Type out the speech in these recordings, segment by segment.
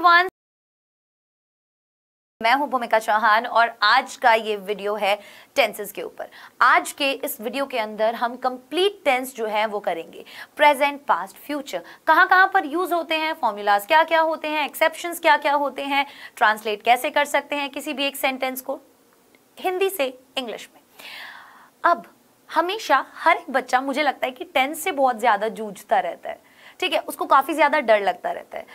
Everyone मैं हूं भूमिका चौहान और आज का ये वीडियो है टेंसेस के ऊपर आज के इस वीडियो के अंदर हम कंप्लीट टेंस जो है वो करेंगे प्रेजेंट पास्ट फ्यूचर कहां कहां पर यूज होते हैं फॉर्मूलाज क्या क्या होते हैं एक्सेप्शन क्या क्या होते हैं ट्रांसलेट कैसे कर सकते हैं किसी भी एक सेंटेंस को हिंदी से इंग्लिश में अब हमेशा हर एक बच्चा मुझे लगता है कि टेंस से बहुत ज़्यादा जूझता रहता है ठीक है उसको काफ़ी ज़्यादा डर लगता रहता है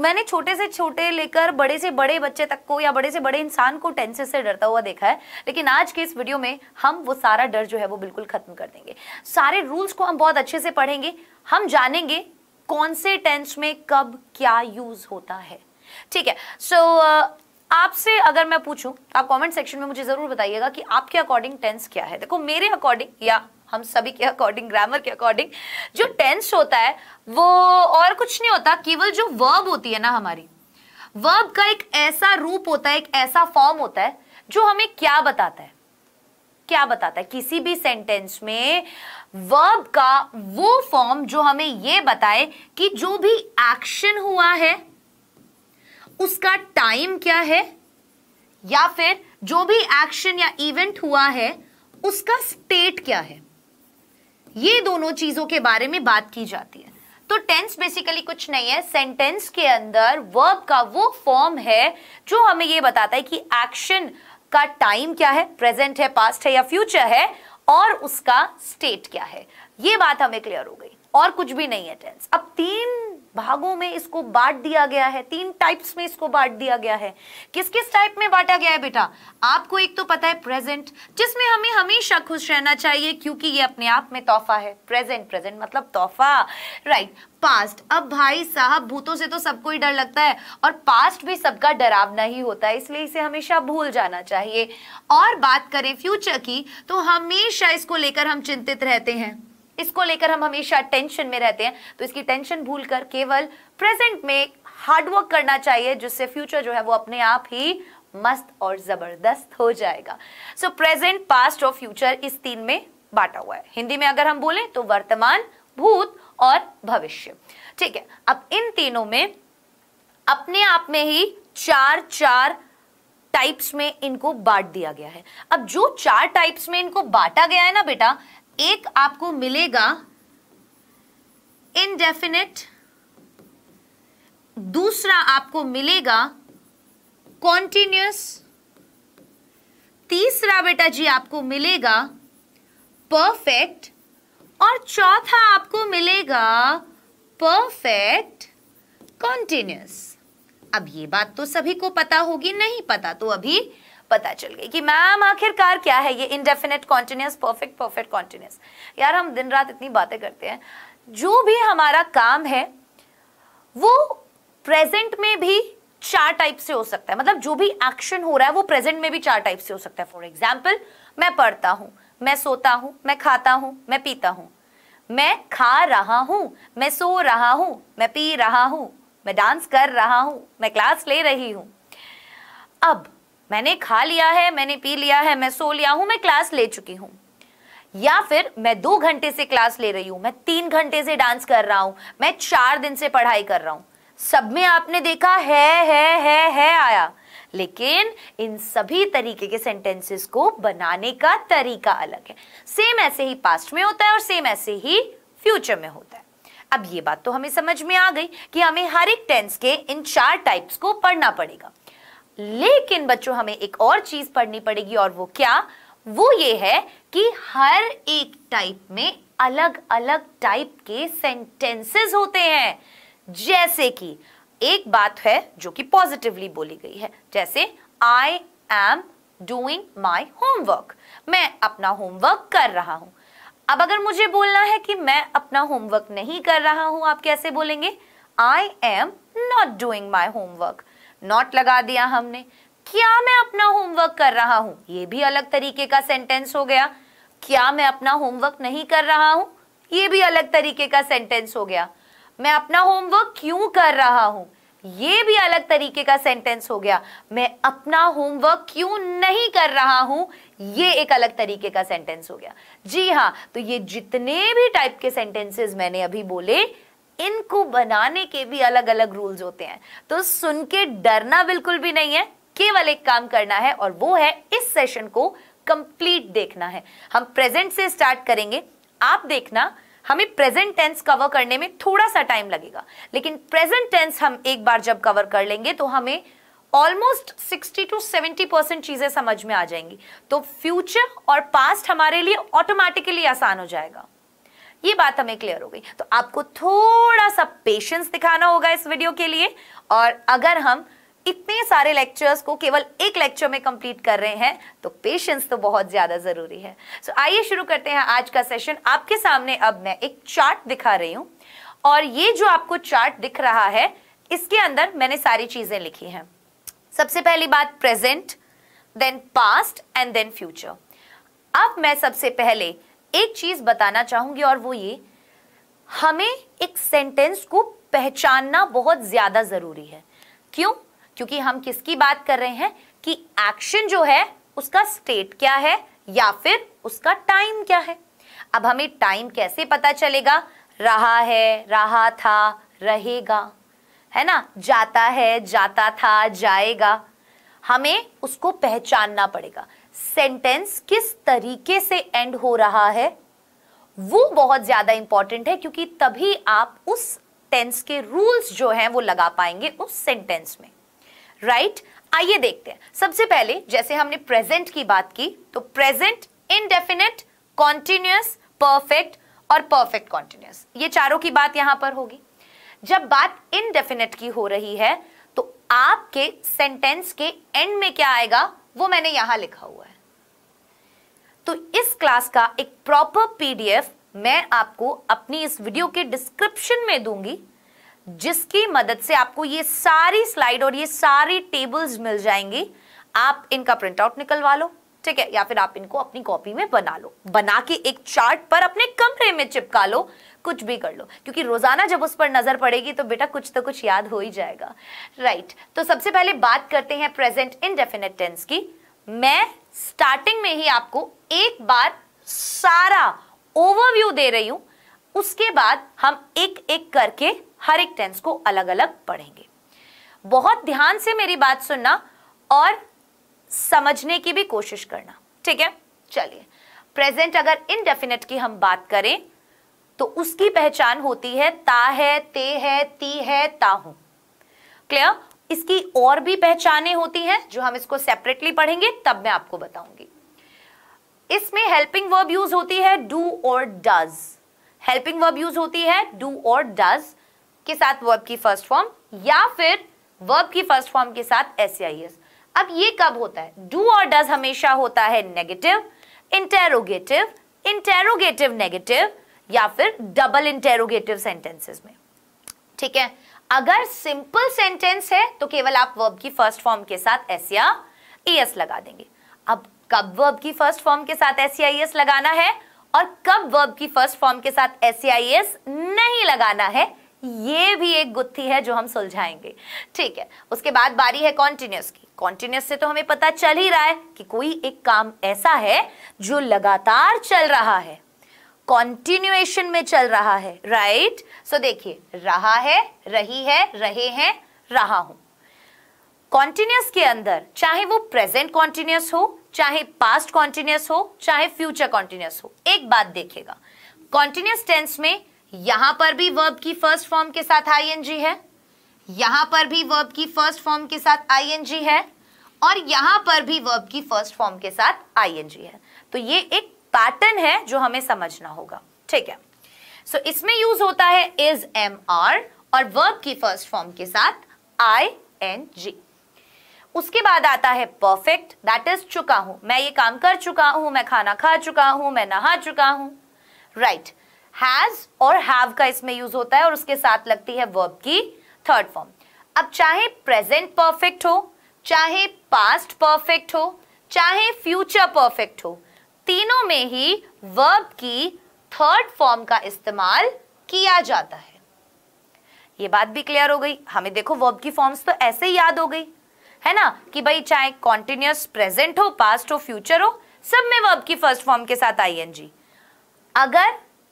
मैंने छोटे से छोटे लेकर बड़े से बड़े बच्चे तक को या बड़े से बड़े इंसान को टेंसेस से डरता हुआ देखा है लेकिन आज के इस वीडियो में हम वो सारा डर जो है वो बिल्कुल खत्म कर देंगे सारे रूल्स को हम बहुत अच्छे से पढ़ेंगे हम जानेंगे कौन से टेंस में कब क्या यूज होता है ठीक है सो so, आपसे अगर मैं पूछूं आप कमेंट सेक्शन में मुझे जरूर बताइएगा कि आपके अकॉर्डिंग टेंस क्या है देखो मेरे अकॉर्डिंग या हम सभी के अकॉर्डिंग ग्रामर के अकॉर्डिंग जो टेंस होता है वो और कुछ नहीं होता केवल जो वर्ब होती है ना हमारी वर्ब का एक ऐसा रूप होता है एक ऐसा फॉर्म होता है जो हमें क्या बताता है क्या बताता है किसी भी सेंटेंस में वर्ब का वो फॉर्म जो हमें ये बताए कि जो भी एक्शन हुआ है उसका टाइम क्या है या फिर जो भी एक्शन या इवेंट हुआ है उसका स्टेट क्या है ये दोनों चीजों के बारे में बात की जाती है तो टेंस बेसिकली कुछ नहीं है सेंटेंस के अंदर वर्ब का वो फॉर्म है जो हमें ये बताता है कि एक्शन का टाइम क्या है प्रेजेंट है पास्ट है या फ्यूचर है और उसका स्टेट क्या है ये बात हमें क्लियर हो गई और कुछ भी नहीं है टेंस अब तीन भागों में इसको बांट दिया गया है तीन टाइप्स में इसको बांट दिया गया है किस किस टाइप में बांटा गया है बेटा आपको एक तो पता है प्रेजेंट जिसमें हमें हमेशा खुश रहना चाहिए क्योंकि ये अपने आप में तोहफा है प्रेजेंट प्रेजेंट मतलब तोहफा राइट पास्ट अब भाई साहब भूतों से तो सबको ही डर लगता है और पास्ट भी सबका डरावना ही होता है इसलिए इसे हमेशा भूल जाना चाहिए और बात करें फ्यूचर की तो हमेशा इसको लेकर हम चिंतित रहते हैं इसको लेकर हम हमेशा टेंशन में रहते हैं तो इसकी टेंशन भूल कर केवल प्रेजेंट में हार्डवर्क करना चाहिए जिससे फ्यूचर जो है वो अपने आप ही मस्त और जबरदस्त हो जाएगा सो प्रेजेंट पास्ट और फ्यूचर इस तीन में बांटा हुआ है हिंदी में अगर हम बोले तो वर्तमान भूत और भविष्य ठीक है अब इन तीनों में अपने आप में ही चार चार टाइप्स में इनको बांट दिया गया है अब जो चार टाइप्स में इनको बांटा गया है ना बेटा एक आपको मिलेगा इनडेफिनेट दूसरा आपको मिलेगा कॉन्टिन्यूस तीसरा बेटा जी आपको मिलेगा परफेक्ट और चौथा आपको मिलेगा परफेक्ट कॉन्टिन्यूस अब ये बात तो सभी को पता होगी नहीं पता तो अभी पता चल गई कि मैम आखिरकार क्या है ये indefinite continuous perfect perfect continuous यार हम दिन रात इतनी बातें करते हैं जो भी हमारा काम है वो प्रेजेंट में भी चार टाइप से हो सकता है मतलब जो भी एक्शन हो रहा है वो प्रेजेंट में भी चार टाइप से हो सकता है फॉर एग्जाम्पल मैं पढ़ता हूं मैं सोता हूं मैं खाता हूं मैं पीता हूं मैं खा रहा हूं मैं सो रहा हूं मैं पी रहा हूं मैं डांस कर रहा हूं मैं क्लास ले रही हूं अब मैंने खा लिया है मैंने पी लिया है मैं सो लिया हूं मैं क्लास ले चुकी हूं या फिर मैं दो घंटे से क्लास ले रही हूं मैं तीन घंटे से डांस कर रहा हूं मैं चार दिन से पढ़ाई कर रहा हूं सब में आपने देखा है है है है आया लेकिन इन सभी तरीके के सेंटेंसेस को बनाने का तरीका अलग है सेम ऐसे ही पास्ट में होता है और सेम ऐसे ही फ्यूचर में होता है अब ये बात तो हमें समझ में आ गई कि हमें हर एक टेंस के इन चार टाइप्स को पढ़ना पड़ेगा लेकिन बच्चों हमें एक और चीज पढ़नी पड़ेगी और वो क्या वो ये है कि हर एक टाइप में अलग अलग टाइप के सेंटेंसेस होते हैं जैसे कि एक बात है जो कि पॉजिटिवली बोली गई है जैसे I am doing my homework मैं अपना होमवर्क कर रहा हूं अब अगर मुझे बोलना है कि मैं अपना होमवर्क नहीं कर रहा हूं आप कैसे बोलेंगे I am not doing my homework not लगा दिया हमने क्या मैं अपना होमवर्क कर रहा हूं ये भी अलग तरीके का सेंटेंस हो गया क्या मैं अपना होमवर्क नहीं कर रहा हूं ये भी अलग तरीके का सेंटेंस हो गया मैं अपना होमवर्क क्यों कर रहा हूं ये भी अलग तरीके का सेंटेंस हो गया मैं अपना होमवर्क क्यों नहीं कर रहा हूं ये एक अलग तरीके का सेंटेंस हो गया जी हाँ तो ये जितने भी टाइप के सेंटेंसेस मैंने अभी बोले इनको बनाने के भी अलग अलग रूल्स होते हैं तो सुन के डरना बिल्कुल भी नहीं है केवल एक काम करना है और वो है इस सेशन को कंप्लीट देखना है हम प्रेजेंट से स्टार्ट करेंगे आप देखना हमें प्रेजेंट टेंस कवर करने में थोड़ा सा टाइम लगेगा लेकिन प्रेजेंट टेंस हम एक बार जब कवर कर लेंगे तो हमें ऑलमोस्ट 60 टू 70 परसेंट चीज़ें समझ में आ जाएंगी तो फ्यूचर और पास्ट हमारे लिए ऑटोमेटिकली आसान हो जाएगा ये बात हमें क्लियर हो गई तो आपको थोड़ा सा पेशेंस दिखाना होगा इस वीडियो के लिए और अगर हम इतने सारे लेक्चर्स को केवल एक लेक्चर में कंप्लीट कर रहे हैं तो पेशेंस तो बहुत ज़्यादा ज़रूरी है सो so, आइए शुरू करते हैं आज का सेशन आपके सामने अब मैं एक चार्ट दिखा रही हूं और ये जो आपको चार्ट दिख रहा है इसके अंदर मैंने सारी चीज़ें लिखी हैं सबसे पहली बात present then past and then future अब मैं सबसे पहले एक चीज बताना चाहूंगी और वो ये हमें एक सेंटेंस को पहचानना बहुत ज्यादा जरूरी है क्यों क्योंकि हम किसकी बात कर रहे हैं कि एक्शन जो है उसका स्टेट क्या है या फिर उसका टाइम क्या है अब हमें टाइम कैसे पता चलेगा रहा है रहा था रहेगा है ना जाता है जाता था जाएगा हमें उसको पहचानना पड़ेगा सेंटेंस किस तरीके से एंड हो रहा है वो बहुत ज़्यादा इंपॉर्टेंट है क्योंकि तभी आप उस टेंस के रूल्स जो हैं वो लगा पाएंगे उस सेंटेंस में राइट right? आइए देखते हैं सबसे पहले जैसे हमने प्रेजेंट की बात की तो प्रेजेंट इनडेफिनेट कॉन्टिन्यूस परफेक्ट और परफेक्ट कॉन्टिन्यूस ये चारों की बात यहां पर होगी जब बात इनडेफिनेट की हो रही है तो आपके सेंटेंस के एंड में क्या आएगा वो मैंने यहां लिखा हुआ है तो इस क्लास का एक प्रॉपर पीडीएफ मैं आपको अपनी इस वीडियो के डिस्क्रिप्शन में दूंगी जिसकी मदद से आपको ये सारी स्लाइड और ये सारी टेबल्स मिल जाएंगी आप इनका प्रिंटआउट निकलवा लो ठीक है या फिर आप इनको अपनी कॉपी में बना लो बना के एक चार्ट पर अपने कमरे में चिपका लो कुछ भी कर लो क्योंकि रोजाना जब उस पर नजर पड़ेगी तो बेटा कुछ तो कुछ याद हो ही जाएगा राइट तो सबसे पहले बात करते हैं प्रेजेंट इनडेफिनेट टेंस की मैं स्टार्टिंग में ही आपको एक बार सारा ओवरव्यू दे रही हूं उसके बाद हम एक एक करके हर एक टेंस को अलग अलग पढ़ेंगे बहुत ध्यान से मेरी बात सुनना और समझने की भी कोशिश करना ठीक है चलिए प्रेजेंट अगर इनडेफिनेट की हम बात करें तो उसकी पहचान होती है ता है ते है ती है ता हूं क्लियर इसकी और भी पहचानें होती हैं जो हम इसको सेपरेटली पढ़ेंगे तब मैं आपको बताऊंगी इसमें हेल्पिंग वर्ब यूज होती है डू और डज हेल्पिंग वर्ब यूज होती है डू और डज के साथ वर्ब की फर्स्ट फॉर्म या फिर वर्ब की फर्स्ट फॉर्म के साथ एस अब ये कब होता है डू और डज हमेशा होता है नेगेटिव इंटेरोगेटिव इंटेरोगेटिव नेगेटिव या फिर डबल इंटेरोगेटिव सेंटेंसेस में ठीक है अगर सिंपल सेंटेंस है तो केवल आप वर्ब की फर्स्ट फॉर्म के साथ एस या एस लगा देंगे अब कब वर्ब की फर्स्ट फॉर्म के साथ एस या एस लगाना है और कब वर्ब की फर्स्ट फॉर्म के साथ एस या एस नहीं लगाना है ये भी एक गुत्थी है जो हम सुलझाएंगे ठीक है उसके बाद बारी है कॉन्टिन्यूस की कॉन्टिन्यूस से तो हमें पता चल ही रहा है कि कोई एक काम ऐसा है जो लगातार चल रहा है कॉन्टिन्यूएशन में चल रहा है राइट right? सो so, देखिए रहा है रही है रहे हैं रहा हूं कॉन्टिन्यूस के अंदर चाहे वो प्रेजेंट कॉन्टिन्यूस हो चाहे पास्ट कॉन्टिन्यूस हो चाहे फ्यूचर कॉन्टिन्यूस हो एक बात देखेगा कॉन्टिन्यूस टेंस में यहां पर भी वर्ब की फर्स्ट फॉर्म के साथ आईएनजी है यहां पर भी वर्ब की फर्स्ट फॉर्म के साथ आईएनजी है और यहां पर भी वर्ब की फर्स्ट फॉर्म के साथ आईएनजी है तो ये एक पैटर्न है जो हमें समझना होगा ठीक है सो so, इसमें यूज होता है इज एम आर और वर्ब की फर्स्ट फॉर्म के साथ आई एन जी उसके बाद आता है परफेक्ट दैट इज चुका हूं मैं ये काम कर चुका हूं मैं खाना खा चुका हूं मैं नहा चुका हूं राइट right. हैज और हैव का इसमें यूज होता है और उसके साथ लगती है वर्ब की थर्ड फॉर्म अब चाहे प्रेजेंट परफेक्ट हो चाहे पास्ट परफेक्ट हो चाहे फ्यूचर परफेक्ट हो तीनों में ही वर्ब की थर्ड फॉर्म का इस्तेमाल किया जाता है ये बात भी क्लियर हो गई हमें देखो वर्ब की फॉर्म्स तो ऐसे ही याद हो गई है ना कि भाई चाहे कॉन्टिन्यूस प्रेजेंट हो पास्ट हो फ्यूचर हो सब में वर्ब की फर्स्ट फॉर्म के साथ आईएनजी अगर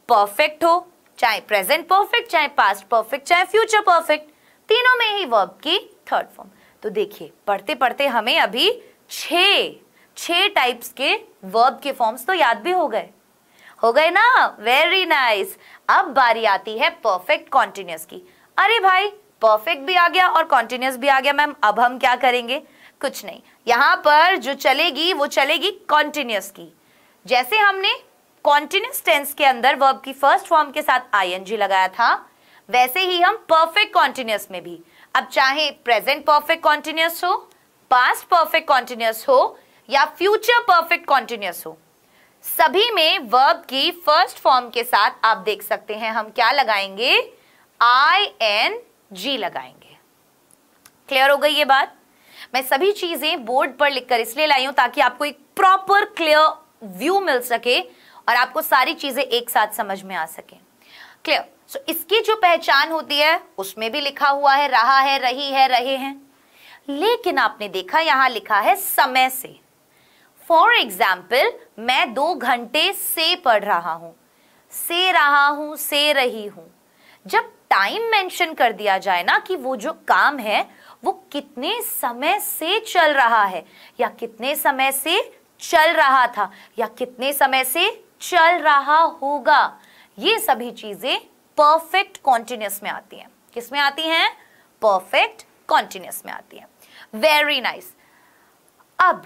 परफेक्ट हो चाहे प्रेजेंट परफेक्ट चाहे पास्ट परफेक्ट चाहे फ्यूचर परफेक्ट तीनों में ही वर्ब की थर्ड फॉर्म तो देखिए पढ़ते पढ़ते हमें अभी छे छह टाइप्स के वर्ब के फॉर्म्स तो याद भी हो गए हो गए ना वेरी नाइस अब बारी आती है परफेक्ट कॉन्टिन्यूस की अरे भाई परफेक्ट भी आ गया और कॉन्टिन्यूस भी आ गया मैम अब हम क्या करेंगे कुछ नहीं यहां पर जो चलेगी वो चलेगी कॉन्टिन्यूस की जैसे हमने कॉन्टिन्यूस टेंस के अंदर वर्ब की फर्स्ट फॉर्म के साथ आईएनजी लगाया था वैसे ही हम परफेक्ट कॉन्टिन्यूस में भी अब चाहे प्रेजेंट परफेक्ट कॉन्टिन्यूस हो पास्ट परफेक्ट कॉन्टिन्यूस हो या फ्यूचर परफेक्ट कॉन्टिन्यूस हो सभी में वर्ब की फर्स्ट फॉर्म के साथ आप देख सकते हैं हम क्या लगाएंगे आई एन जी लगाएंगे क्लियर हो गई ये बात मैं सभी चीजें बोर्ड पर लिखकर इसलिए लाई हूं ताकि आपको एक प्रॉपर क्लियर व्यू मिल सके और आपको सारी चीजें एक साथ समझ में आ सके क्लियर सो so, इसकी जो पहचान होती है उसमें भी लिखा हुआ है रहा है रही है रहे हैं लेकिन आपने देखा यहां लिखा है समय से फॉर एग्जाम्पल मैं दो घंटे से पढ़ रहा हूँ से रहा हूँ से रही हूँ जब टाइम मेंशन कर दिया जाए ना कि वो जो काम है वो कितने समय से चल रहा है या कितने समय से चल रहा था या कितने समय से चल रहा होगा ये सभी चीजें परफेक्ट कॉन्टिन्यूस में आती हैं किस में आती हैं परफेक्ट कॉन्टिन्यूस में आती हैं वेरी नाइस अब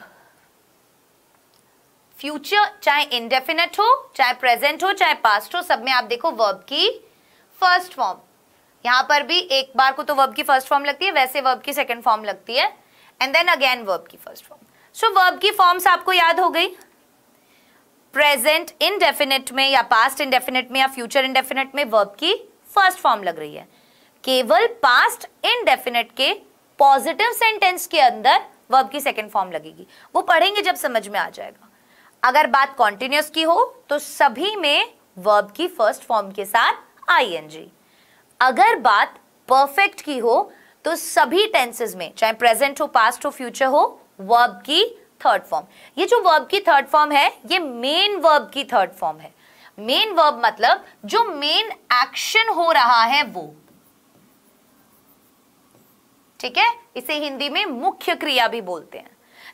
फ्यूचर चाहे इनडेफिनेट हो चाहे प्रेजेंट हो चाहे पास्ट हो सब में आप देखो वर्ब की फर्स्ट फॉर्म यहां पर भी एक बार को तो वर्ब की फर्स्ट फॉर्म लगती है वैसे वर्ब की सेकेंड फॉर्म लगती है एंड देन अगेन वर्ब की फर्स्ट फॉर्म सो वर्ब की फॉर्म्स आपको याद हो गई प्रेजेंट इनडेफिनेट में या पास्ट इनडेफिनेट में या फ्यूचर इनडेफिनेट में वर्ब की फर्स्ट फॉर्म लग रही है केवल पास्ट इनडेफिनेट के पॉजिटिव सेंटेंस के अंदर वर्ब की सेकेंड फॉर्म लगेगी वो पढ़ेंगे जब समझ में आ जाएगा अगर बात कॉन्टिन्यूस की हो तो सभी में वर्ब की फर्स्ट फॉर्म के साथ आईएनजी अगर बात परफेक्ट की हो तो सभी टेंसेज में चाहे प्रेजेंट हो पास्ट हो फ्यूचर हो वर्ब की थर्ड फॉर्म ये जो वर्ब की थर्ड फॉर्म है ये मेन वर्ब की थर्ड फॉर्म है मेन वर्ब मतलब जो मेन एक्शन हो रहा है वो ठीक है इसे हिंदी में मुख्य क्रिया भी बोलते हैं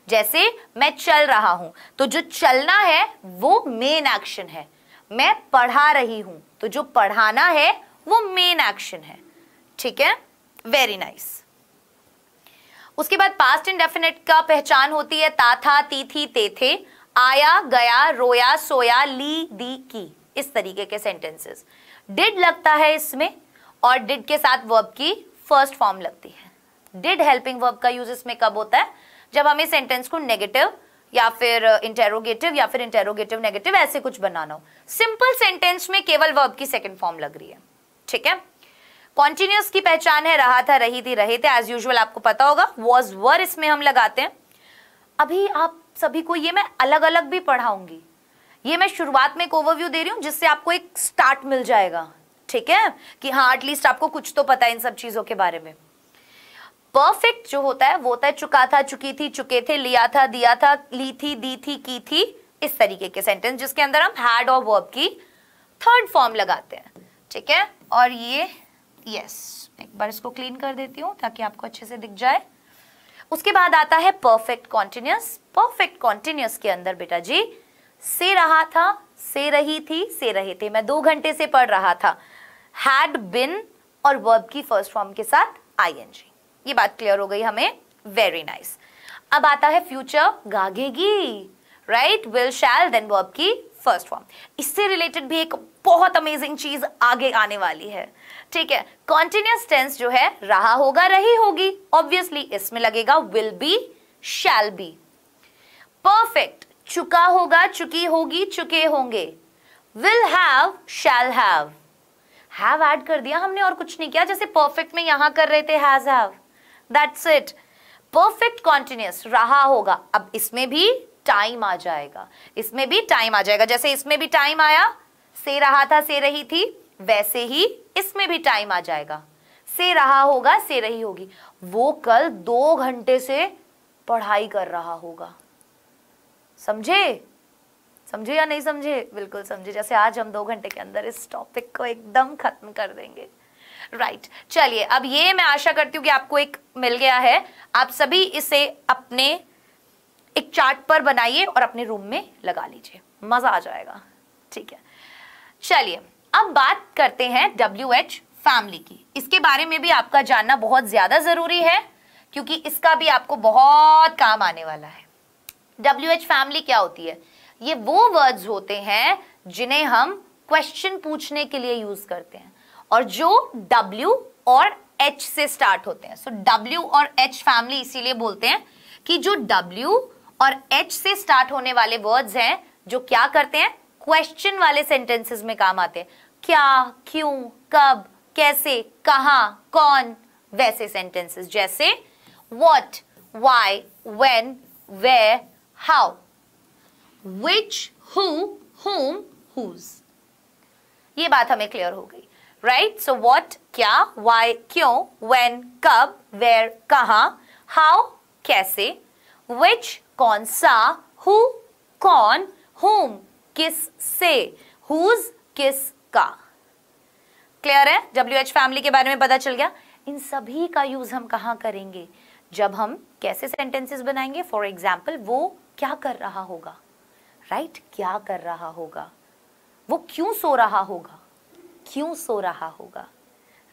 जैसे मैं चल रहा हूं तो जो चलना है वो मेन एक्शन है मैं पढ़ा रही हूं तो जो पढ़ाना है वो मेन एक्शन है ठीक है वेरी नाइस उसके बाद पास्ट इंडेफिनेट का पहचान होती है ताथा तीथी तेथे आया गया रोया सोया ली दी की इस तरीके के सेंटेंसेस डिड लगता है इसमें और डिड के साथ वर्ब की फर्स्ट फॉर्म लगती है डिड हेल्पिंग वर्ब का यूज इसमें कब होता है जब हमें सेंटेंस को नेगेटिव या फिर इंटेरोगेटिव uh, या फिर इंटेरोगेटिव नेगेटिव ऐसे कुछ बनाना हो सिंपल सेंटेंस में केवल वर्ब की सेकेंड फॉर्म लग रही है ठीक है कॉन्टिन्यूस की पहचान है रहा था रही थी रहे थे एज यूजल आपको पता होगा वॉज वर इसमें हम लगाते हैं अभी आप सभी को ये मैं अलग अलग भी पढ़ाऊंगी ये मैं शुरुआत में एक ओवरव्यू दे रही हूं जिससे आपको एक स्टार्ट मिल जाएगा ठीक है कि हाँ एटलीस्ट आपको कुछ तो पता है इन सब चीज़ों के बारे में परफेक्ट जो होता है वो होता है चुका था चुकी थी चुके थे लिया था दिया था ली थी दी थी की थी इस तरीके के सेंटेंस जिसके अंदर हम हैड और वर्ब की थर्ड फॉर्म लगाते हैं ठीक है और ये यस एक बार इसको क्लीन कर देती हूँ ताकि आपको अच्छे से दिख जाए उसके बाद आता है परफेक्ट कॉन्टिन्यूस परफेक्ट कॉन्टिन्यूस के अंदर बेटा जी से रहा था से रही थी से रहे थे मैं दो घंटे से पढ़ रहा था हैड बिन और वर्ब की फर्स्ट फॉर्म के साथ आई एन जी ये बात क्लियर हो गई हमें वेरी नाइस nice. अब आता है फ्यूचर गागेगी right will shall then verb की फर्स्ट फॉर्म इससे रिलेटेड भी एक बहुत अमेजिंग चीज आगे आने वाली है ठीक है कॉन्टिन्यूस टेंस जो है रहा होगा रही होगी ऑब्वियसली इसमें लगेगा will be shall be perfect चुका होगा चुकी होगी चुके होंगे will have shall have have add कर दिया हमने और कुछ नहीं किया जैसे परफेक्ट में यहां कर रहे थे has have that's it perfect continuous रहा होगा अब इसमें भी टाइम आ जाएगा इसमें भी टाइम आ जाएगा जैसे इसमें भी टाइम आया से रहा था से रही थी वैसे ही इसमें भी टाइम आ जाएगा से रहा होगा से रही होगी वो कल दो घंटे से पढ़ाई कर रहा होगा समझे समझे या नहीं समझे बिल्कुल समझे जैसे आज हम दो घंटे के अंदर इस टॉपिक को एकदम खत्म कर देंगे राइट चलिए अब ये मैं आशा करती हूँ कि आपको एक मिल गया है आप सभी इसे अपने एक चार्ट पर बनाइए और अपने रूम में लगा लीजिए मजा आ जाएगा ठीक है चलिए अब बात करते हैं डब्ल्यू एच फैमिली की इसके बारे में भी आपका जानना बहुत ज्यादा जरूरी है क्योंकि इसका भी आपको बहुत काम आने वाला है डब्ल्यू एच फैमिली क्या होती है ये वो वर्ड्स होते हैं जिन्हें हम क्वेश्चन पूछने के लिए यूज करते हैं और जो W और H से स्टार्ट होते हैं सो so, W और H फैमिली इसीलिए बोलते हैं कि जो W और H से स्टार्ट होने वाले वर्ड्स हैं जो क्या करते हैं क्वेश्चन वाले सेंटेंसेस में काम आते हैं क्या क्यों कब कैसे कहा कौन वैसे सेंटेंसेस जैसे what why when where how which who ये बात हमें क्लियर हो गई राइट सो वॉट क्या वाई क्यों वेन कब वेर कहा हाउ कैसे विच कौन सा हु कौन हुम किस से हुज किस का क्लियर है डब्ल्यू एच फैमिली के बारे में पता चल गया इन सभी का यूज हम कहा करेंगे जब हम कैसे सेंटेंसेस बनाएंगे फॉर एग्जाम्पल वो क्या कर रहा होगा राइट right? क्या कर रहा होगा वो क्यों सो रहा होगा क्यों सो रहा होगा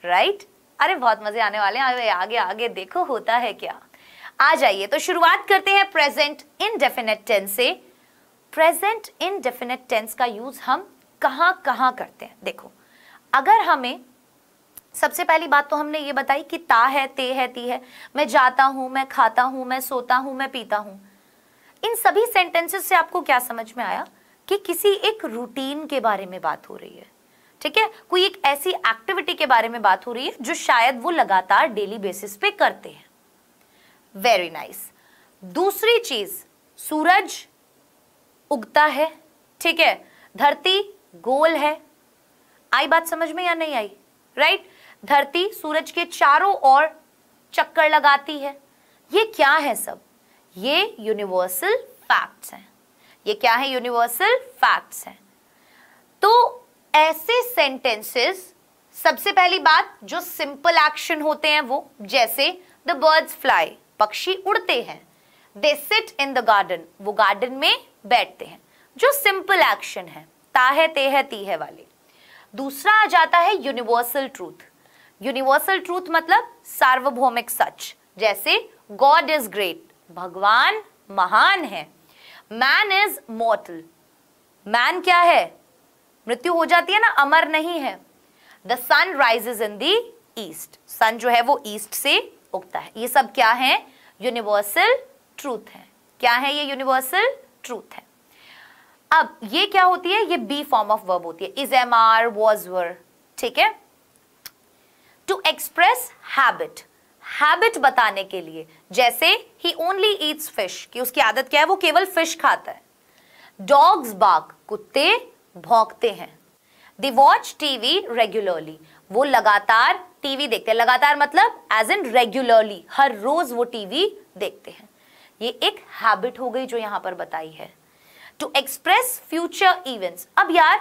राइट अरे बहुत मजे आने वाले हैं आगे, आगे आगे देखो होता है क्या आ जाइए तो शुरुआत करते हैं प्रेजेंट इनडेफिनेट टेंस से प्रेजेंट इनडेफिनेट टेंस का यूज हम कहां कहां करते हैं देखो अगर हमें सबसे पहली बात तो हमने ये बताई कि ता है ते है ती है मैं जाता हूं मैं खाता हूं मैं सोता हूं मैं पीता हूं इन सभी सेंटेंसेस से आपको क्या समझ में आया कि किसी एक रूटीन के बारे में बात हो रही है ठीक है कोई एक ऐसी एक्टिविटी के बारे में बात हो रही है जो शायद वो लगातार डेली बेसिस पे करते हैं वेरी नाइस nice. दूसरी चीज सूरज उगता है ठीक है धरती गोल है आई बात समझ में या नहीं आई राइट धरती सूरज के चारों ओर चक्कर लगाती है ये क्या है सब ये यूनिवर्सल फैक्ट्स हैं ये क्या है यूनिवर्सल फैक्ट्स हैं तो ऐसे सेंटेंसेस सबसे पहली बात जो सिंपल एक्शन होते हैं वो जैसे द बर्ड्स फ्लाई पक्षी उड़ते हैं they sit in the garden वो गार्डन में बैठते हैं जो सिंपल एक्शन है ताह तेह है वाले दूसरा आ जाता है यूनिवर्सल ट्रूथ यूनिवर्सल ट्रूथ मतलब सार्वभौमिक सच जैसे गॉड इज ग्रेट भगवान महान है मैन इज मॉर्टल मैन क्या है मृत्यु हो जाती है ना अमर नहीं है the sun rises in the east sun जो है वो ईस्ट से उगता है ये सब क्या है यूनिवर्सल ट्रूथ है क्या है ये यूनिवर्सल ट्रूथ है अब ये क्या होती है ये बी फॉर्म ऑफ वर्ब होती है is am are was were ठीक है टू एक्सप्रेस हैबिट हैबिट बताने के लिए जैसे ही ओनली ईट्स फिश कि उसकी आदत क्या है वो केवल फिश खाता है डॉग्स बाग कुत्ते भोंकते हैं दे वॉच टीवी रेगुलरली वो लगातार टीवी देखते हैं लगातार मतलब एज इन रेगुलरली हर रोज वो टीवी देखते हैं ये एक हैबिट हो गई जो यहां पर बताई है टू एक्सप्रेस फ्यूचर इवेंट्स अब यार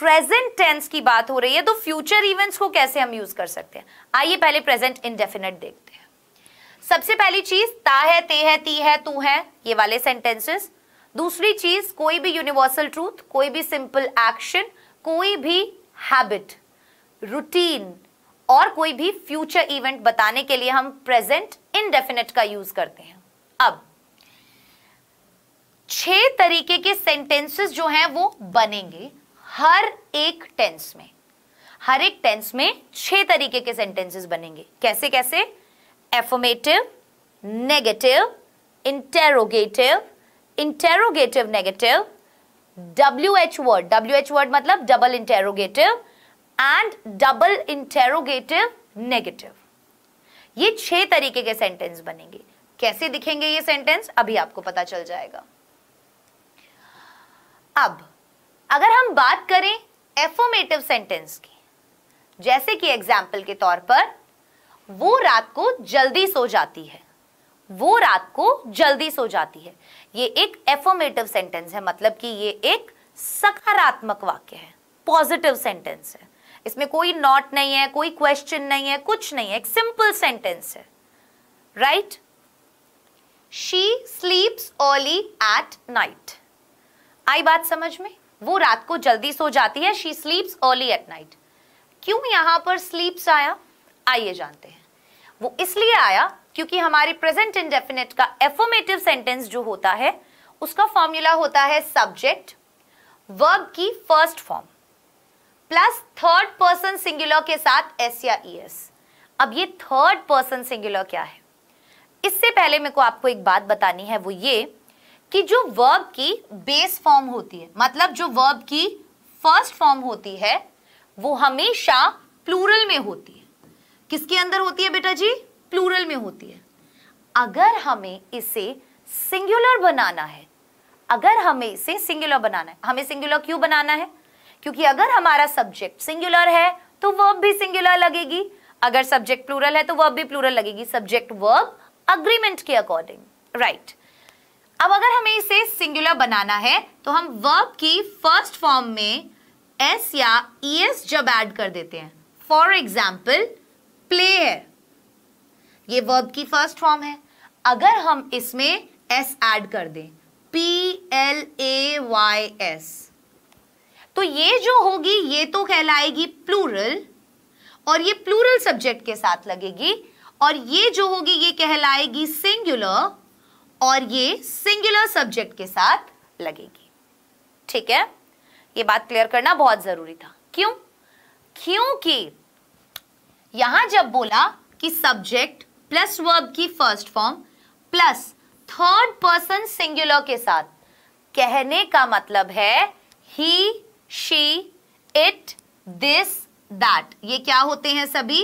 प्रेजेंट टेंस की बात हो रही है तो फ्यूचर इवेंट्स को कैसे हम यूज कर सकते हैं आइए पहले प्रेजेंट इनडेफिनेट देखते हैं सबसे पहली चीज ता है ते है ती है तू है ये वाले सेंटेंसेस दूसरी चीज कोई भी यूनिवर्सल ट्रूथ कोई भी सिंपल एक्शन कोई भी हैबिट रूटीन और कोई भी फ्यूचर इवेंट बताने के लिए हम प्रेजेंट इनडेफिनेट का यूज करते हैं अब छह तरीके के सेंटेंसेस जो हैं वो बनेंगे हर एक टेंस में हर एक टेंस में छह तरीके के सेंटेंसेस बनेंगे कैसे कैसे affirmative negative interrogative interrogative negative W H word W H word मतलब double interrogative and double interrogative negative ये छह तरीके के सेंटेंस बनेंगे कैसे दिखेंगे ये सेंटेंस अभी आपको पता चल जाएगा अब अगर हम बात करें एफोमेटिव सेंटेंस की जैसे कि एग्जाम्पल के तौर पर वो रात को जल्दी सो जाती है वो रात को जल्दी सो जाती है ये एक एफोमेटिव सेंटेंस है मतलब कि ये एक सकारात्मक वाक्य है पॉजिटिव सेंटेंस है इसमें कोई नॉट नहीं है कोई क्वेश्चन नहीं है कुछ नहीं है एक सिंपल सेंटेंस है right she sleeps early at night आई बात समझ में वो रात को जल्दी सो जाती है she sleeps early at night क्यों यहां पर स्लीप्स आया आइए जानते हैं वो इसलिए आया क्योंकि हमारे प्रेजेंट इंडेफिनेट का एफोमेटिव सेंटेंस जो होता है उसका फॉर्मूला होता है सब्जेक्ट वर्ब की first form plus third person singular के साथ एस या एस अब ये थर्ड पर्सन सिंगुलर क्या है इससे पहले मेरे को आपको एक बात बतानी है वो ये कि जो वर्ब की बेस फॉर्म होती है मतलब जो वर्ब की फर्स्ट फॉर्म होती है वो हमेशा प्लूरल में होती है किसके अंदर होती है बेटा जी प्लूरल में होती है अगर हमें इसे सिंगुलर बनाना है अगर हमें इसे सिंगुलर बनाना है हमें सिंगुलर क्यों बनाना है क्योंकि अगर हमारा सब्जेक्ट सिंगुलर है तो वर्ब भी सिंगुलर लगेगी अगर सब्जेक्ट प्लूरल है तो वर्ब भी प्लूरल लगेगी सब्जेक्ट वर्ब अग्रीमेंट के अकॉर्डिंग राइट अब अगर हमें इसे सिंगुलर बनाना है तो हम वर्ब की फर्स्ट फॉर्म में एस या ई एस जब एड कर देते हैं फॉर एग्जाम्पल प्ले है ये वर्ब की फर्स्ट फॉर्म है अगर हम इसमें एस एड कर दें P L A Y S तो ये जो होगी ये तो कहलाएगी प्लूरल और ये प्लूरल सब्जेक्ट के साथ लगेगी और ये जो होगी ये कहलाएगी सिंगुलर और ये सिंगुलर सब्जेक्ट के साथ लगेगी ठीक है ये बात क्लियर करना बहुत जरूरी था क्यों क्योंकि यहां जब बोला कि सब्जेक्ट प्लस वर्ब की first form plus third person singular के साथ कहने का मतलब है he she it this that ये क्या होते हैं सभी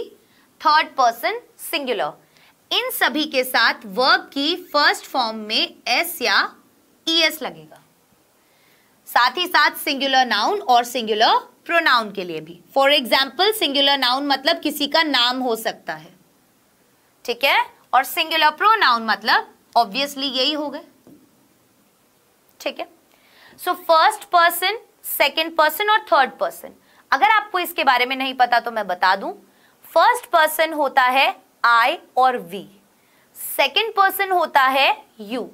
थर्ड पर्सन सिंगुलर इन सभी के साथ वर्ब की फर्स्ट फॉर्म में एस या ई एस लगेगा साथ ही साथ सिंगुलर नाउन और सिंगुलर प्रोनाउन के लिए भी फॉर एग्जाम्पल सिंगुलर नाउन मतलब किसी का नाम हो सकता है ठीक है और सिंगुलर प्रोनाउन मतलब ऑब्वियसली यही हो गए ठीक है so first person second person और थर्ड पर्सन अगर आपको इसके बारे में नहीं पता तो मैं बता दूं फर्स्ट पर्सन होता है आई और वी सेकेंड पर्सन होता है यू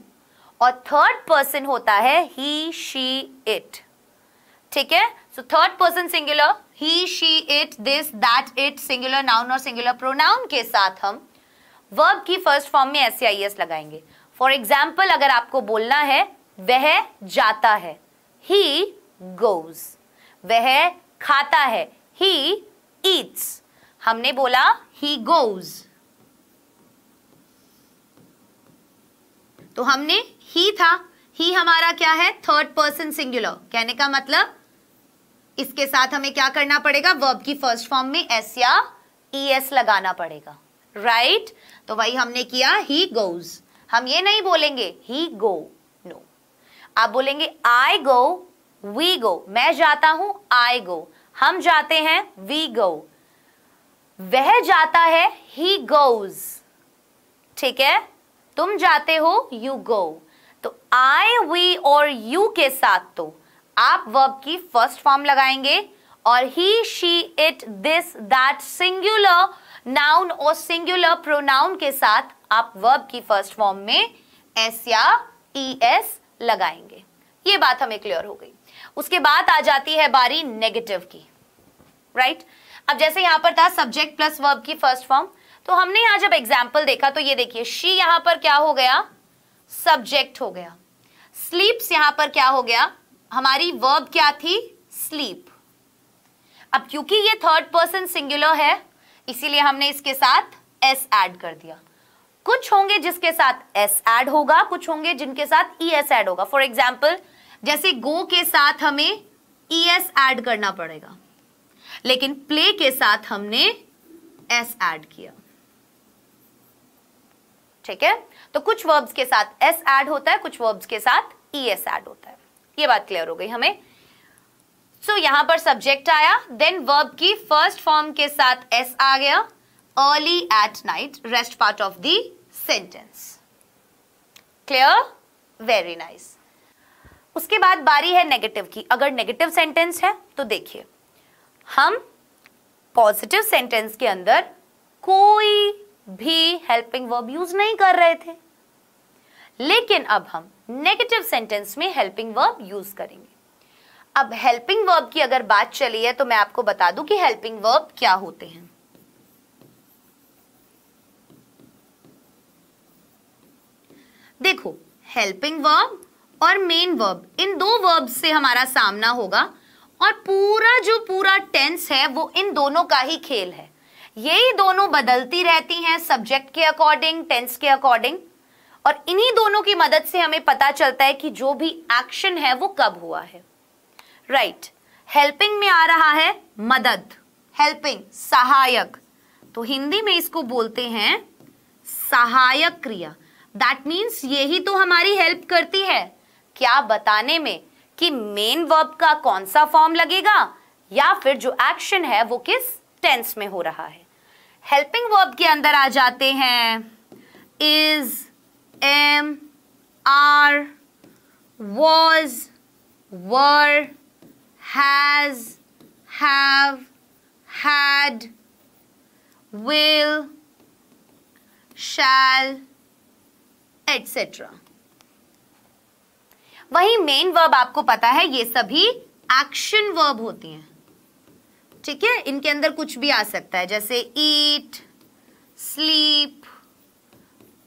और थर्ड पर्सन होता है ही शी इट ठीक है so third person singular he she it this that it singular noun और सिंगुलर प्रोनाउन के साथ हम वर्ब की फर्स्ट फॉर्म में एस आई एस लगाएंगे फॉर एग्जाम्पल अगर आपको बोलना है वह जाता है ही गोज वह खाता है ही ईट्स हमने बोला ही गोज तो हमने ही था ही हमारा क्या है थर्ड पर्सन सिंगुलर कहने का मतलब इसके साथ हमें क्या करना पड़ेगा वर्ब की फर्स्ट फॉर्म में एस या ई एस लगाना पड़ेगा राइट तो वही हमने किया ही गोज हम ये नहीं बोलेंगे ही गो नो आप बोलेंगे आई गो वी गो मैं जाता हूं आई गो हम जाते हैं वी गो वह जाता है ही गोज ठीक है तुम जाते हो यू गो तो आई वी और यू के साथ तो आप वर्ब की फर्स्ट फॉर्म लगाएंगे और he she it this that singular noun और सिंगुलर प्रोनाउन के साथ आप वर्ब की फर्स्ट फॉर्म में एस या ई e एस लगाएंगे ये बात हमें क्लियर हो गई उसके बाद आ जाती है बारी नेगेटिव की राइट right? अब जैसे यहां पर था सब्जेक्ट प्लस वर्ब की फर्स्ट फॉर्म तो हमने यहां जब एग्जाम्पल देखा तो ये देखिए शी यहां पर क्या हो गया सब्जेक्ट हो गया स्लीप्स यहां पर क्या हो गया हमारी वर्ब क्या थी स्लीप अब क्योंकि ये थर्ड पर्सन सिंगुलर है इसीलिए हमने इसके साथ एस एड कर दिया कुछ होंगे जिसके साथ एस एड होगा कुछ होंगे जिनके साथ ई एस एड होगा फॉर एग्जाम्पल जैसे गो के साथ हमें ई एस एड करना पड़ेगा लेकिन प्ले के साथ हमने एस एड किया ठीक है तो कुछ वर्ब्स के साथ एस एड होता है कुछ वर्ब्स के साथ ई एस एड होता है ये बात क्लियर हो गई हमें सो so, यहां पर सब्जेक्ट आया देन वर्ब की फर्स्ट फॉर्म के साथ एस आ गया early at night rest part of the sentence clear very nice उसके बाद बारी है नेगेटिव की अगर नेगेटिव सेंटेंस है तो देखिए हम पॉजिटिव सेंटेंस के अंदर कोई भी हेल्पिंग वर्ब यूज नहीं कर रहे थे लेकिन अब हम नेगेटिव सेंटेंस में हेल्पिंग वर्ब यूज करेंगे अब हेल्पिंग वर्ब की अगर बात चली है तो मैं आपको बता दूं कि हेल्पिंग वर्ब क्या होते हैं देखो हेल्पिंग वर्ब और मेन वर्ब इन दो वर्ब से हमारा सामना होगा और पूरा जो पूरा टेंस है वो इन दोनों का ही खेल है यही दोनों बदलती रहती हैं सब्जेक्ट के अकॉर्डिंग टेंस के अकॉर्डिंग और इन्हीं दोनों की मदद से हमें पता चलता है कि जो भी एक्शन है वो कब हुआ है राइट right. हेल्पिंग में आ रहा है मदद हेल्पिंग सहायक तो हिंदी में इसको बोलते हैं सहायक क्रिया दैट मीन्स यही तो हमारी हेल्प करती है क्या बताने में कि मेन वर्ब का कौन सा फॉर्म लगेगा या फिर जो एक्शन है वो किस टेंस में हो रहा है हेल्पिंग वर्ब के अंदर आ जाते हैं is am are was were has, have, had, will, shall, etc. वही मेन वर्ब आपको पता है ये सभी एक्शन वर्ब होती हैं ठीक है इनके अंदर कुछ भी आ सकता है जैसे ईट स्लीप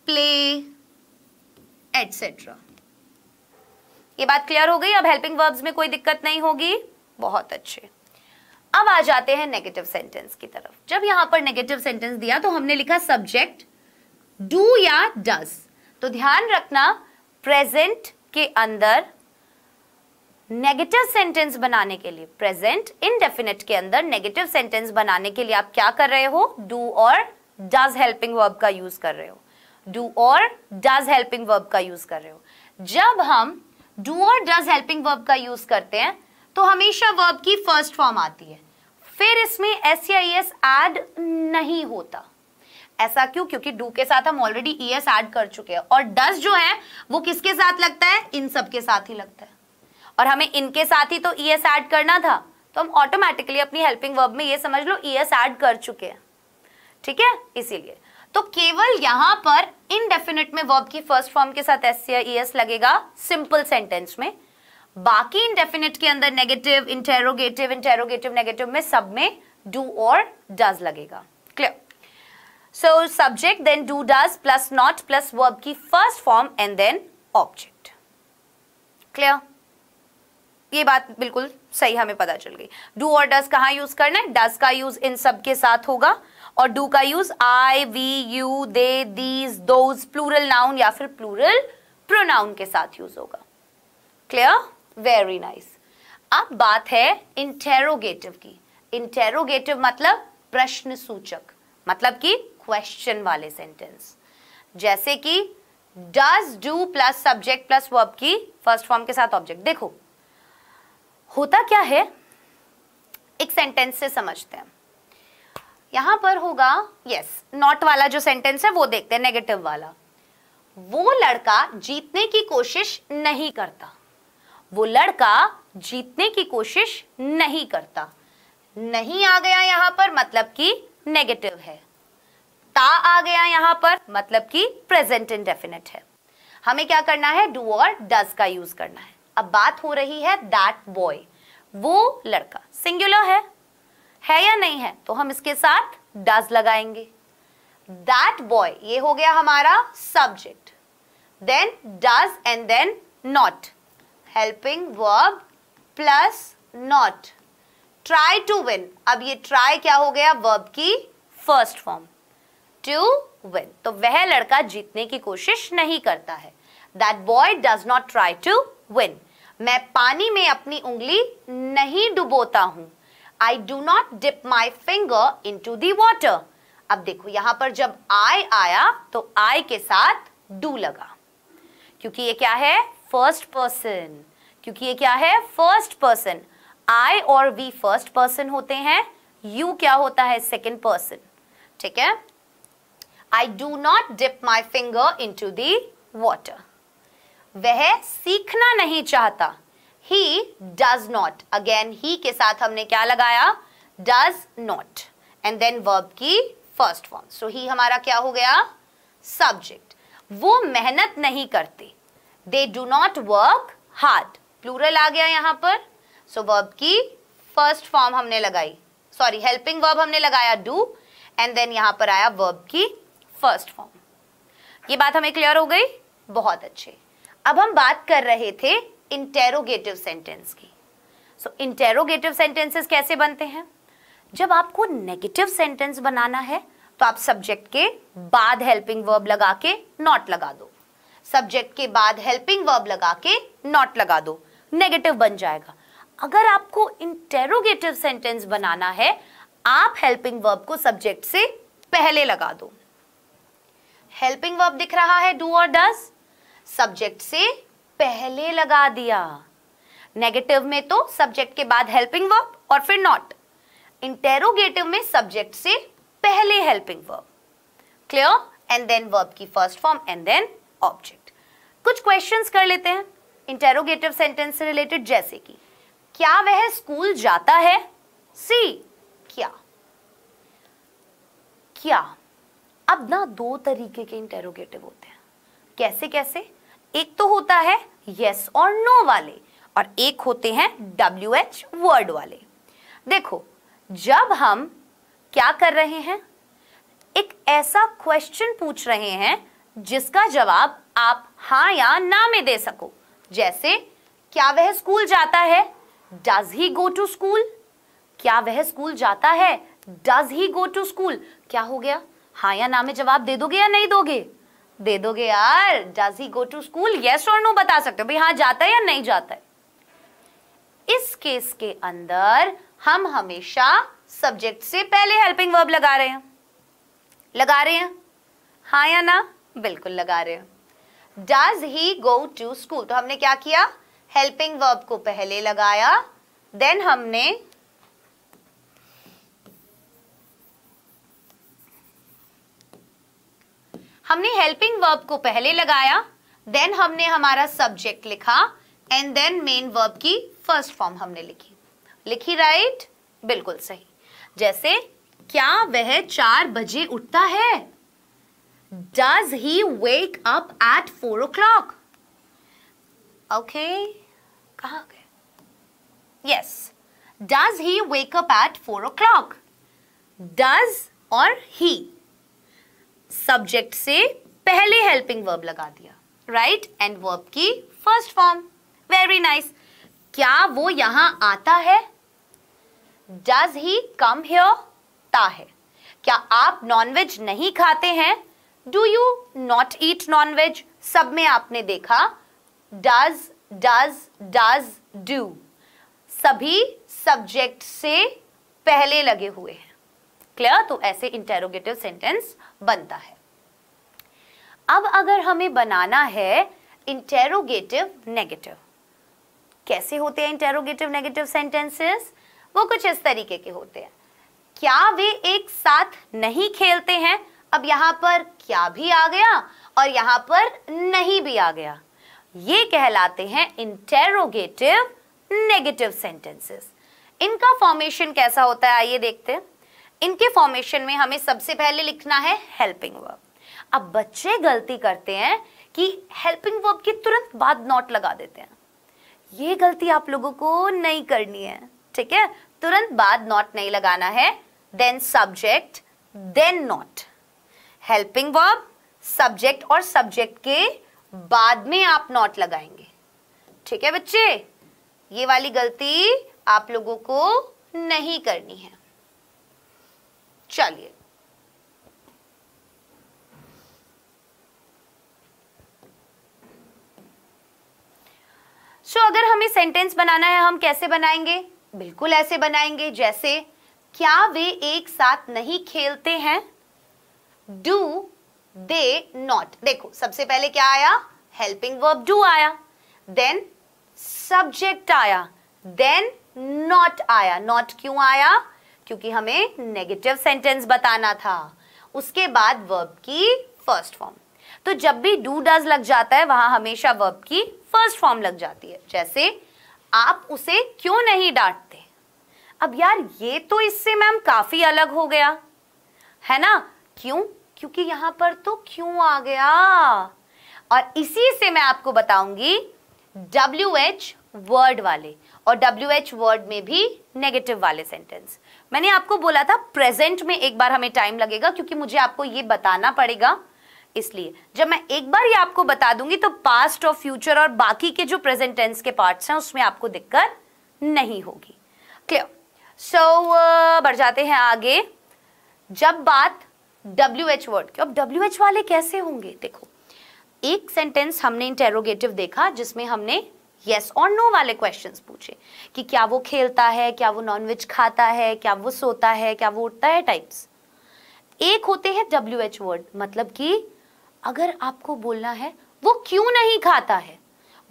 प्ले एटसेट्रा ये बात क्लियर हो गई अब हेल्पिंग वर्ब्स में कोई दिक्कत नहीं होगी बहुत अच्छे अब आ जाते हैं नेगेटिव सेंटेंस की तरफ जब यहां पर नेगेटिव सेंटेंस दिया तो हमने लिखा सब्जेक्ट डू या डज तो ध्यान रखना प्रेजेंट के अंदर नेगेटिव सेंटेंस बनाने के लिए प्रेजेंट इनडेफिनेट के अंदर नेगेटिव सेंटेंस बनाने के लिए आप क्या कर रहे हो डू और डज हेल्पिंग वर्ब का यूज कर रहे हो डू और डज हेल्पिंग वर्ब का यूज कर रहे हो जब हम डू और डज हेल्पिंग वर्ब का यूज करते हैं तो हमेशा वर्ब की फर्स्ट फॉर्म आती है फिर इसमें एस या एस एड नहीं होता ऐसा क्यों क्योंकि डू के साथ हम ऑलरेडी ई एस एड कर चुके हैं और डस जो है वो किसके साथ लगता है इन सब के साथ ही लगता है और हमें इनके साथ ही तो ई एस एड करना था तो हम ऑटोमेटिकली अपनी हेल्पिंग वर्ब में ये समझ लो ई एस एड कर चुके हैं ठीक है इसीलिए तो केवल यहां पर इनडेफिनेट में वर्ब की फर्स्ट फॉर्म के साथ एस या ई एस लगेगा सिंपल सेंटेंस में बाकी इनडेफिनेट के अंदर नेगेटिव इंटेरोगेटिव इंटेरोगेटिव नेगेटिव में सब में डू और डज लगेगा clear so subject then do does plus not plus verb की first form and then object clear ये बात बिल्कुल सही हमें पता चल गई डू और डज कहाँ यूज करना है डज का यूज इन सब के साथ होगा और डू का use I we you they these दो प्लूरल नाउन या फिर प्लूरल प्रोनाउन के साथ यूज होगा क्लियर वेरी नाइस अब बात है इंटेरोगेटिव की इंटेरोगेटिव मतलब प्रश्न सूचक मतलब कि क्वेश्चन वाले सेंटेंस जैसे कि does do plus subject plus verb की फर्स्ट फॉर्म के साथ ऑब्जेक्ट देखो होता क्या है एक सेंटेंस से समझते हैं यहां पर होगा यस नॉट वाला जो सेंटेंस है वो देखते हैं नेगेटिव वाला वो लड़का जीतने की कोशिश नहीं करता वो लड़का जीतने की कोशिश नहीं करता नहीं आ गया यहां पर मतलब कि नेगेटिव है ता आ गया यहां पर मतलब कि प्रेजेंट इनडेफिनेट है हमें क्या करना है डू और डज का यूज करना है अब बात हो रही है दैट बॉय वो लड़का सिंगुलर है है या नहीं है तो हम इसके साथ डज लगाएंगे दैट बॉय ये हो गया हमारा subject then does and then not helping verb plus not try to win अब ये ट्राई क्या हो गया वर्ब की फर्स्ट फॉर्म टू विन तो वह लड़का जीतने की कोशिश नहीं करता है that boy does not try to win मैं पानी में अपनी उंगली नहीं डुबोता हूं I do not dip my finger into the water अब देखो यहां पर जब आई आया तो आई के साथ डू लगा क्योंकि ये क्या है फर्स्ट पर्सन क्योंकि ये क्या है फर्स्ट पर्सन आई और वी फर्स्ट पर्सन होते हैं यू क्या होता है सेकेंड पर्सन ठीक है I do not dip my finger into the water वह सीखना नहीं चाहता he does not again he के साथ हमने क्या लगाया does not and then verb की फर्स्ट फॉर्म सो ही हमारा क्या हो गया सब्जेक्ट वो मेहनत नहीं करती they do not work hard plural आ गया यहां पर सो so, वर्ब की फर्स्ट फॉर्म हमने लगाई सॉरी हेल्पिंग वर्ब हमने लगाया डू एंड देन यहां पर आया वर्ब की फर्स्ट फॉर्म ये बात हमें क्लियर हो गई बहुत अच्छे अब हम बात कर रहे थे इंटेरोगेटिव सेंटेंस की सो इंटेरोगेटिव सेंटेंसेस कैसे बनते हैं जब आपको नेगेटिव सेंटेंस बनाना है तो आप सब्जेक्ट के बाद हेल्पिंग वर्ब लगा के नॉट लगा दो सब्जेक्ट के बाद हेल्पिंग वर्ब लगा के नॉट लगा दो नेगेटिव बन जाएगा अगर आपको इंटेरोगेटिव सेंटेंस बनाना है आप हेल्पिंग वर्ब को सब्जेक्ट से पहले लगा दो हेल्पिंग वर्ब दिख रहा है डू और डस सब्जेक्ट से पहले लगा दिया नेगेटिव में तो सब्जेक्ट के बाद हेल्पिंग वर्ब और फिर नॉट इंटेरोगेटिव में सब्जेक्ट से पहले helping verb clear and then verb की first form and then object कुछ क्वेश्चंस कर लेते हैं इंटेरोगेटिव सेंटेंस से रिलेटेड जैसे कि क्या वह स्कूल जाता है सी क्या क्या अब ना दो तरीके के इंटेरोगेटिव होते हैं कैसे कैसे एक तो होता है यस और नो वाले और एक होते हैं डब्ल्यू एच वर्ड वाले देखो जब हम क्या कर रहे हैं एक ऐसा क्वेश्चन पूछ रहे हैं जिसका जवाब आप हा या ना में दे सको जैसे क्या वह स्कूल जाता है does he go to school क्या वह स्कूल जाता है does he go to school क्या हो गया हा या ना में जवाब दे दोगे या नहीं दोगे दे दोगे यार does he go to school yes और नो बता सकते हो भाई हाँ जाता है या नहीं जाता है इस केस के अंदर हम हमेशा सब्जेक्ट से पहले हेल्पिंग वर्ब लगा रहे हैं लगा रहे हैं हाँ या ना बिल्कुल लगा रहे हैं does he go to school तो हमने क्या किया हेल्पिंग वर्ब को पहले लगाया देन हमने हमने हेल्पिंग वर्ब को पहले लगाया देन हमने हमारा सब्जेक्ट लिखा एंड देन मेन वर्ब की फर्स्ट फॉर्म हमने लिखी लिखी राइट right? बिल्कुल सही जैसे क्या वह चार बजे उठता है Does he wake up at four o'clock? Okay. Yes. Does he wake up at four o'clock? Does or he. subject से पहले helping verb लगा दिया right and verb की first form very nice क्या वो यहां आता है does he come here ता है क्या आप नॉनवेज नहीं खाते हैं do you not eat non veg सब में आपने देखा डज डज डज डू सभी सब्जेक्ट से पहले लगे हुए हैं क्लियर तो ऐसे इंटेरोगेटिव सेंटेंस बनता है अब अगर हमें बनाना है इंटेरोगेटिव नेगेटिव कैसे होते हैं इंटेरोगेटिव नेगेटिव सेंटेंसेस वो कुछ इस तरीके के होते हैं क्या वे एक साथ नहीं खेलते हैं अब यहां पर क्या भी आ गया और यहाँ पर नहीं भी आ गया ये कहलाते हैं इंटेरोगेटिव नेगेटिव सेंटेंसेस इनका फॉर्मेशन कैसा होता है आइए देखते हैं इनके फॉर्मेशन में हमें सबसे पहले लिखना है हेल्पिंग वर्ब अब बच्चे गलती करते हैं कि हेल्पिंग वर्ब के तुरंत बाद नॉट लगा देते हैं ये गलती आप लोगों को नहीं करनी है ठीक है तुरंत बाद नॉट नहीं लगाना है then subject then not helping verb subject और सब्जेक्ट के बाद में आप नॉट लगाएंगे ठीक है बच्चे ये वाली गलती आप लोगों को नहीं करनी है चलिए सो so, अगर हमें सेंटेंस बनाना है हम कैसे बनाएंगे बिल्कुल ऐसे बनाएंगे जैसे क्या वे एक साथ नहीं खेलते हैं डू दे नॉट देखो सबसे पहले क्या आया हेल्पिंग वर्ब डू आया देन सब्जेक्ट आया देन नॉट आया नॉट क्यों आया क्योंकि हमें नेगेटिव सेंटेंस बताना था उसके बाद वर्ब की फर्स्ट फॉर्म तो जब भी डू डज लग जाता है वहां हमेशा वर्ब की फर्स्ट फॉर्म लग जाती है जैसे आप उसे क्यों नहीं डांटते अब यार ये तो इससे मैम काफी अलग हो गया है ना क्यों क्योंकि यहां पर तो क्यों आ गया और इसी से मैं आपको बताऊंगी डब्ल्यू एच वर्ड वाले और डब्ल्यू एच वर्ड में भी नेगेटिव वाले सेंटेंस मैंने आपको बोला था प्रेजेंट में एक बार हमें टाइम लगेगा क्योंकि मुझे आपको ये बताना पड़ेगा इसलिए जब मैं एक बार ये आपको बता दूंगी तो पास्ट और फ्यूचर और बाकी के जो प्रेजेंट टेंस के पार्ट्स हैं उसमें आपको दिक्कत नहीं होगी क्लियर सो so, बढ़ जाते हैं आगे जब बात डब्ल्यू एच वर्ड के अब डब्ल्यू एच वाले कैसे होंगे देखो एक सेंटेंस हमने इंटेरोगेटिव देखा जिसमें हमने येस और नो वाले क्वेश्चन पूछे कि क्या वो खेलता है क्या वो नॉनवेज खाता है क्या वो सोता है क्या वो उठता है टाइप्स एक होते हैं डब्ल्यू एच वर्ड मतलब कि अगर आपको बोलना है वो क्यों नहीं खाता है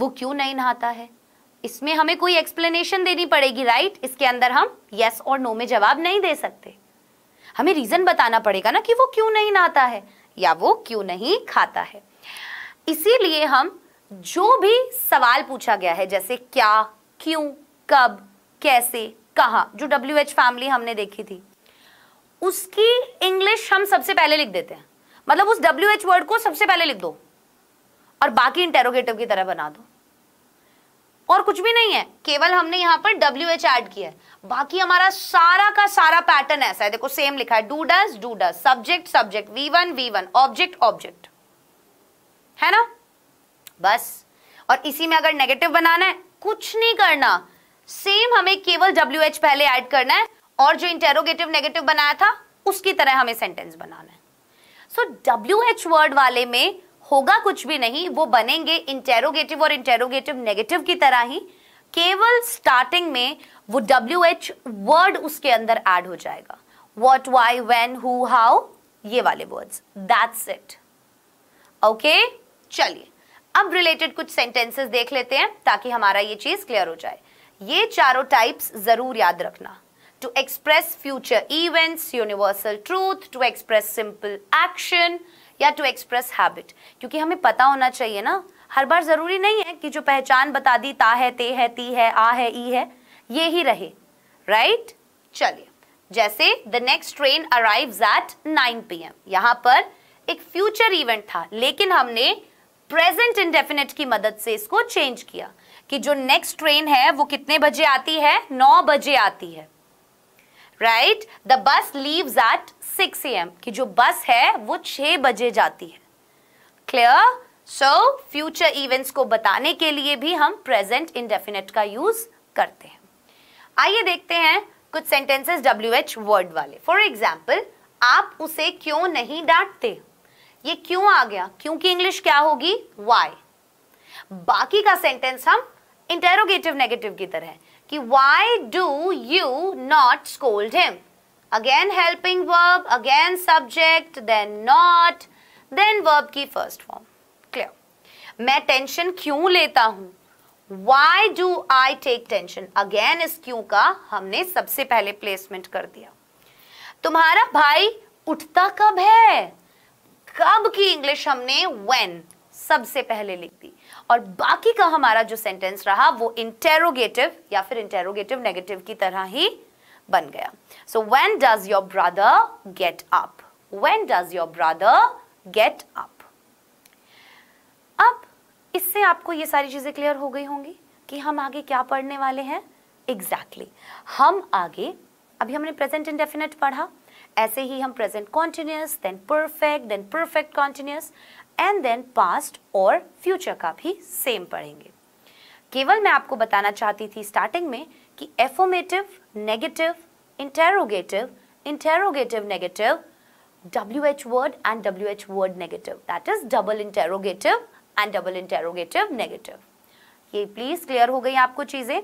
वो क्यों नहीं नहाता है इसमें हमें कोई एक्सप्लेनेशन देनी पड़ेगी राइट इसके अंदर हम यस और नो में जवाब नहीं दे सकते हमें रीज़न बताना पड़ेगा ना कि वो क्यों नहीं नहाता है या वो क्यों नहीं खाता है इसीलिए हम जो भी सवाल पूछा गया है जैसे क्या क्यों कब कैसे कहा जो डब्ल्यू एच फैमिली हमने देखी थी उसकी इंग्लिश हम सबसे पहले लिख देते हैं मतलब उस डब्ल्यू एच वर्ड को सबसे पहले लिख दो और बाकी इंटेरोगेटिव की तरह बना दो और कुछ भी नहीं है केवल हमने यहाँ पर डब्ल्यू एच एड किया है बाकी हमारा सारा का सारा पैटर्न ऐसा है देखो सेम लिखा है do does do does subject subject V one V one object object है ना बस और इसी में अगर नेगेटिव बनाना है कुछ नहीं करना सेम हमें केवल डब्ल्यू एच पहले एड करना है और जो इंटेरोगेटिव नेगेटिव बनाया था उसकी तरह हमें सेंटेंस बनाना है सो डब्ल्यू एच वर्ड वाले में होगा कुछ भी नहीं वो बनेंगे इंटेरोगेटिव और इंटेरोगेटिव नेगेटिव की तरह ही केवल स्टार्टिंग में वो डब्ल्यू एच वर्ड उसके अंदर एड हो जाएगा what why when who how ये वाले वर्ड्स दैट्स इट ओके चलिए अब रिलेटेड कुछ सेंटेंसेस देख लेते हैं ताकि हमारा ये चीज क्लियर हो जाए ये चारों टाइप्स जरूर याद रखना to express future events universal truth to express simple action या टू एक्सप्रेस हैबिट क्योंकि हमें पता होना चाहिए ना हर बार ज़रूरी नहीं है कि जो पहचान बता दी ता है ते है ती है आ है ई है ये ही रहे राइट right? चलिए जैसे the next train arrive at 9 AM यहां पर एक फ्यूचर इवेंट था लेकिन हमने प्रेजेंट इंडेफिनेट की मदद से इसको चेंज किया कि जो नेक्स्ट ट्रेन है वो कितने बजे आती है नौ बजे आती है right the bus leave at A M की जो बस है वो छह बजे जाती है क्लियर सो फ्यूचर इवेंट्स को बताने के लिए भी हम प्रेजेंट इनडेफिनेट का यूज करते हैं आइए देखते हैं कुछ सेंटेंसेस डब्ल्यू एच वर्ड वाले फॉर एग्जाम्पल आप उसे क्यों नहीं डांटते ये क्यों आ गया क्योंकि इंग्लिश क्या होगी वाई बाकी का सेंटेंस हम इंटेरोगेटिव नेगेटिव की तरह कि why do you not scold him again helping verb again subject then not then verb की फर्स्ट फॉर्म क्लियर मैं टेंशन क्यों लेता हूं why do I take tension again इस क्यों का हमने सबसे पहले प्लेसमेंट कर दिया तुम्हारा भाई उठता कब है कब की इंग्लिश हमने वेन सबसे पहले लिख दी और बाकी का हमारा जो सेंटेंस रहा वो इंटेरोगेटिव या फिर इंटेरोगेटिव नेगेटिव की तरह ही बन गया so when does your brother get up when does your brother get up अब इससे आपको ये सारी चीज़ें क्लियर हो गई होंगी कि हम आगे क्या पढ़ने वाले हैं एग्जैक्टली exactly. हम आगे अभी हमने प्रेजेंट इंडेफिनेट पढ़ा ऐसे ही हम present continuous then perfect then perfect continuous and then past और फ्यूचर का भी सेम पढ़ेंगे केवल मैं आपको बताना चाहती थी स्टार्टिंग में कि affirmative negative interrogative interrogative negative W H word and W H word negative that is double interrogative and double interrogative negative ये प्लीज क्लियर हो गई आपको चीजें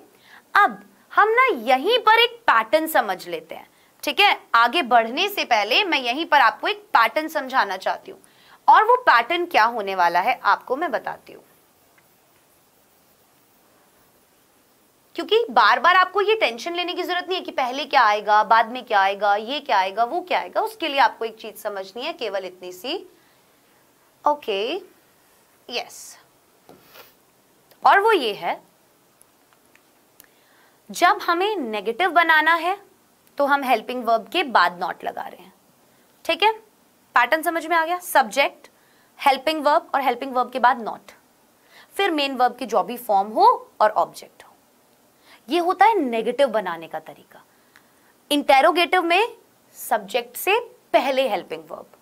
अब हम ना यहीं पर एक पैटर्न समझ लेते हैं ठीक है आगे बढ़ने से पहले मैं यहीं पर आपको एक पैटर्न समझाना चाहती हूँ और वो पैटर्न क्या होने वाला है आपको मैं बताती हूँ क्योंकि बार बार आपको ये टेंशन लेने की जरूरत नहीं है कि पहले क्या आएगा बाद में क्या आएगा ये क्या आएगा वो क्या आएगा उसके लिए आपको एक चीज समझनी है केवल इतनी सी ओके okay, यस yes. और वो ये है जब हमें नेगेटिव बनाना है तो हम हेल्पिंग वर्ब के बाद नॉट लगा रहे हैं ठीक है पैटर्न समझ में आ गया सब्जेक्ट हेल्पिंग वर्ब और हेल्पिंग वर्ब के बाद नॉट फिर मेन वर्ब की जो भी फॉर्म हो और ऑब्जेक्ट हो ये होता है नेगेटिव बनाने का तरीका इंटेरोगेटिव में सब्जेक्ट से पहले हेल्पिंग वर्ब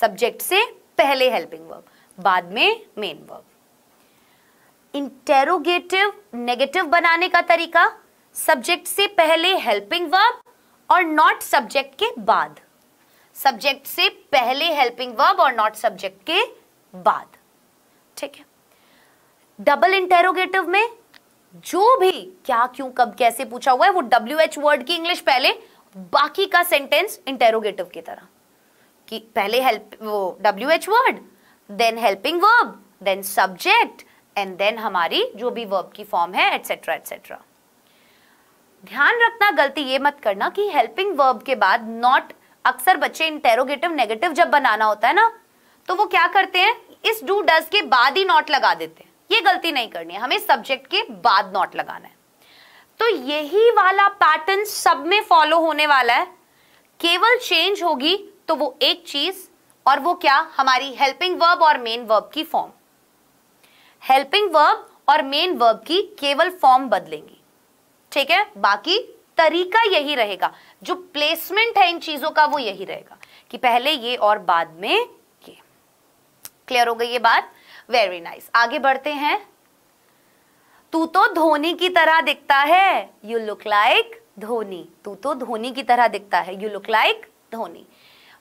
सब्जेक्ट से पहले हेल्पिंग वर्ब बाद में मेन वर्ब इंटेरोगेटिव नेगेटिव बनाने का तरीका सब्जेक्ट से पहले हेल्पिंग वर्ब और नॉट सब्जेक्ट के बाद सब्जेक्ट से पहले हेल्पिंग वर्ब और नॉट सब्जेक्ट के बाद ठीक है डबल इंटेरोगेटिव में जो भी क्या क्यों कब कैसे पूछा हुआ है वो डब्ल्यू एच वर्ड की इंग्लिश पहले बाकी का सेंटेंस इंटेरोगेटिव की तरह कि पहले हेल्प वो W H word then helping verb then subject and then हमारी जो भी वर्ब की फॉर्म है एटसेट्रा एटसेट्रा ध्यान रखना गलती ये मत करना कि हेल्पिंग वर्ब के बाद नॉट अक्सर बच्चे इंटेरोगेटिव नेगेटिव जब बनाना होता है ना तो वो क्या करते हैं इस डू डज के बाद ही नॉट लगा देते हैं ये गलती नहीं करनी है हमें सब्जेक्ट के बाद नॉट लगाना है तो यही वाला पैटर्न सब में फॉलो होने वाला है केवल चेंज होगी तो वो एक चीज और वो क्या हमारी हेल्पिंग वर्ब और मेन वर्ब की फॉर्म हेल्पिंग वर्ब और मेन वर्ब की केवल फॉर्म बदलेंगी ठीक है बाकी तरीका यही रहेगा जो प्लेसमेंट है इन चीजों का वो यही रहेगा कि पहले ये और बाद में ये क्लियर हो गई ये बात वेरी नाइस nice. आगे बढ़ते हैं तू तो धोनी की तरह दिखता है यू लुक लाइक धोनी तू तो धोनी की तरह दिखता है यू लुक लाइक धोनी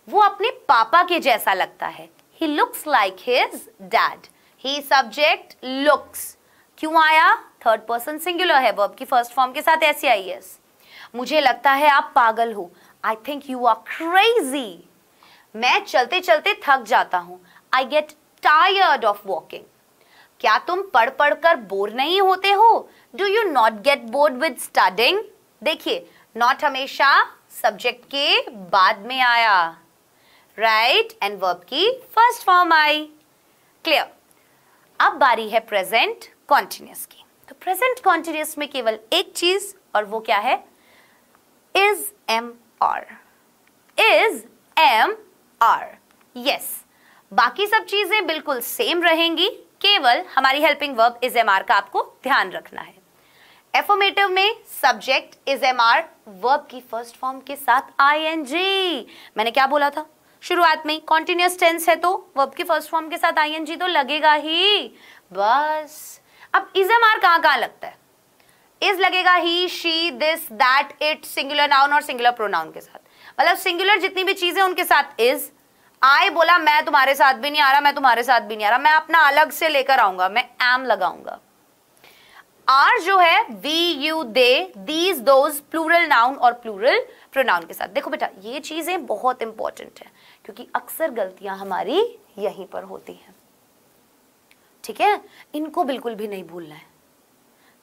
वो अपने पापा के जैसा लगता है he looks like his dad he subject looks क्यों आया थर्ड पर्सन सिंगुलर है वर्ब की फर्स्ट फॉर्म के साथ ऐसी आई एस मुझे लगता है आप पागल हो I think you are crazy मैं चलते चलते थक जाता हूं I get tired of walking क्या तुम पढ़ पढ़ कर बोर नहीं होते हो do you not get bored with studying देखिए नॉट हमेशा सब्जेक्ट के बाद में आया राइट एंड वर्ब की फर्स्ट फॉर्म आई क्लियर अब बारी है प्रेजेंट कॉन्टिन्यूस की तो प्रेजेंट कॉन्टिन्यूस में केवल एक चीज और वो क्या है is R Is R Yes. बाकी सब चीजें बिल्कुल सेम रहेंगी केवल हमारी helping verb is am are का आपको ध्यान रखना है एफोमेटिव में subject is am are verb की फर्स्ट फॉर्म के साथ आई एन जी मैंने क्या बोला था शुरुआत में कॉन्टिन्यूस टेंस है तो वर्ब की फर्स्ट फॉर्म के साथ आई एन जी तो लगेगा ही बस अब इज एम आर कहाँ कहां लगता है इज लगेगा he she this that it singular noun और सिंगुलर प्रोनाउन के साथ मतलब सिंगुलर जितनी भी चीजें उनके साथ इज आई बोला मैं तुम्हारे साथ भी नहीं आ रहा मैं तुम्हारे साथ भी नहीं आ रहा मैं अपना अलग से लेकर आऊंगा मैं एम लगाऊंगा आर जो है we you they these those plural noun और प्लूरल प्रोनाउन के साथ देखो बेटा ये चीजें बहुत इंपॉर्टेंट है क्योंकि अक्सर गलतियां हमारी यहीं पर होती हैं ठीक है इनको बिल्कुल भी नहीं भूलना है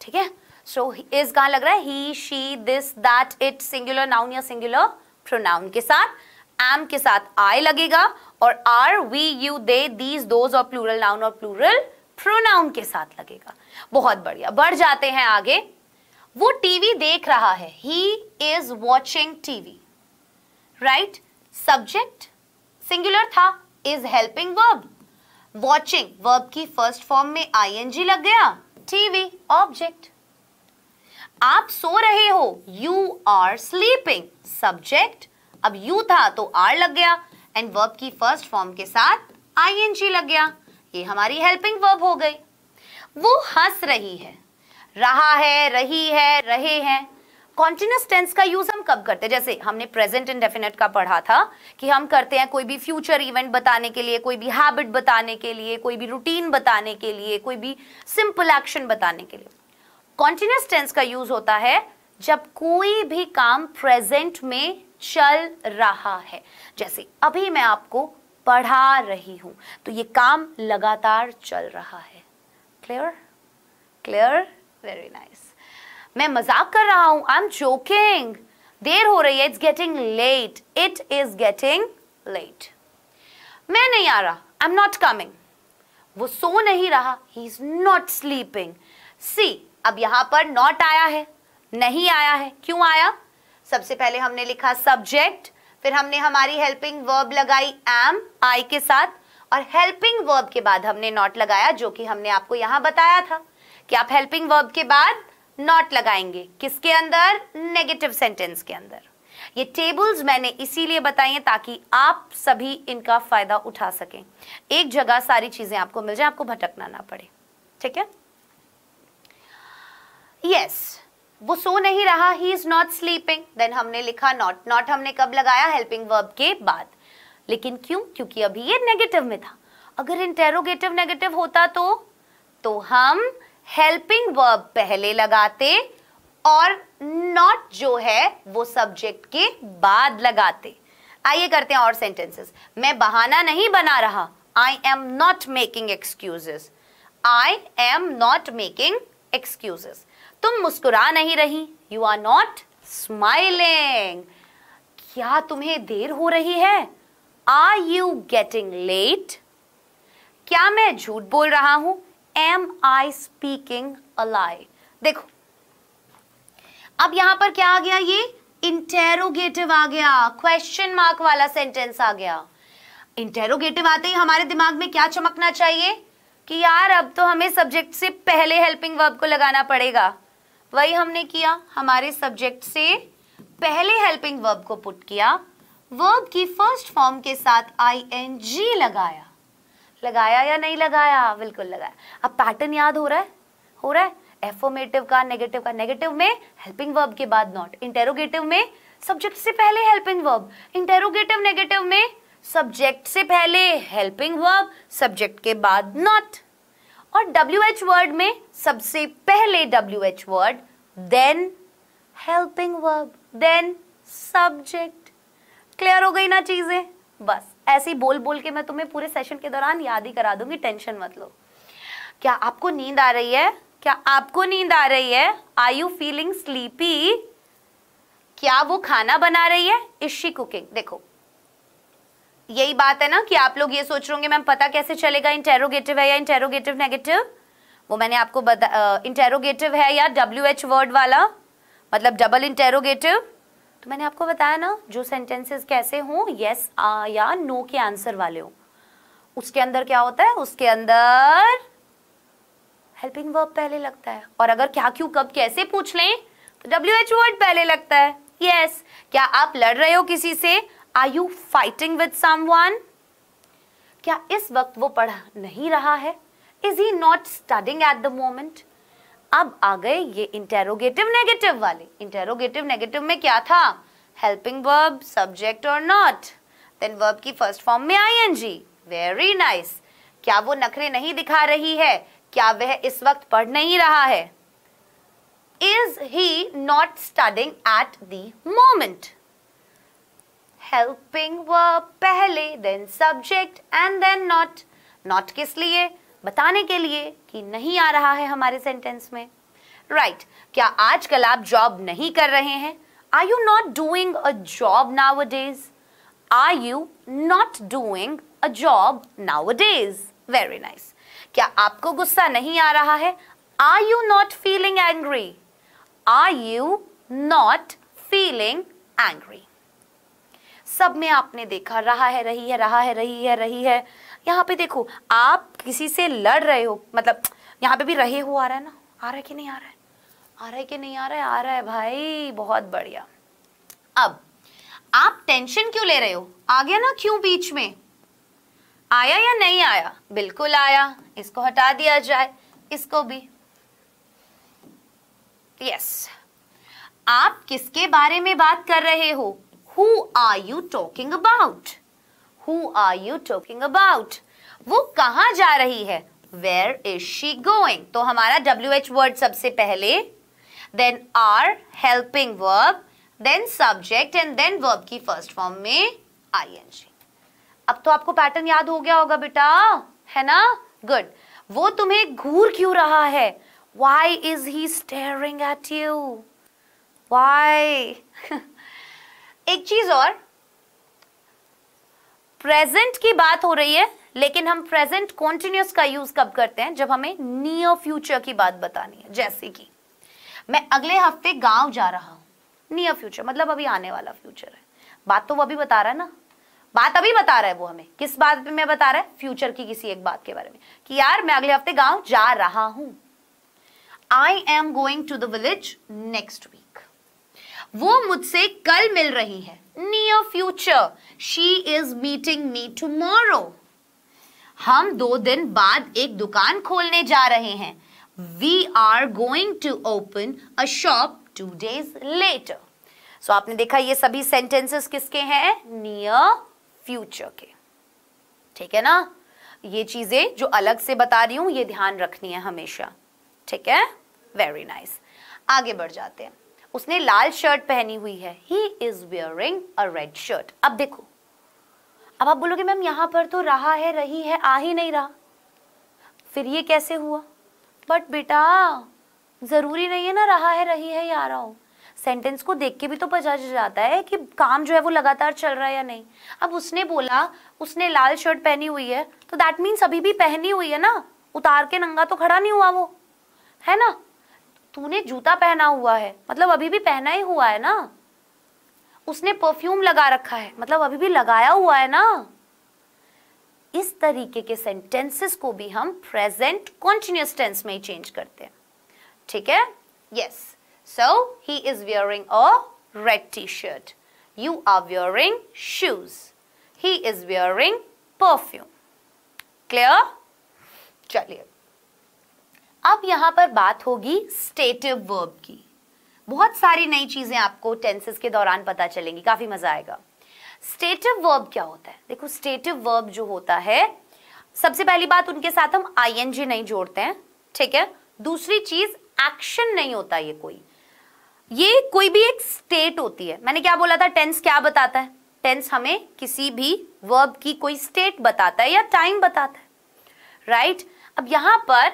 ठीक है सो इस इज लग रहा है he she this that it singular noun या सिंगुलर प्रोनाउन के साथ एम के साथ आई लगेगा और are we you they these those और प्लूरल नाउन और प्लूरल प्रोनाउन के साथ लगेगा बहुत बढ़िया बढ़ जाते हैं आगे वो टीवी देख रहा है he is watching TV right subject singular था is helping verb watching verb की फर्स्ट फॉर्म में आईएनजी लग गया टीवी ऑब्जेक्ट आप सो रहे हो यू आर स्लीपिंग सब्जेक्ट अब यू था तो आर लग गया एंड वर्ब की फर्स्ट फॉर्म के साथ आईएनजी लग गया ये हमारी हेल्पिंग वर्ब हो गई वो हंस रही है रहा है रही है रहे हैं कॉन्टिन्यूस टेंस का यूज हम कब करते हैं जैसे हमने प्रेजेंट इंडेफिनेट का पढ़ा था कि हम करते हैं कोई भी फ्यूचर इवेंट बताने के लिए कोई भी हैबिट बताने के लिए कोई भी रूटीन बताने के लिए कोई भी सिंपल एक्शन बताने के लिए कॉन्टिन्यूस टेंस का यूज होता है जब कोई भी काम प्रेजेंट में चल रहा है जैसे अभी मैं आपको पढ़ा रही हूं तो ये काम लगातार चल रहा है क्लियर क्लियर वेरी नाइस मैं मजाक कर रहा हूं आई एम जोकिंग देर हो रही है it's getting late it is getting late मैं नहीं आ रहा आई एम नॉट कमिंग वो सो नहीं रहा he is not sleeping see अब यहां पर नॉट आया है नहीं आया है क्यों आया सबसे पहले हमने लिखा सब्जेक्ट फिर हमने हमारी हेल्पिंग वर्ब लगाई एम आई के साथ और हेल्पिंग वर्ब के बाद हमने नॉट लगाया जो कि हमने आपको यहां बताया था कि आप हेल्पिंग वर्ब के बाद नॉट लगाएंगे किसके अंदर नेगेटिव सेंटेंस के अंदर ये टेबल्स मैंने इसीलिए बताई हैं ताकि आप सभी इनका फायदा उठा सकें एक जगह सारी चीजें आपको मिल जाए आपको भटकना ना पड़े ठीक है यस yes. वो सो नहीं रहा he is not sleeping then हमने लिखा नॉट नॉट हमने कब लगाया हेल्पिंग वर्ब के बाद लेकिन क्यों क्योंकि अभी ये नेगेटिव में था अगर इंटेरोगेटिव नेगेटिव होता तो तो हम हेल्पिंग वर्ब पहले लगाते और नॉट जो है वो सब्जेक्ट के बाद लगाते आइए करते हैं और सेंटेंसेस मैं बहाना नहीं बना रहा I am not making excuses I am not making excuses तुम मुस्कुरा नहीं रही यू आर नॉट स्माइलिंग क्या तुम्हें देर हो रही है आर यू गेटिंग लेट क्या मैं झूठ बोल रहा हूं एम आई स्पीकिंग अलाई देखो अब यहां पर क्या आ गया ये इंटेरोगेटिव आ गया क्वेश्चन मार्क वाला सेंटेंस आ गया इंटेरोगेटिव आते ही हमारे दिमाग में क्या चमकना चाहिए कि यार अब तो हमें सब्जेक्ट से पहले हेल्पिंग वर्ब को लगाना पड़ेगा वही हमने किया हमारे सब्जेक्ट से पहले हेल्पिंग वर्ब को पुट किया वर्ब की फर्स्ट फॉर्म के साथ आई एन जी लगाया लगाया या नहीं लगाया बिल्कुल लगाया अब पैटर्न याद हो रहा है हो रहा है एफोमेटिव का नेगेटिव का नेगेटिव में हेल्पिंग वर्ब के बाद नॉट इंटेरोगेटिव में सब्जेक्ट से पहले हेल्पिंग वर्ब इंटेरोगेटिव नेगेटिव में सब्जेक्ट से पहले हेल्पिंग वर्ब सब्जेक्ट के बाद नॉट और डब्ल्यू एच वर्ड में सबसे पहले W H word then helping verb then subject clear हो गई ना चीजें बस ऐसे ही बोल बोल के मैं तुम्हें पूरे सेशन के दौरान याद ही करा दूंगी टेंशन मत लो क्या आपको नींद आ रही है क्या आपको नींद आ रही है आई यू फीलिंग स्लीपी क्या वो खाना बना रही है इज शी कुकिंग देखो यही बात है ना कि आप लोग ये सोच रहे होंगे मैम पता कैसे चलेगा इंटेरोगेटिव है या इंटेरोगेटिव नेगेटिव वो मैंने आपको बता इंटेरोगेटिव है या डब्ल्यू एच वर्ड वाला मतलब डबल इंटेरोगेटिव तो मैंने आपको बताया ना जो सेंटेंसेस कैसे हों यस आ, या नो के आंसर वाले हों उसके अंदर क्या होता है उसके अंदर हेल्पिंग वर्ब पहले लगता है और अगर क्या क्यों कब कैसे पूछ लें तो डब्ल्यू एच वर्ड पहले लगता है यस yes. क्या आप लड़ रहे हो किसी से are you fighting with someone क्या इस वक्त वो पढ़ नहीं रहा है is he not studying at the moment अब आ गए ये इंटेरोगेटिव नेगेटिव वाले इंटेरोगेटिव नेगेटिव में क्या था हेल्पिंग वर्ब सब्जेक्ट और नॉट देन वर्ब की फर्स्ट फॉर्म में I N G very nice क्या वो नखरे नहीं दिखा रही है क्या वह इस वक्त पढ़ नहीं रहा है is he not studying at the moment helping verb पहले then subject and then not not किस लिए बताने के लिए कि नहीं आ रहा है हमारे सेंटेंस में राइट right. क्या आजकल आप जॉब नहीं कर रहे हैं are you not doing a job nowadays are you not doing a job nowadays very nice क्या आपको गुस्सा नहीं आ रहा है are you not feeling angry are you not feeling angry सब में आपने देखा रहा है रही है रहा है रही है रही है यहाँ पे देखो आप किसी से लड़ रहे हो मतलब यहाँ पे भी रहे हो आ रहा है ना आ रहा है कि नहीं आ रहा है आ रहा है कि नहीं आ रहा है आ रहा है भाई बहुत बढ़िया अब आप टेंशन क्यों ले रहे हो आ गया ना क्यों बीच में आया या नहीं आया बिल्कुल आया इसको हटा दिया जाए इसको भी यस yes. आप किसके बारे में बात कर रहे हो Who are you talking about? Who are you talking about? वो कहाँ जा रही है Where is she going? तो हमारा डब्ल्यू एच वर्ड सबसे पहले then are helping verb then subject and then verb की फर्स्ट फॉर्म में आई एन जी अब तो आपको पैटर्न याद हो गया होगा बेटा है ना गुड वो तुम्हें घूर क्यों रहा है why is he staring at you why एक चीज और प्रेजेंट की बात हो रही है लेकिन हम प्रेजेंट कॉन्टिन्यूस का यूज कब करते हैं जब हमें नियर फ्यूचर की बात बतानी है जैसे कि मैं अगले हफ्ते गांव जा रहा हूं नियर फ्यूचर मतलब अभी आने वाला फ्यूचर है बात तो वो अभी बता रहा है ना बात अभी बता रहा है वो हमें किस बात में बता रहा है फ्यूचर की किसी एक बात के बारे में कि यार मैं अगले हफ्ते गांव जा रहा हूं I am going to the village next week वो मुझसे कल मिल रही है near future she is meeting me tomorrow हम दो दिन बाद एक दुकान खोलने जा रहे हैं we are going to open a shop two days later so आपने देखा ये सभी सेंटेंसेस किसके हैं नियर फ्यूचर के ठीक है ना ये चीजें जो अलग से बता रही हूं ये ध्यान रखनी है हमेशा ठीक है वेरी नाइस nice. आगे बढ़ जाते हैं उसने लाल शर्ट पहनी हुई है he is wearing a red shirt अब देखो अब आप बोलोगे मैम यहां पर तो रहा है रही है आ ही नहीं रहा फिर ये कैसे हुआ बट बेटा ज़रूरी नहीं है ना रहा है रही है या रहा हो सेंटेंस को देख के भी तो पता चल जाता है कि काम जो है वो लगातार चल रहा है या नहीं अब उसने बोला उसने लाल शर्ट पहनी हुई है तो दैट मीन्स अभी भी पहनी हुई है ना उतार के नंगा तो खड़ा नहीं हुआ वो है ना तूने जूता पहना हुआ है मतलब अभी भी पहना ही हुआ है ना उसने परफ्यूम लगा रखा है मतलब अभी भी लगाया हुआ है ना इस तरीके के सेंटेंसेस को भी हम प्रेजेंट कॉन्टिन्यूस टेंस में ही चेंज करते हैं ठीक है yes so he is wearing a red T shirt you are wearing shoes he is wearing perfume clear चलिए अब यहां पर बात होगी स्टेटिव वर्ब की बहुत सारी नई चीज़ें आपको टेंसेस के दौरान पता चलेंगी काफ़ी मज़ा आएगा स्टेटिव वर्ब क्या होता है देखो स्टेटिव वर्ब जो होता है सबसे पहली बात उनके साथ हम आईएनजी नहीं जोड़ते हैं ठीक है दूसरी चीज़ एक्शन नहीं होता ये कोई ये कोई भी एक स्टेट होती है मैंने क्या बोला था टेंस क्या बताता है टेंस हमें किसी भी वर्ब की कोई स्टेट बताता है या टाइम बताता है राइट right? अब यहां पर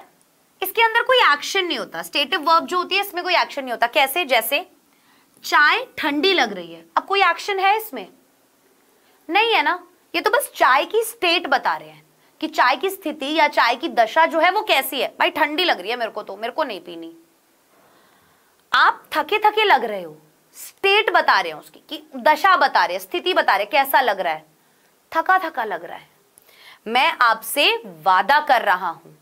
इसके अंदर कोई एक्शन नहीं होता स्टेटिव वर्ब जो होती है इसमें कोई एक्शन नहीं होता कैसे जैसे चाय ठंडी लग रही है अब कोई एक्शन है इसमें नहीं है ना ये तो बस चाय की स्टेट बता रहे हैं कि चाय की स्थिति या चाय की दशा जो है वो कैसी है भाई ठंडी लग रही है मेरे को तो मेरे को नहीं पीनी आप थके थके लग रहे हो स्टेट बता रहे हो उसकी कि दशा बता रहे स्थिति बता रहे कैसा लग रहा है थका थका लग रहा है मैं आपसे वादा कर रहा हूं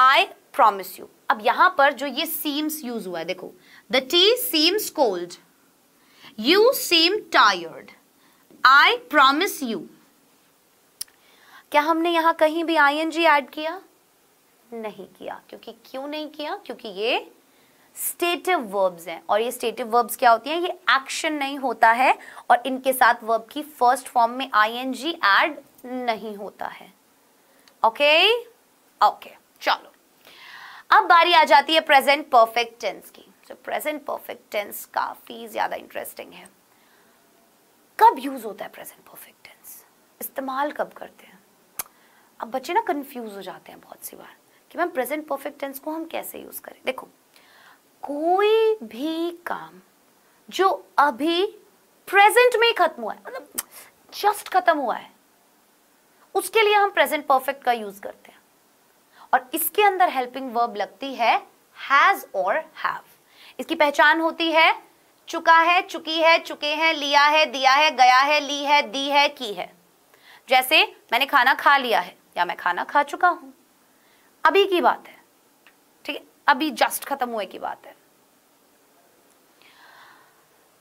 आई प्रॉमिस यू अब यहां पर जो ये सीम्स यूज हुआ है देखो the tea seems cold you seem tired I promise you क्या हमने यहां कहीं भी आई एन जी एड किया नहीं किया क्योंकि क्यों नहीं किया क्योंकि ये स्टेटिव वर्ब्स हैं और ये स्टेटिव वर्ब्स क्या होती हैं ये एक्शन नहीं होता है और इनके साथ वर्ब की फर्स्ट फॉर्म में आई एन जी एड नहीं होता है ओके ओके चलो अब बारी आ जाती है प्रेजेंट परफेक्ट टेंस की सो प्रेजेंट परफेक्ट टेंस काफ़ी ज़्यादा इंटरेस्टिंग है कब यूज़ होता है प्रेजेंट परफेक्ट टेंस इस्तेमाल कब करते हैं अब बच्चे ना कंफ्यूज हो जाते हैं बहुत सी बार कि मैम प्रेजेंट परफेक्ट टेंस को हम कैसे यूज़ करें देखो कोई भी काम जो अभी प्रेजेंट में खत्म हुआ है मतलब जस्ट खत्म हुआ है उसके लिए हम प्रेजेंट परफेक्ट का यूज़ करते हैं और इसके अंदर हेल्पिंग वर्ब लगती है हैज और हैव इसकी पहचान होती है चुका है चुकी है चुके हैं लिया है दिया है गया है ली है दी है की है जैसे मैंने खाना खा लिया है या मैं खाना खा चुका हूं अभी की बात है ठीक है अभी जस्ट खत्म हुए की बात है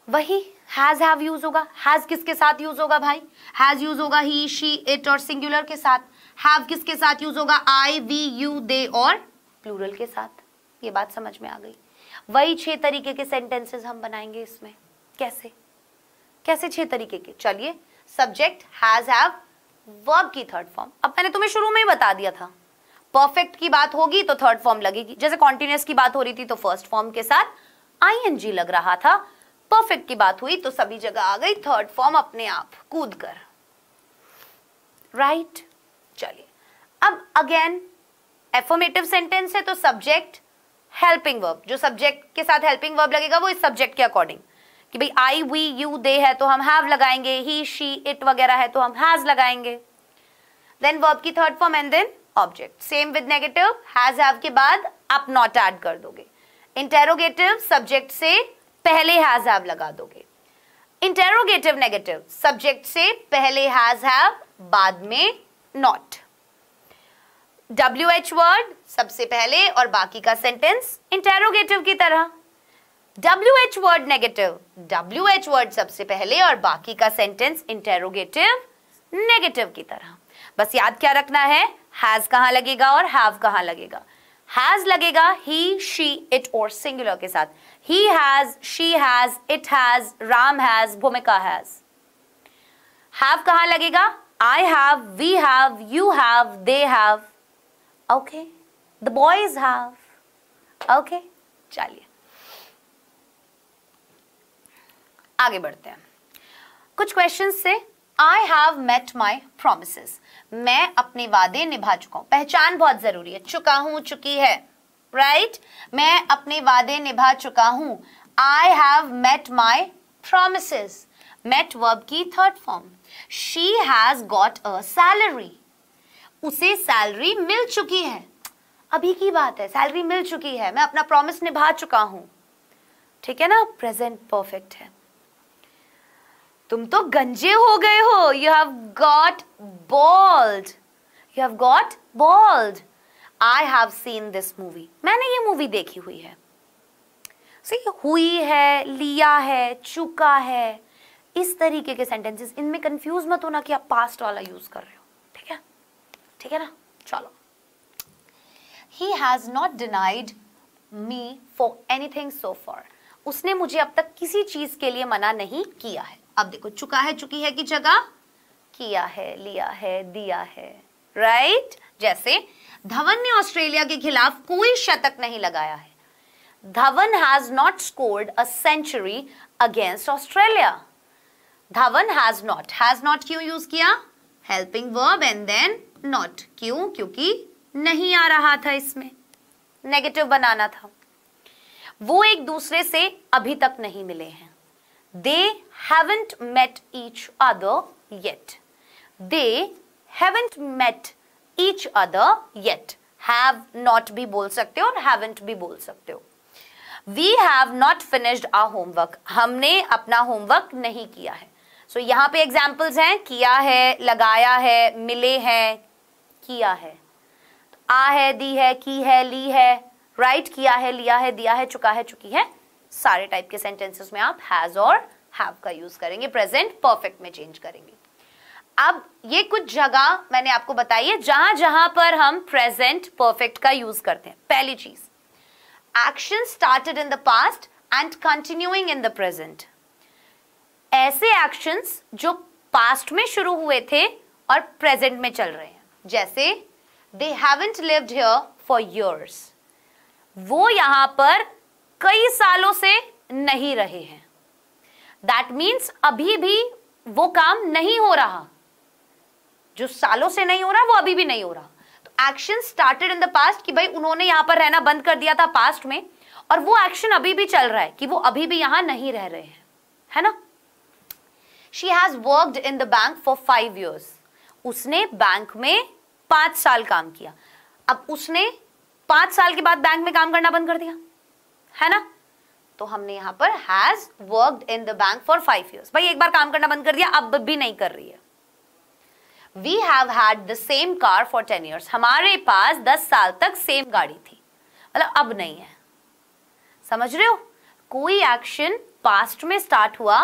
वही हैज हैव यूज होगा हैज किसके साथ यूज होगा भाई हैज यूज होगा ही शी इट और सिंगुलर के साथ हैव किसके साथ यूज होगा आई वी यू दे और प्लूरल के साथ ये बात समझ में आ गई वही छह तरीके के सेंटेंसेस हम बनाएंगे इसमें कैसे कैसे छह तरीके के चलिए सब्जेक्ट हैज हैव वर्ब की थर्ड फॉर्म अब मैंने तुम्हें शुरू में ही बता दिया था परफेक्ट की बात होगी तो थर्ड फॉर्म लगेगी जैसे कॉन्टिन्यूस की बात हो रही थी तो फर्स्ट फॉर्म के साथ आईएनजी लग रहा था परफेक्ट की बात हुई तो सभी जगह आ गई थर्ड फॉर्म अपने आप कूद कर राइट right? चलिए अब अगेन एफोमेटिव सेंटेंस है तो सब्जेक्ट हेल्पिंग वर्ब जो सब्जेक्ट के साथ हेल्पिंग वर्ब लगेगा वो इस सब्जेक्ट के अकॉर्डिंग कि भाई आई वी यू दे है तो हम हैव लगाएंगे ही शी इट वगैरह है तो हम हैज लगाएंगे देन वर्ब की third form and then object same with negative has have के बाद आप नॉट ऐड कर दोगे इंटेरोगेटिव सब्जेक्ट से पहले हैज हैव लगा दोगे इंटेरोगेटिव नेगेटिव सब्जेक्ट से पहले हैज हैव बाद में नॉट डब्ल्यू एच वर्ड सबसे पहले और बाकी का सेंटेंस इंटेरोगेटिव की तरह W H word negative W H word सबसे पहले और बाकी का सेंटेंस इंटेरोगेटिव नेगेटिव की तरह बस याद क्या रखना है हैज कहां लगेगा और हैव कहां लगेगा हैज लगेगा ही शी इट और सिंगुलर के साथ he has she has it has Ram has Bhumika has have कहां लगेगा I have, we have, you have, they have. Okay. The boys have. Okay. चलिए आगे बढ़ते हैं कुछ क्वेश्चन से I have met my promise मैं अपने वादे निभा चुका हूं पहचान बहुत जरूरी है चुका हूं चुकी है राइट right? मैं अपने वादे निभा चुका हूं I have met my promise met verb की third form she has got a salary उसे सैलरी मिल चुकी है अभी की बात है सैलरी मिल चुकी है मैं अपना प्रॉमिस निभा चुका हूं ठीक है ना प्रेजेंट परफेक्ट है तुम तो गंजे हो गए हो you have got bald you have got bald I have seen this movie मैंने ये मूवी देखी हुई है सही हुई है लिया है चुका है इस तरीके के सेंटेंसेस इनमें कंफ्यूज मत होना कि आप पास्ट वाला यूज कर रहे हो ठीक है ठीक है ना चलो he has not denied me for anything so for उसने मुझे अब तक किसी चीज के लिए मना नहीं किया है अब देखो चुका है चुकी है कि जगह किया है लिया है दिया है राइट right? जैसे धवन ने ऑस्ट्रेलिया के खिलाफ कोई शतक नहीं लगाया है Dhawan has not scored a century against Australia Dhawan has not has not क्यों यूज किया helping verb and then not क्यों क्योंकि नहीं आ रहा था इसमें नेगेटिव बनाना था वो एक दूसरे से अभी तक नहीं मिले हैं they haven't met each other yet they haven't met each other yet have not भी बोल सकते हो और हैवेंट भी बोल सकते हो we have not finished a homework हमने अपना होमवर्क नहीं किया है सो so, यहाँ पे एग्जाम्पल्स हैं किया है लगाया है मिले हैं किया है तो आ है दी है की है ली है राइट right, किया है लिया है दिया है चुका है चुकी है सारे टाइप के सेंटेंसेस में आप हैज और हैव का यूज करेंगे प्रेजेंट परफेक्ट में चेंज करेंगे अब ये कुछ जगह मैंने आपको बताई है जहां जहां पर हम प्रेजेंट परफेक्ट का यूज करते हैं पहली चीज action started in the past and continuing in the present ऐसे एक्शंस जो पास्ट में शुरू हुए थे और प्रेजेंट में चल रहे हैं जैसे they haven't lived here for years वो यहां पर कई सालों से नहीं रहे हैं दैट मीन्स अभी भी वो काम नहीं हो रहा जो सालों से नहीं हो रहा वो अभी भी नहीं हो रहा तो action started in the past कि भाई उन्होंने यहां पर रहना बंद कर दिया था पास्ट में और वो एक्शन अभी भी चल रहा है कि वो अभी भी यहां नहीं रह रहे हैं है ना she has worked in the bank for five years उसने बैंक में पांच साल काम किया अब उसने पांच साल के बाद बैंक में काम करना बंद कर दिया है ना तो हमने यहां पर has worked in the bank for five years भाई एक बार काम करना बंद कर दिया अब भी नहीं कर रही है we have had the same car for ten years हमारे पास दस साल तक सेम गाड़ी थी मतलब अब नहीं है समझ रहे हो कोई एक्शन पास्ट में स्टार्ट हुआ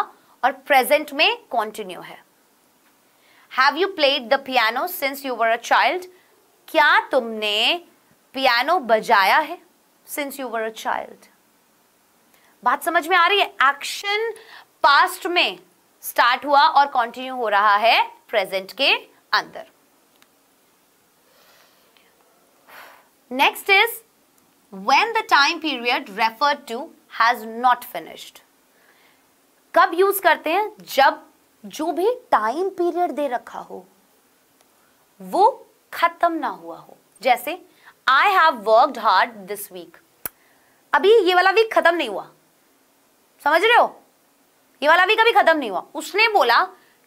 और प्रेजेंट में कॉन्टिन्यू है have you played the piano since you were a child क्या तुमने पियानो बजाया है since you were a child बात समझ में आ रही है एक्शन पास्ट में स्टार्ट हुआ और कंटिन्यू हो रहा है प्रेजेंट के अंदर next is when the time period refer to has not finished कब यूज करते हैं जब जो भी टाइम पीरियड दे रखा हो वो खत्म ना हुआ हो जैसे I have worked hard this week अभी ये वाला वीक खत्म नहीं हुआ समझ रहे हो ये वाला वीक अभी खत्म नहीं हुआ उसने बोला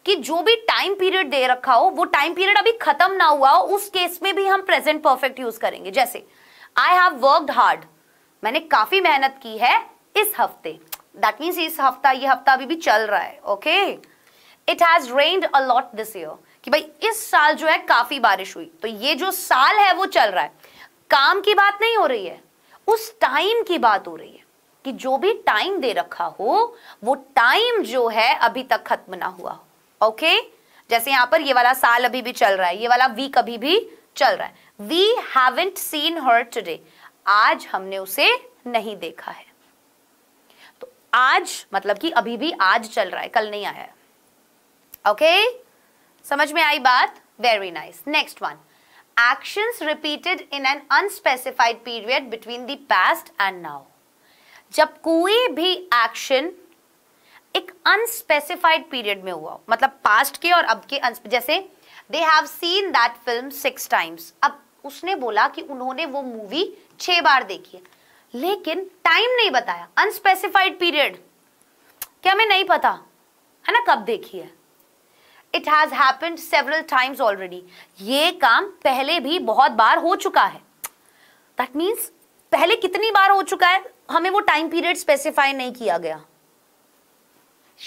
कि जो भी टाइम पीरियड दे रखा हो वो टाइम पीरियड अभी खत्म ना हुआ हो उस केस में भी हम प्रेजेंट परफेक्ट यूज करेंगे जैसे आई हैव वर्कड हार्ड मैंने काफी मेहनत की है इस हफ्ते दैट मीन्स इस हफ्ता ये हफ्ता अभी भी चल रहा है okay it has rained a lot this year कि भाई इस साल जो है काफी बारिश हुई तो ये जो साल है वो चल रहा है काम की बात नहीं हो रही है उस टाइम की बात हो रही है कि जो भी टाइम दे रखा हो वो टाइम जो है अभी तक खत्म ना हुआ हो ओके जैसे यहां पर ये वाला साल अभी भी चल रहा है ये वाला वीक अभी भी चल रहा है we haven't seen her today आज हमने उसे नहीं देखा है आज मतलब कि अभी भी आज चल रहा है कल नहीं आया है ओके समझ में आई बात very nice next one actions repeated in an unspecified period between the past and now जब कोई भी एक्शन एक अनस्पेसिफाइड पीरियड में हुआ मतलब पास्ट के और अब के जैसे they have seen that film six times अब उसने बोला कि उन्होंने वो मूवी छह बार देखी है लेकिन टाइम नहीं बताया अनस्पेसिफाइड पीरियड क्या हमें नहीं पता है ना कब देखी है it has happened several times already ये काम पहले भी बहुत बार हो चुका है दैट मीन्स पहले कितनी बार हो चुका है हमें वो टाइम पीरियड स्पेसिफाई नहीं किया गया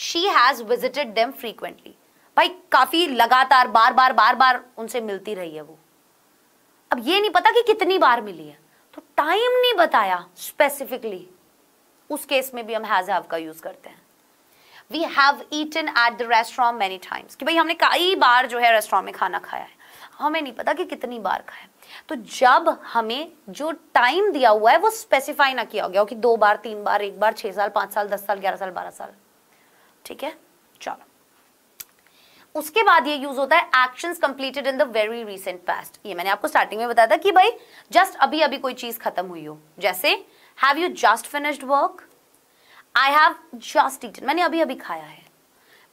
she has visited them frequently भाई काफी लगातार बार बार बार बार उनसे मिलती रही है वो अब ये नहीं पता कि कितनी बार मिली है तो टाइम नहीं बताया स्पेसिफिकली उस केस में भी हम हैज हैव का यूज करते हैं we have eaten at the restaurant many times कि भाई हमने कई बार जो है रेस्टोरेंट में खाना खाया है हमें नहीं पता कि कितनी बार खाया तो जब हमें जो टाइम दिया हुआ है वो स्पेसिफाई ना किया गया कि दो बार तीन बार एक बार छह साल पाँच साल दस साल ग्यारह साल बारह साल ठीक है चलो उसके बाद ये यूज होता है actions completed in the very recent past ये मैंने आपको स्टार्टिंग में बताया था कि भाई जस्ट अभी अभी कोई चीज खत्म हुई हो जैसे have you just finished work I have just eaten मैंने अभी अभी खाया है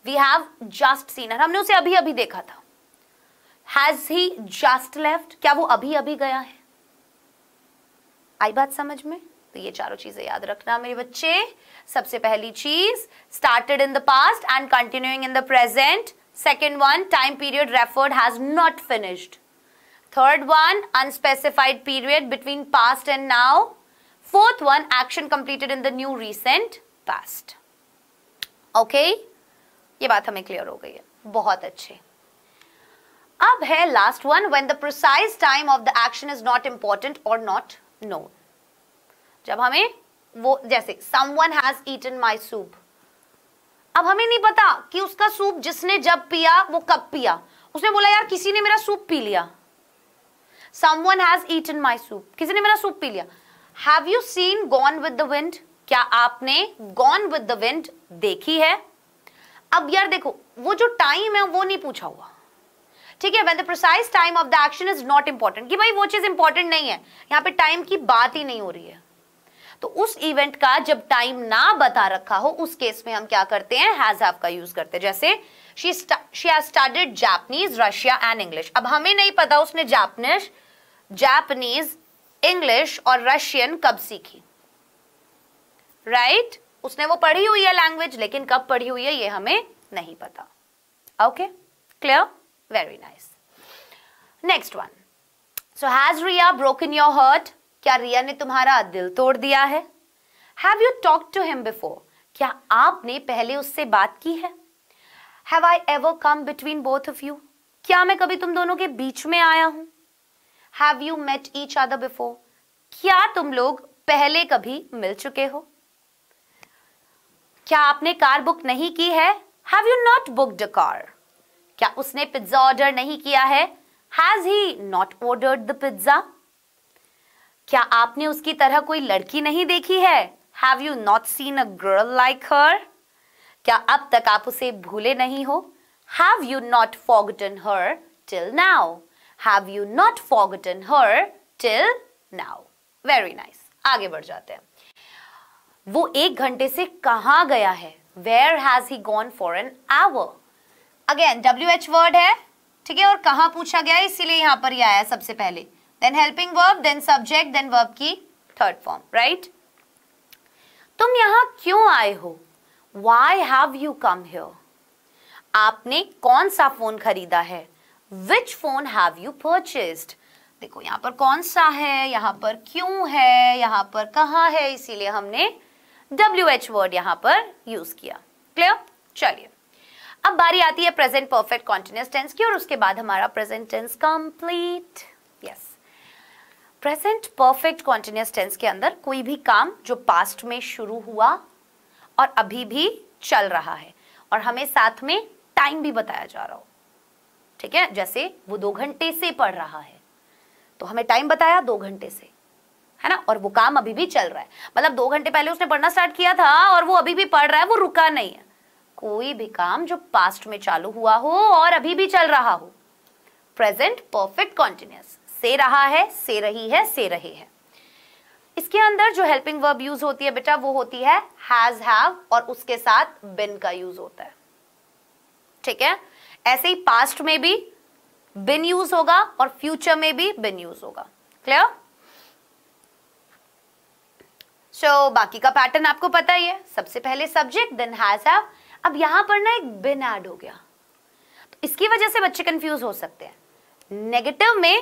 वी हैव जस्ट सीन हमने उसे अभी अभी देखा था हैज ही जस्ट लेफ्ट क्या वो अभी अभी गया है आई बात समझ में तो ये चारों चीजें याद रखना मेरे बच्चे सबसे पहली चीज started in the past and continuing in the present Second one, time period referred has not finished. Third one, unspecified period between past and now. Fourth one, action completed in the new recent past. Okay? ये बात हमें clear हो गई है बहुत अच्छे अब है last one when the precise time of the action is not important और नॉट नोन जब हमें वो जैसे someone has eaten my soup अब हमें नहीं पता कि उसका सूप जिसने जब पिया वो कब पिया उसने बोला यार किसी ने मेरा सूप पी लिया someone has eaten my soup किसी ने मेरा सूप पी लिया have you seen gone with the wind क्या आपने गॉन विद द विंड देखी है अब यार देखो वो जो टाइम है वो नहीं पूछा हुआ ठीक है when the precise time of the action is not important कि भाई वो चीज इंपॉर्टेंट नहीं है यहाँ पे टाइम की बात ही नहीं हो रही है तो उस इवेंट का जब टाइम ना बता रखा हो उस केस में हम क्या करते हैं हैज हैव का यूज करते हैं जैसे she she has Japanese Russia and English अब हमें नहीं पता उसने जापनीज जापनीज इंग्लिश और रशियन कब सीखी राइट right? उसने वो पढ़ी हुई है लैंग्वेज लेकिन कब पढ़ी हुई है ये हमें नहीं पता okay clear very nice next one so has Riya broken your heart क्या रिया ने तुम्हारा दिल तोड़ दिया है have you talk to him before क्या आपने पहले उससे बात की है have I ever come between both of you क्या मैं कभी तुम दोनों के बीच में आया हूं have you met each other before क्या तुम लोग पहले कभी मिल चुके हो क्या आपने कार बुक नहीं की है have you not booked a car क्या उसने पिज्जा ऑर्डर नहीं किया है has he not ordered the pizza क्या आपने उसकी तरह कोई लड़की नहीं देखी है have you not seen a girl like her क्या अब तक आप उसे भूले नहीं हो have you not forgotten her till now have you not forgotten her till now very nice आगे बढ़ जाते हैं वो एक घंटे से कहा गया है where has he gone for an hour again W H word है ठीक है और कहा पूछा गया इसीलिए यहां पर ये आया सबसे पहले then helping verb then subject then verb की थर्ड फॉर्म राइट तुम यहां क्यों आए हो why have you come here आपने कौन सा फोन खरीदा है which phone have you purchased देखो यहां पर कौन सा है यहां पर क्यों है यहां पर कहा है इसीलिए हमने डब्ल्यू एच वर्ड यहां पर यूज किया क्लियर चलिए अब बारी आती है प्रेजेंट परफेक्ट कॉन्टिन्यूस टेंस की और उसके बाद हमारा present tense complete present perfect continuous tense के अंदर कोई भी काम जो पास्ट में शुरू हुआ और अभी भी चल रहा है और हमें साथ में टाइम भी बताया जा रहा हो ठीक है जैसे वो दो घंटे से पढ़ रहा है तो हमें टाइम बताया दो घंटे से है ना और वो काम अभी भी चल रहा है मतलब दो घंटे पहले उसने पढ़ना स्टार्ट किया था और वो अभी भी पढ़ रहा है वो रुका नहीं है कोई भी काम जो पास्ट में चालू हुआ हो और अभी भी चल रहा हो प्रेजेंट परफेक्ट कॉन्टिन्यूस से रहा है से रही है से रहे हैं इसके अंदर जो हेल्पिंग वर्ब यूज होती है बेटा वो होती है हैज हैव और उसके साथ बिन का यूज होता है ठीक है ऐसे ही पास्ट में भी बिन यूज होगा और फ्यूचर में भी बिन यूज होगा क्लियर सो so, बाकी का पैटर्न आपको पता ही है सबसे पहले सब्जेक्ट देन हैज हैव अब यहां पर ना एक बिन ऐड हो गया तो इसकी वजह से बच्चे कंफ्यूज हो सकते हैं नेगेटिव में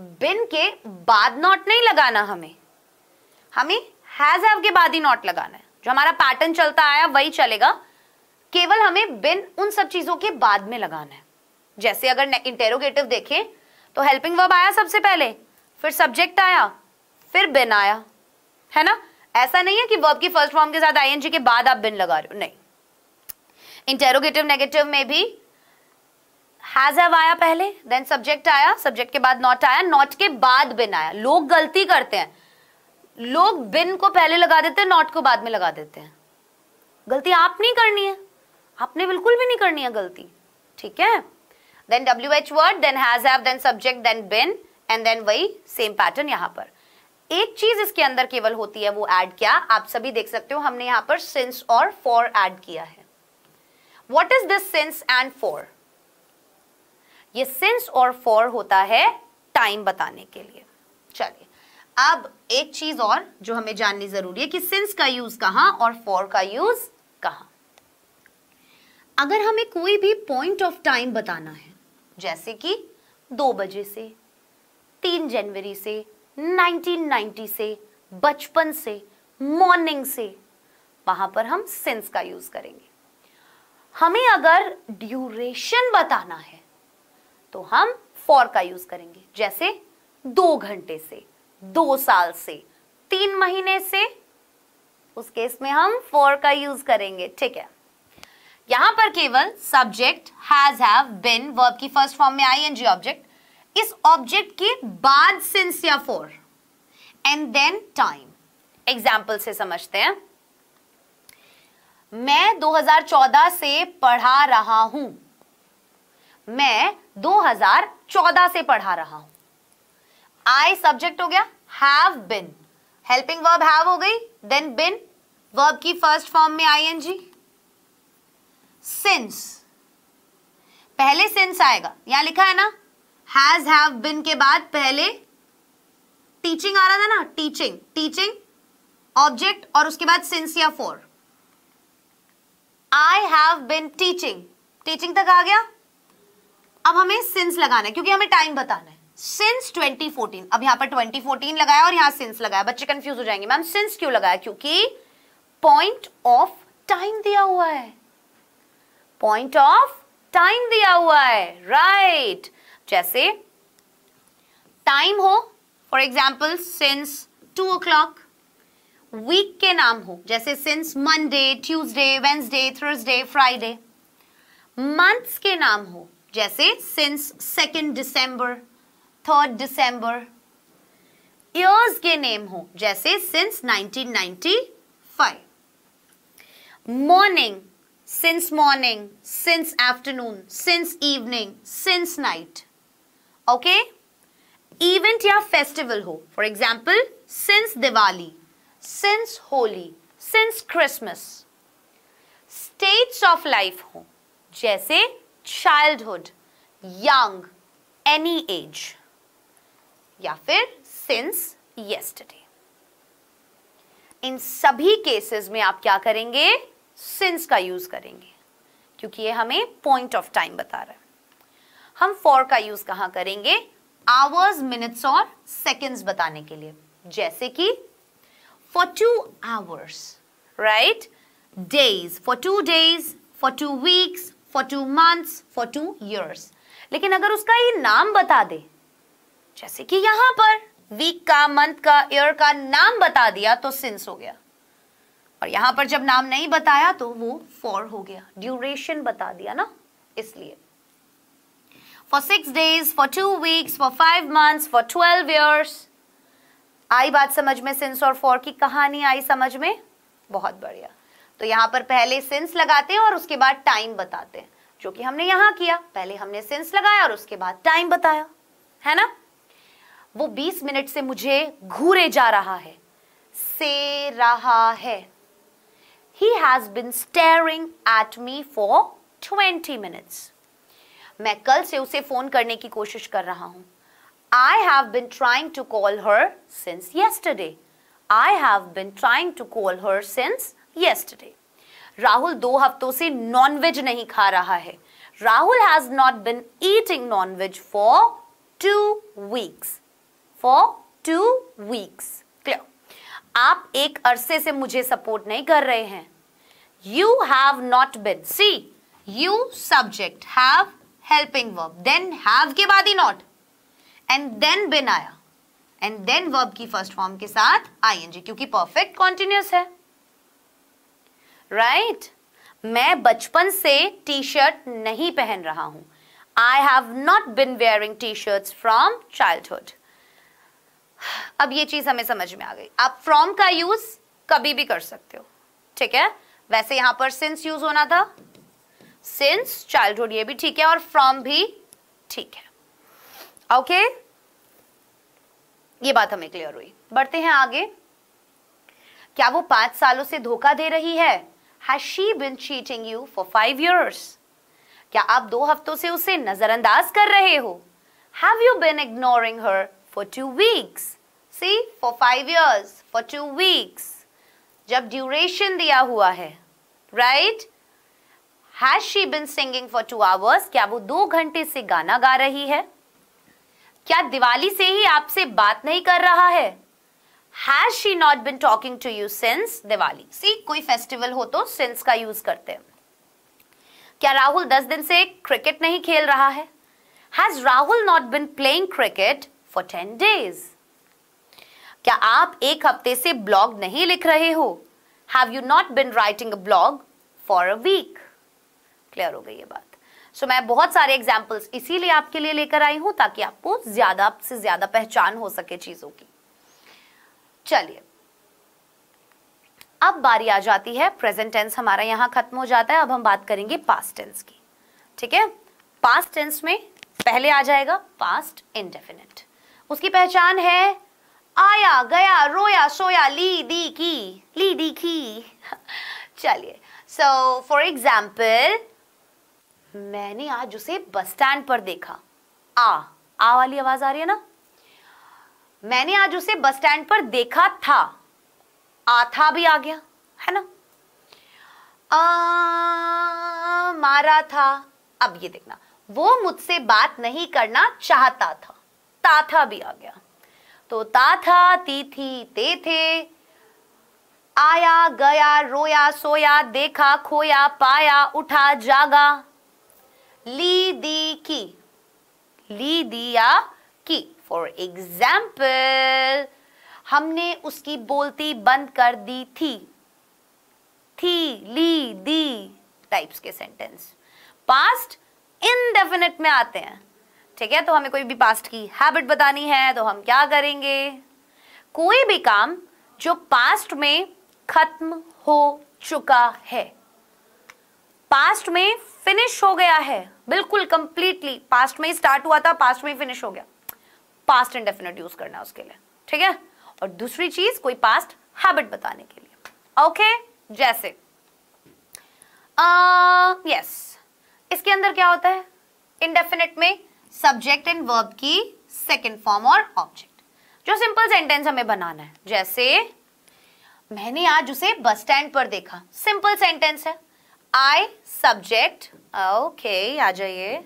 बिन के बाद नॉट नहीं लगाना हमें हमें हैज हैव के बाद ही नॉट लगाना है जो हमारा पैटर्न चलता आया वही चलेगा केवल हमें बिन उन सब चीजों के बाद में लगाना है जैसे अगर इंटेरोगेटिव देखें तो हेल्पिंग वर्ब आया सबसे पहले फिर सब्जेक्ट आया फिर बिन आया है ना ऐसा नहीं है कि वर्ब की फर्स्ट फॉर्म के साथ आईएनजी के बाद आप बिन लगा रहे हो नहीं इंटेरोगेटिव नेगेटिव में भी हैज हैव आया पहले देन सब्जेक्ट आया सब्जेक्ट के बाद नॉट आया नॉट के बाद बिन आया लोग गलती करते हैं लोग बिन को पहले लगा देते हैं नॉट को बाद में लगा देते हैं गलती आप नहीं करनी है आपने बिल्कुल भी नहीं करनी है गलती ठीक है then W H word then has have then subject then been and then वही सेम पैटर्न यहाँ पर एक चीज इसके अंदर केवल होती है वो ऐड क्या आप सभी देख सकते हो हमने यहां पर सिंस और फॉर ऐड किया है what is this since and for ये सिंस और फॉर होता है टाइम बताने के लिए चलिए अब एक चीज और जो हमें जाननी जरूरी है कि सिंस का यूज कहां और फॉर का यूज कहां अगर हमें कोई भी पॉइंट ऑफ टाइम बताना है जैसे कि दो बजे से तीन जनवरी से 1990 से बचपन से मॉर्निंग से वहां पर हम सिंस का यूज करेंगे हमें अगर ड्यूरेशन बताना है तो हम फॉर का यूज करेंगे जैसे दो घंटे से दो साल से तीन महीने से उस केस में हम फॉर का यूज करेंगे ठीक है यहां पर केवल subject has have been verb की फर्स्ट फॉर्म में आई एन जी ऑब्जेक्ट इस ऑब्जेक्ट के बाद सिंस या for and then time example से समझते हैं मैं 2014 से पढ़ा रहा हूं मैं 2014 से पढ़ा रहा हूं आई सब्जेक्ट हो गया have been helping verb have हो गई देन बिन वर्ब की फर्स्ट फॉर्म में आई एन जी सिंस पहले सिंस आएगा यहां लिखा है ना हैज हैव बिन के बाद पहले टीचिंग आ रहा था ना टीचिंग टीचिंग ऑब्जेक्ट और उसके बाद सिंस या for I have been teaching teaching तक आ गया अब हमें सिंस लगाना है क्योंकि हमें टाइम बताना है सिंस 2014 अब यहां पर 2014 लगाया और यहां सिंस लगाया बच्चे कंफ्यूज हो जाएंगे मैम सिंस क्यों लगाया क्योंकि पॉइंट ऑफ टाइम दिया हुआ है पॉइंट ऑफ टाइम दिया हुआ है राइट right. जैसे टाइम हो for example since two o'clock week के नाम हो जैसे since Monday Tuesday Wednesday Thursday Friday months के नाम हो जैसे since second December third December years के नेम हो जैसे since 1995 morning since morning since afternoon since evening since night okay event या फेस्टिवल हो for example since Diwali since Holi since Christmas states of life हो जैसे चाइल्डहुड यंग एनी एज या फिर since yesterday इन सभी केसेस में आप क्या करेंगे सिंस का यूज करेंगे क्योंकि ये हमें पॉइंट ऑफ टाइम बता रहा है हम फॉर का यूज कहां करेंगे आवर्स मिनट्स और सेकेंड्स बताने के लिए जैसे कि for two hours right days for two days for two weeks for two months for two years लेकिन अगर उसका ये नाम बता दे जैसे कि यहां पर वीक का मंथ का ईयर का नाम बता दिया तो सिंस हो गया और यहां पर जब नाम नहीं बताया तो वो फॉर हो गया ड्यूरेशन बता दिया ना इसलिए for six days for two weeks for five months for twelve years आई बात समझ में सिंस और फॉर की कहानी आई समझ में बहुत बढ़िया तो यहाँ पर पहले सेंस लगाते हैं और उसके बाद टाइम बताते हैं जो कि हमने यहाँ किया पहले हमने सेंस लगाया और उसके बाद टाइम बताया है ना वो 20 मिनट से मुझे घूरे जा रहा है से रहा है he has been staring at me for twenty minutes मैं कल से उसे फोन करने की कोशिश कर रहा हूं I have been trying to call her since yesterday I have been trying to call her since yesterday. Rahul दो हफ्तों से नॉन वेज नहीं खा रहा है Rahul has not been eating nonveg for two weeks for two weeks clear आप एक अरसे से मुझे सपोर्ट नहीं कर रहे हैं you have not been see you subject have helping verb then have के बाद ही नॉट एंड देन बिन आया एंड देन वर्ब की फर्स्ट फॉर्म के साथ आईएनजी क्योंकि परफेक्ट कॉन्टिन्यूस है राइट मैं बचपन से टी शर्ट नहीं पहन रहा हूं I have not been wearing T shirt from childhood अब ये चीज हमें समझ में आ गई आप फ्रॉम का यूज कभी भी कर सकते हो ठीक है वैसे यहां पर सिंस यूज होना था सिंस चाइल्डहुड ये भी ठीक है और फ्रॉम भी ठीक है ओके okay? ये बात हमें क्लियर हुई बढ़ते हैं आगे क्या वो पांच सालों से धोखा दे रही है has she been cheating you for five years क्या आप दो हफ्तों से उसे नजरअंदाज कर रहे हो have you been ignoring her for two weeks see for five years for two weeks जब ड्यूरेशन दिया हुआ है right has she been singing for two hours क्या वो दो घंटे से गाना गा रही है क्या दिवाली से ही आपसे बात नहीं कर रहा है has she not been talking to you since Diwali see कोई फेस्टिवल हो तो सिंस का यूज करते हैं क्या राहुल दस दिन से क्रिकेट नहीं खेल रहा है has Rahul not been playing cricket for ten days क्या आप एक हफ्ते से ब्लॉग नहीं लिख रहे हो have you not been writing a blog for a week clear हो गई ये बात सो so, मैं बहुत सारे एग्जाम्पल्स इसीलिए आपके लिए लेकर आई हूं ताकि आपको ज्यादा से ज्यादा पहचान हो सके चीजों की चलिए अब बारी आ जाती है प्रेजेंट टेंस हमारा यहां खत्म हो जाता है अब हम बात करेंगे पास्ट टेंस की ठीक है पास्ट टेंस में पहले आ जाएगा पास्ट इनडेफिनेट उसकी पहचान है आया गया रोया सोया ली दी की ली दी की चलिए सो फॉर एग्जाम्पल मैंने आज उसे बस स्टैंड पर देखा आ आ वाली आवाज आ रही है ना मैंने आज उसे बस स्टैंड पर देखा था आथा भी आ गया है ना आ, मारा था अब ये देखना वो मुझसे बात नहीं करना चाहता था ताथा भी आ गया तो ताथा ती थी ते थे आया गया रोया सोया देखा खोया पाया उठा जागा ली दी की ली दिया की फॉर एग्जाम्पल हमने उसकी बोलती बंद कर दी थी थी ली दी टाइप्स के सेंटेंस पास्ट इनडेफिनेट में आते हैं ठीक है तो हमें कोई भी पास्ट की हैबिट बतानी है तो हम क्या करेंगे कोई भी काम जो पास्ट में खत्म हो चुका है पास्ट में फिनिश हो गया है बिल्कुल कंप्लीटली पास्ट में स्टार्ट हुआ था पास्ट में ही फिनिश हो गया पास्ट इंडेफिनेट यूज करना है उसके लिए ठीक है और दूसरी चीज कोई पास्ट हैबिट बताने के लिए ओके okay? जैसे यस uh, yes. इसके अंदर क्या होता है इंडेफिनेट में सब्जेक्ट एंड वर्ब की सेकेंड फॉर्म और ऑब्जेक्ट जो सिंपल सेंटेंस हमें बनाना है जैसे मैंने आज उसे बस स्टैंड पर देखा सिंपल सेंटेंस है आई सब्जेक्ट ओके आ जाइए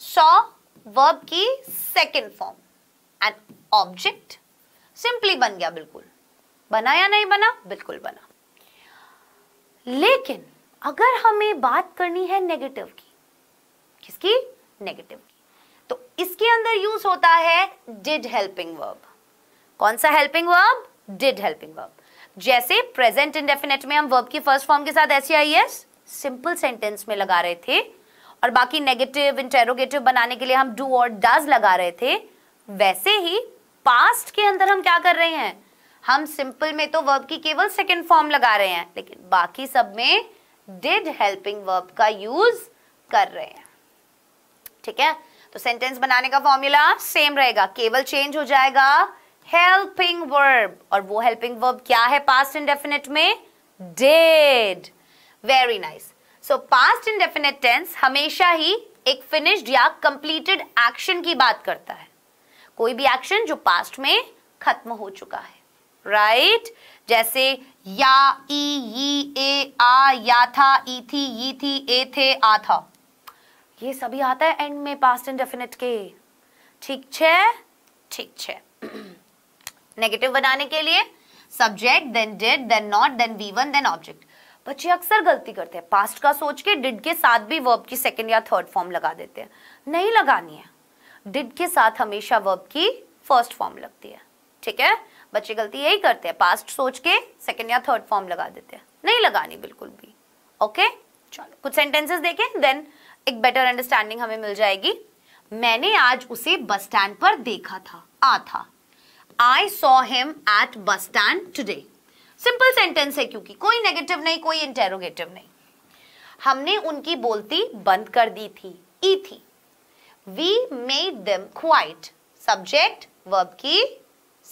सॉ वर्ब की second form and object simply बन गया बिल्कुल बना या नहीं बना बिल्कुल बना लेकिन अगर हमें बात करनी है नेगेटिव की किसकी नेगेटिव की तो इसके अंदर यूज होता है डिड हेल्पिंग वर्ब कौन सा helping verb did helping verb जैसे प्रेजेंट इंडेफिनेट में हम वर्ब की फर्स्ट फॉर्म के साथ ऐसी आई एस सिंपल सेंटेंस में लगा रहे थे और बाकी नेगेटिव इंटेरोगेटिव बनाने के लिए हम डू और डज लगा रहे थे वैसे ही पास्ट के अंदर हम क्या कर रहे हैं हम सिंपल में तो वर्ब की केवल सेकेंड फॉर्म लगा रहे हैं लेकिन बाकी सब में डिड हेल्पिंग वर्ब का यूज कर रहे हैं ठीक है तो सेंटेंस बनाने का फॉर्मूला सेम रहेगा केवल चेंज हो जाएगा हेल्पिंग वर्ब और वो हेल्पिंग वर्ब क्या है पास्ट इंडेफिनेट में did very nice nice. So past definite tense हमेशा ही एक फिनिश्ड या कंप्लीटेड एक्शन की बात करता है कोई भी एक्शन जो पास्ट में खत्म हो चुका है राइट right? जैसे या ई ई ए आ या था ई थी ई थी ए थे आ था ये सभी आता है एंड में पास्ट इन डेफिनेट के ठीक छे ठीक छे नेगेटिव बनाने के लिए subject then did then not then V one then object बच्चे अक्सर गलती करते हैं पास्ट का सोच के डिड के साथ भी वर्ब की सेकेंड या थर्ड फॉर्म लगा देते हैं नहीं लगानी है डिड के साथ हमेशा वर्ब की फर्स्ट फॉर्म लगती है ठीक है बच्चे गलती यही करते हैं पास्ट सोच के सेकेंड या थर्ड फॉर्म लगा देते हैं नहीं लगानी बिल्कुल भी ओके चलो कुछ सेंटेंसेस देखें देन एक बेटर अंडरस्टैंडिंग हमें मिल जाएगी मैंने आज उसे बस स्टैंड पर देखा था आ था I saw him at bus stand today simple sentence है क्योंकि कोई नेगेटिव नहीं कोई इंटेरोगेटिव नहीं हमने उनकी बोलती बंद कर दी थी ई थी we made them quiet subject verb की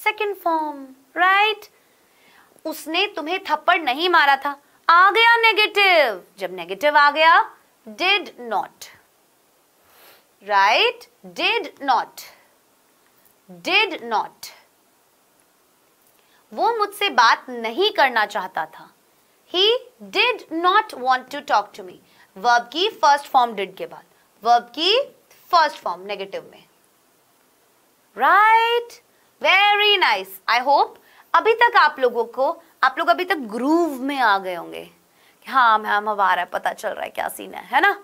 सेकेंड फॉर्म राइट उसने तुम्हें थप्पड़ नहीं मारा था आ गया नेगेटिव जब नेगेटिव आ गया did not right did not did not वो मुझसे बात नहीं करना चाहता था he did not want to talk to me verb की फर्स्ट फॉर्म डिड के बाद वर्ब की फर्स्ट फॉर्म नेगेटिव में right very nice I hope अभी तक आप लोगों को आप लोग अभी तक ग्रूव में आ गए होंगे हाँ मैम अब आ रहा है पता चल रहा है क्या सीन है है ना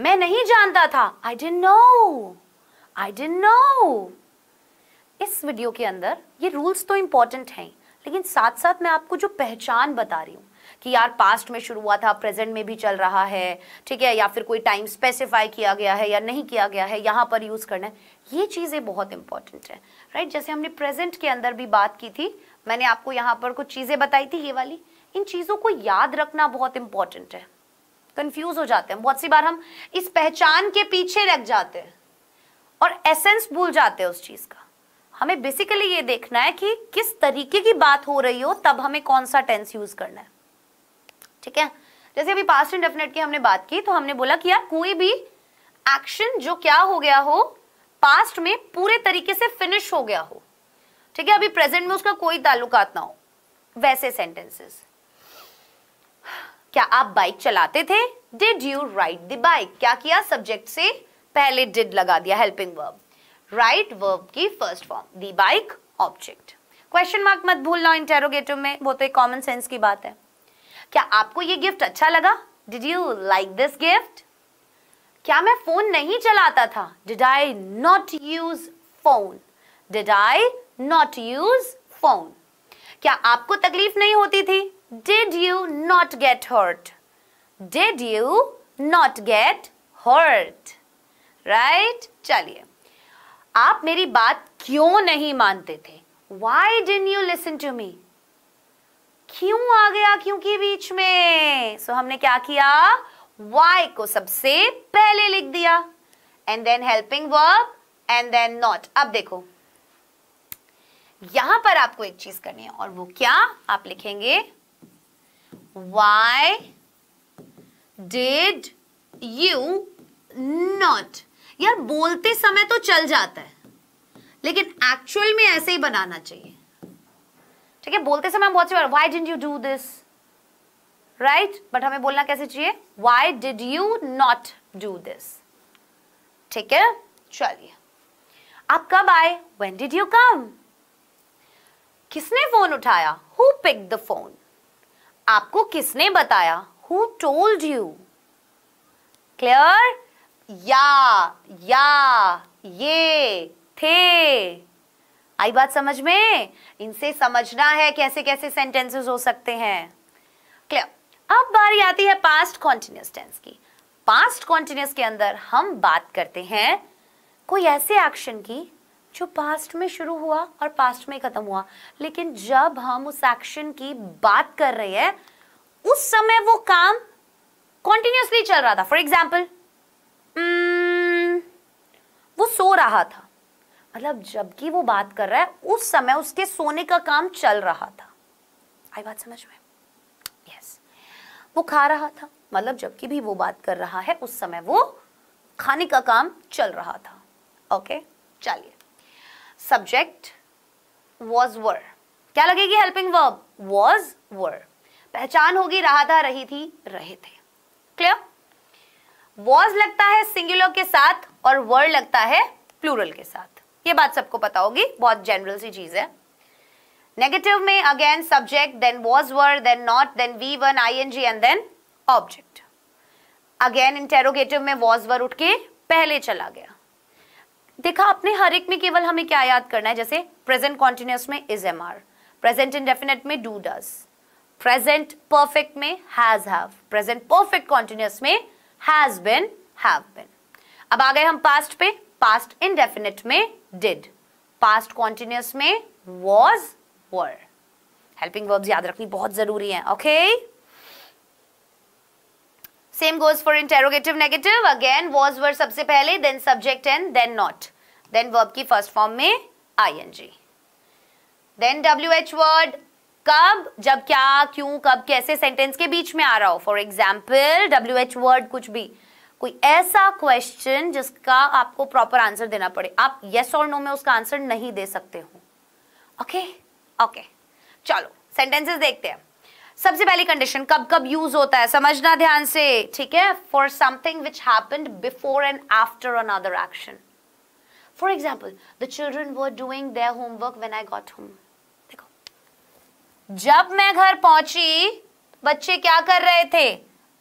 मैं नहीं जानता था I didn't know I didn't know इस वीडियो के अंदर ये रूल्स तो इम्पॉर्टेंट हैं लेकिन साथ साथ मैं आपको जो पहचान बता रही हूँ कि यार पास्ट में शुरू हुआ था प्रेजेंट में भी चल रहा है ठीक है या फिर कोई टाइम स्पेसिफाई किया गया है या नहीं किया गया है यहाँ पर यूज़ करना है ये चीज़ें बहुत इंपॉर्टेंट है राइट जैसे हमने प्रेजेंट के अंदर भी बात की थी मैंने आपको यहाँ पर कुछ चीज़ें बताई थी ये वाली इन चीज़ों को याद रखना बहुत इंपॉर्टेंट है कंफ्यूज हो जाते हैं बहुत सी बार हम इस पहचान के पीछे रख जाते हैं और एसेंस भूल जाते हैं उस चीज़ का हमें बेसिकली ये देखना है कि किस तरीके की बात हो रही हो तब हमें कौन सा टेंस यूज करना है ठीक है जैसे अभी पास्ट एंड डेफिनेट की हमने बात की तो हमने बोला कि यार कोई भी एक्शन जो क्या हो गया हो पास्ट में पूरे तरीके से फिनिश हो गया हो ठीक है अभी प्रेजेंट में उसका कोई ताल्लुकात ना हो वैसे सेंटेंसेस क्या आप बाइक चलाते थे did you ride the bike क्या किया सब्जेक्ट से पहले डिड लगा दिया हेल्पिंग वर्ब राइट वर्ब की first form the bike object question mark मत भूलना इंटेरोगेटिव में वो तो एक कॉमन सेंस की बात है क्या आपको ये गिफ्ट अच्छा लगा did you like this gift क्या मैं फोन नहीं चलाता था did I not use phone did I not use phone क्या आपको तकलीफ नहीं होती थी did you not get hurt did you not get hurt right चलिए आप मेरी बात क्यों नहीं मानते थे वाई डिन यू लिसन टू मी क्यों आ गया क्योंकि बीच में सो so, हमने क्या किया वाई को सबसे पहले लिख दिया and then helping verb and then not अब देखो यहां पर आपको एक चीज करनी है और वो क्या आप लिखेंगे वाई डिड यू नॉट यार बोलते समय तो चल जाता है लेकिन एक्चुअल में ऐसे ही बनाना चाहिए ठीक है बोलते समय हम बहुत सी बार why didn't you do this right but हमें बोलना कैसे चाहिए why did you not do this ठीक है चलिए आप कब आए वेन डिड यू कम किसने फोन उठाया हु पिक द फोन आपको किसने बताया हु टोल्ड यू क्लियर या या ये थे आई बात समझ में इनसे समझना है कैसे कैसे सेंटेंसेस हो सकते हैं क्लियर अब बारी आती है पास्ट कॉन्टिन्यूस टेंस की पास्ट कॉन्टिन्यूस के अंदर हम बात करते हैं कोई ऐसे एक्शन की जो पास्ट में शुरू हुआ और पास्ट में खत्म हुआ लेकिन जब हम उस एक्शन की बात कर रहे हैं उस समय वो काम कॉन्टिन्यूसली चल रहा था फॉर एग्जाम्पल हम्म, वो सो रहा था मतलब जबकि वो बात कर रहा है उस समय उसके सोने का काम चल रहा था आई बात समझ में यस वो खा रहा था मतलब जबकि भी वो बात कर रहा है उस समय वो खाने का काम चल रहा था ओके चलिए सब्जेक्ट वॉज वर क्या लगेगी हेल्पिंग वर्ब वॉज वर पहचान होगी रहा था रही थी रहे थे क्लियर वॉज लगता है सिंगुलर के साथ और वर्ड लगता है प्लूरल के साथ ये बात सबको पता होगी बहुत जनरल सी चीज है नेगेटिव में again subject then was were then not then V one I N G and then object again interrogative में वॉज वर उठ के पहले चला गया देखा अपने हर एक में केवल हमें क्या याद करना है जैसे प्रेजेंट कॉन्टिन्यूस में is am are present definite में डू डज प्रेजेंट परफेक्ट में has have present perfect continuous में हैज बिन हैव बिन अब आ गए हम पास्ट पे पास्ट इनडेफिनेट में डिड पास्ट कॉन्टिन्यूस में वॉज वर हेल्पिंग वर्ब्स याद रखनी बहुत जरूरी है okay same goes for interrogative negative again was were सबसे पहले then subject and then not then verb की फर्स्ट फॉर्म में I N G then W H word कब जब क्या क्यों कब कैसे सेंटेंस के बीच में आ रहा हो for example W H word कुछ भी कोई ऐसा क्वेश्चन जिसका आपको प्रॉपर आंसर देना पड़े आप येस और नो में उसका आंसर नहीं दे सकते हो ओके ओके चलो सेंटेंसेस देखते हैं सबसे पहली कंडीशन कब कब यूज होता है समझना ध्यान से ठीक है for something which happened before and after another action for example the children were doing their homework when I got home जब मैं घर पहुंची बच्चे क्या कर रहे थे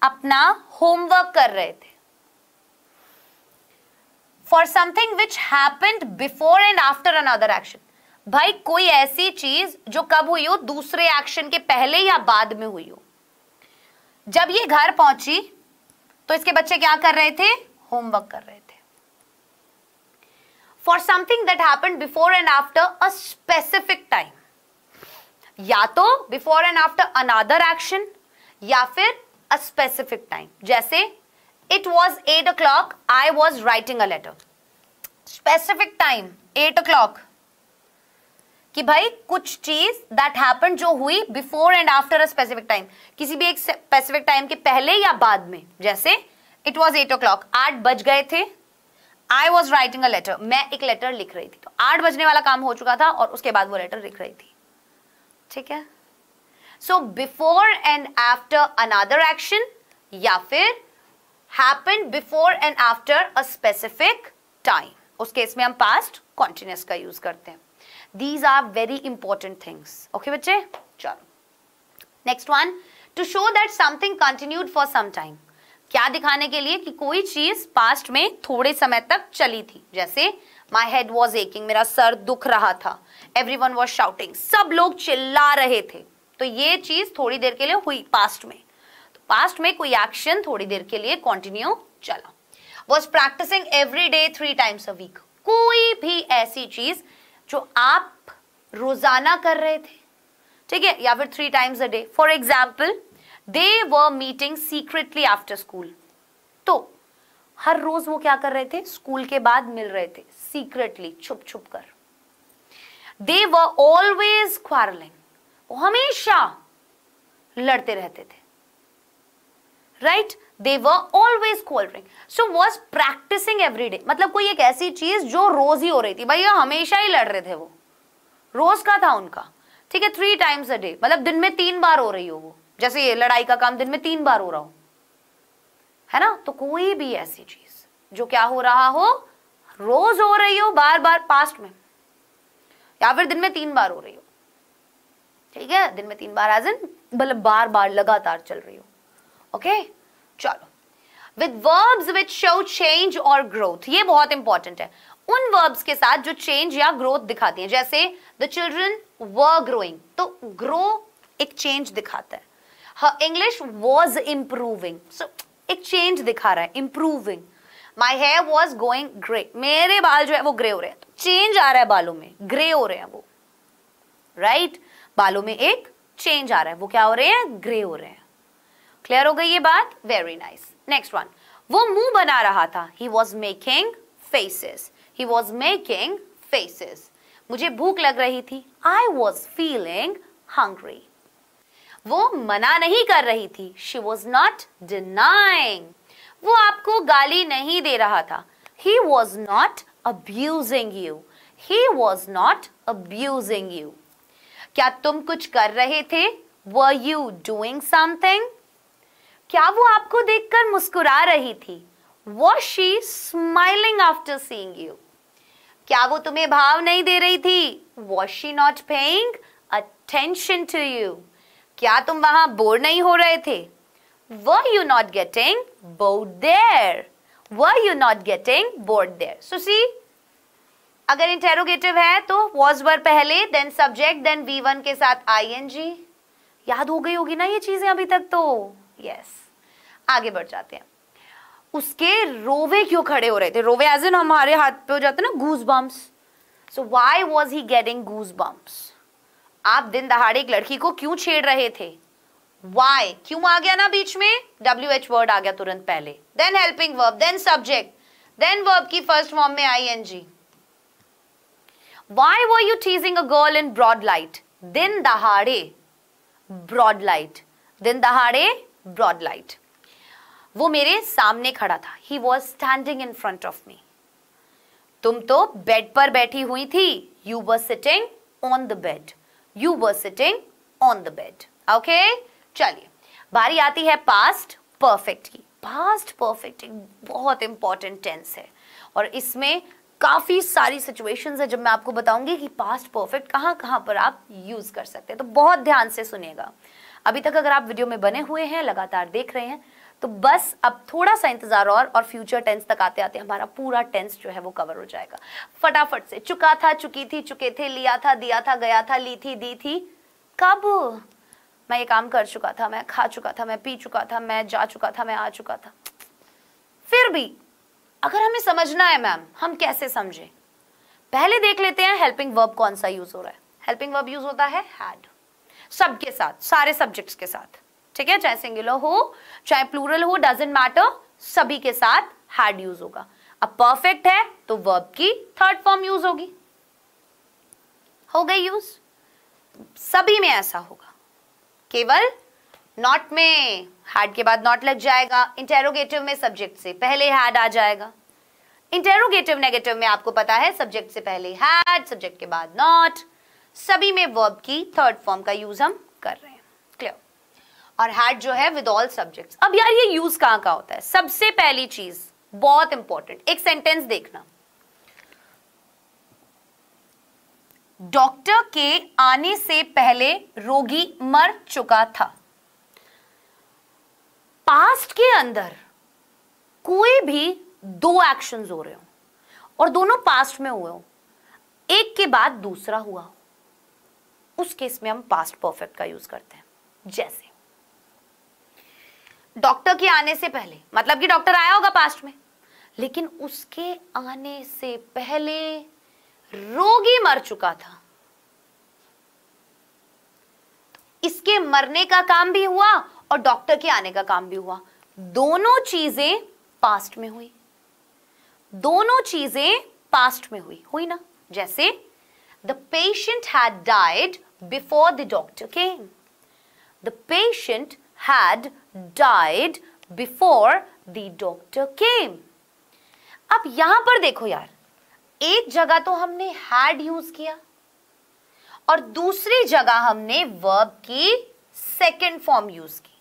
अपना होमवर्क कर रहे थे for something which happened before and after another action भाई कोई ऐसी चीज जो कब हुई हो दूसरे एक्शन के पहले या बाद में हुई हो जब ये घर पहुंची तो इसके बच्चे क्या कर रहे थे होमवर्क कर रहे थे for something that happened before and after a specific time या तो before and after another action या फिर अ स्पेसिफिक टाइम जैसे it was eight o'clock I was writing a letter specific time eight o'clock कि भाई कुछ चीज that happen जो हुई before and after a specific time किसी भी एक स्पेसिफिक टाइम के पहले या बाद में जैसे it was eight o'clock आठ बज गए थे I was writing a letter मैं एक लेटर लिख रही थी तो आठ बजने वाला काम हो चुका था और उसके बाद वो लेटर लिख रही थी ठीक है so before and after another action या फिर happen before and after a specific time उस केस में हम पास्ट कॉन्टिन्यूस का यूज करते हैं these are very important things okay बच्चे चलो next one to show that something continued for some time क्या दिखाने के लिए कि कोई चीज पास्ट में थोड़े समय तक चली थी जैसे माई हेड वॉज एकिंग मेरा सर दुख रहा था एवरी वन वॉज शाउटिंग सब लोग चिल्ला रहे थे तो ये चीज थोड़ी देर के लिए हुई पास्ट में तो पास्ट में कोई एक्शन थोड़ी देर के लिए कंटिन्यू चला was practising every day three times a week कोई भी ऐसी चीज जो आप रोजाना कर रहे थे ठीक है या फिर three times a day for example they were meeting secretly after school तो हर रोज वो क्या कर रहे थे स्कूल के बाद मिल रहे थे सीक्रेटली छुप छुप कर दे व ऑलवेज क्वारलिंग वो हमेशा लड़ते रहते थे right they were always quarrelling so was practising every मतलब कोई एक ऐसी चीज जो रोज ही हो रही थी भैया हमेशा ही लड़ रहे थे वो रोज का था उनका ठीक है थ्री टाइम्स अ डे मतलब दिन में तीन बार हो रही हो वो जैसे ये लड़ाई का काम दिन में तीन बार हो रहा हो है ना तो कोई भी ऐसी चीज जो क्या हो रहा हो रोज हो रही हो बार बार पास्ट में या फिर दिन में तीन बार हो रही हो ठीक है दिन में तीन बार एज इन मतलब बार बार लगातार चल रही हो ओके चलो with verbs which show change और ग्रोथ ये बहुत इंपॉर्टेंट है उन वर्ब्स के साथ जो चेंज या ग्रोथ दिखाती हैं जैसे द चिल्ड्रन वर ग्रोइंग तो ग्रो एक चेंज दिखाता है इंग्लिश वॉज इम्प्रूविंग सो एक चेंज दिखा रहा है improving my hair was going grey मेरे बाल जो है वो ग्रे हो रहे हैं चेंज तो आ रहा है बालों में ग्रे हो रहे हैं वो राइट right? बालों में एक चेंज आ रहा है वो क्या हो रहे हैं ग्रे हो रहे हैं क्लियर हो गई ये बात वेरी नाइस नेक्स्ट वन वो मुंह बना रहा था he was making faces he was making faces मुझे भूख लग रही थी आई वॉज फीलिंग हंग्री वो मना नहीं कर रही थी शी वॉज नॉट डिनाइंग वो आपको गाली नहीं दे रहा था he was not abusing you he was not abusing you क्या तुम कुछ कर रहे थे व यू डूइंग समथिंग क्या वो आपको देखकर मुस्कुरा रही थी was she smiling after seeing you क्या वो तुम्हें भाव नहीं दे रही थी was she not paying attention to you क्या तुम वहां बोर नहीं हो रहे थे were you not getting bored there? Were you not getting bored there? So see, अगर इंटेरोगेटिव है तो वॉज वर पहले then subject then V one के साथ आई एन जी याद हो गई होगी ना ये चीजें अभी तक तो यस yes. आगे बढ़ जाते हैं उसके रोवे क्यों खड़े हो रहे थे रोवे एज इन हमारे हाथ पे हो जाते हैं ना goose bumps so why was he getting goose bumps आप दिन दहाड़े एक लड़की को क्यों छेड़ रहे थे वाई क्यों आ गया ना बीच में डब्ल्यू एच वर्ड आ गया तुरंत पहले then helping verb then subject then verb की फर्स्ट फॉर्म में I N G why were you teasing a girl in broad light दिन दहाड़े ब्रॉड लाइट दिन दहाड़े ब्रॉड लाइट वो मेरे सामने खड़ा था he was standing in front of me तुम तो बेड पर बैठी हुई थी you were sitting on the bed you were sitting on the bed okay चलिए बारी आती है पास्ट परफेक्ट की पास्ट परफेक्ट एक बहुत इंपॉर्टेंट टेंस है और इसमें काफ़ी सारी सिचुएशंस है जब मैं आपको बताऊंगी कि पास्ट परफेक्ट कहाँ कहाँ पर आप यूज़ कर सकते हैं तो बहुत ध्यान से सुनिएगा अभी तक अगर आप वीडियो में बने हुए हैं लगातार देख रहे हैं तो बस अब थोड़ा सा इंतज़ार और और फ्यूचर टेंस तक आते आते हमारा पूरा टेंस जो है वो कवर हो जाएगा फटाफट से चुका था चुकी थी चुके थे लिया था दिया था गया था ली थी दी थी कब मैं ये काम कर चुका था मैं खा चुका था मैं पी चुका था मैं जा चुका था मैं आ चुका था फिर भी अगर हमें समझना है मैम हम कैसे समझे पहले देख लेते हैं हेल्पिंग वर्ब कौन सा यूज हो रहा है हेल्पिंग वर्ब यूज होता है हैड सबके साथ सारे सब्जेक्ट्स के साथ ठीक है चाहे सिंगुलर हो चाहे प्लूरल हो डजेंट मैटर सभी के साथ हैड यूज होगा अब परफेक्ट है तो वर्ब की थर्ड फॉर्म यूज होगी हो गई यूज सभी में ऐसा होगा केवल नॉट में हैड के बाद नॉट लग जाएगा इंटेरोगेटिव में सब्जेक्ट से पहले हैड आ जाएगा इंटेरोगेटिव नेगेटिव में आपको पता है सब्जेक्ट से पहले हैड सब्जेक्ट के बाद नॉट सभी में वर्ब की थर्ड फॉर्म का यूज हम कर रहे हैं क्लियर और हैड जो है विद ऑल सब्जेक्ट्स अब यार ये यूज कहां का होता है सबसे पहली चीज बहुत इंपॉर्टेंट एक सेंटेंस देखना डॉक्टर के आने से पहले रोगी मर चुका था पास्ट के अंदर कोई भी दो एक्शंस हो रहे हो और दोनों पास्ट में हुए हो एक के बाद दूसरा हुआ हो उस केस में हम पास्ट परफेक्ट का यूज करते हैं जैसे डॉक्टर के आने से पहले मतलब कि डॉक्टर आया होगा पास्ट में लेकिन उसके आने से पहले रोगी मर चुका था इसके मरने का काम भी हुआ और डॉक्टर के आने का काम भी हुआ दोनों चीजें पास्ट में हुई दोनों चीजें पास्ट में हुई हुई ना जैसे the patient had died before the doctor came the patient had died before the doctor came अब यहां पर देखो यार एक जगह तो हमने हैड यूज किया और दूसरी जगह हमने वर्ब की सेकेंड फॉर्म यूज की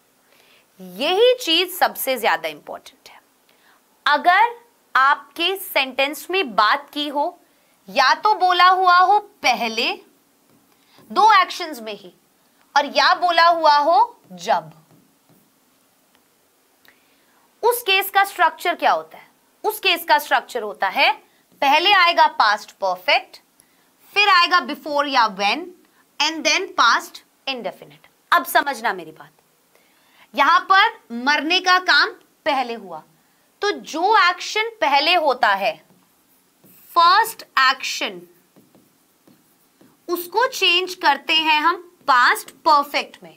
यही चीज सबसे ज्यादा इंपॉर्टेंट है अगर आपके सेंटेंस में बात की हो या तो बोला हुआ हो पहले दो एक्शंस में ही और या बोला हुआ हो जब उस केस का स्ट्रक्चर क्या होता है उस केस का स्ट्रक्चर होता है पहले आएगा पास्ट परफेक्ट फिर आएगा बिफोर या when and then past indefinite अब समझना मेरी बात यहां पर मरने का काम पहले हुआ तो जो एक्शन पहले होता है फर्स्ट एक्शन उसको चेंज करते हैं हम पास्ट परफेक्ट में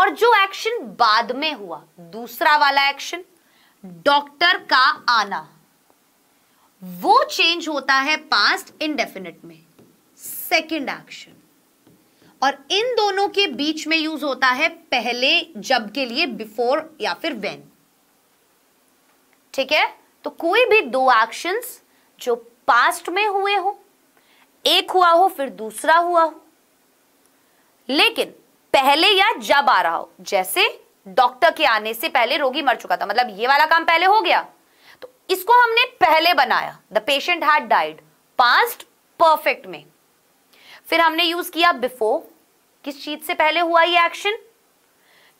और जो एक्शन बाद में हुआ दूसरा वाला एक्शन डॉक्टर का आना वो चेंज होता है पास्ट इनडेफिनेट में सेकेंड एक्शन और इन दोनों के बीच में यूज होता है पहले जब के लिए बिफोर या फिर वेन ठीक है तो कोई भी दो एक्शंस जो पास्ट में हुए हो एक हुआ हो फिर दूसरा हुआ हो लेकिन पहले या जब आ रहा हो जैसे डॉक्टर के आने से पहले रोगी मर चुका था मतलब ये वाला काम पहले हो गया इसको हमने पहले बनाया the patient had died past perfect में फिर हमने यूज किया बिफोर किस चीज से पहले हुआ ये एक्शन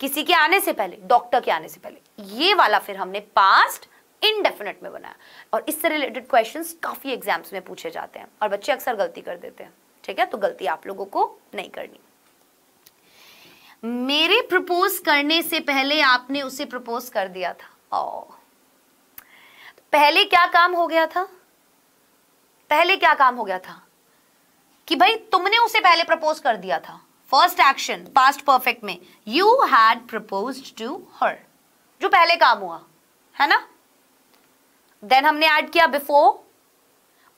किसी के आने से पहले डॉक्टर के आने से पहले ये वाला फिर हमने पास्ट इनडेफिनेट में बनाया और इससे रिलेटेड क्वेश्चंस काफी एग्जाम्स में पूछे जाते हैं और बच्चे अक्सर गलती कर देते हैं ठीक है तो गलती आप लोगों को नहीं करनी मेरे प्रपोज करने से पहले आपने उसे प्रपोज कर दिया था ओ oh. पहले क्या काम हो गया था पहले क्या काम हो गया था कि भाई तुमने उसे पहले प्रपोज कर दिया था फर्स्ट एक्शन पास्ट परफेक्ट में you had propose to her जो पहले काम हुआ है ना देन हमने ऐड किया बिफोर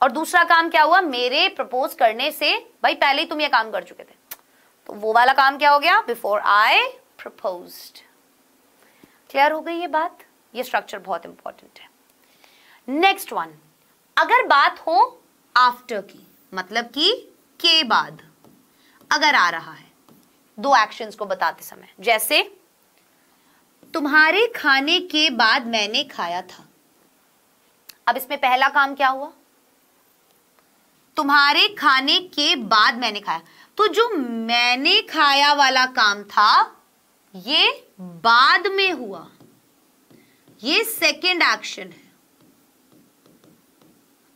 और दूसरा काम क्या हुआ मेरे प्रपोज करने से भाई पहले ही तुम ये काम कर चुके थे तो वो वाला काम क्या हो गया बिफोर आई प्रपोज क्लियर हो गई ये बात ये स्ट्रक्चर बहुत इंपॉर्टेंट है नेक्स्ट वन अगर बात हो आफ्टर की मतलब कि के बाद अगर आ रहा है दो एक्शंस को बताते समय जैसे तुम्हारे खाने के बाद मैंने खाया था अब इसमें पहला काम क्या हुआ तुम्हारे खाने के बाद मैंने खाया तो जो मैंने खाया वाला काम था ये बाद में हुआ ये सेकेंड एक्शन है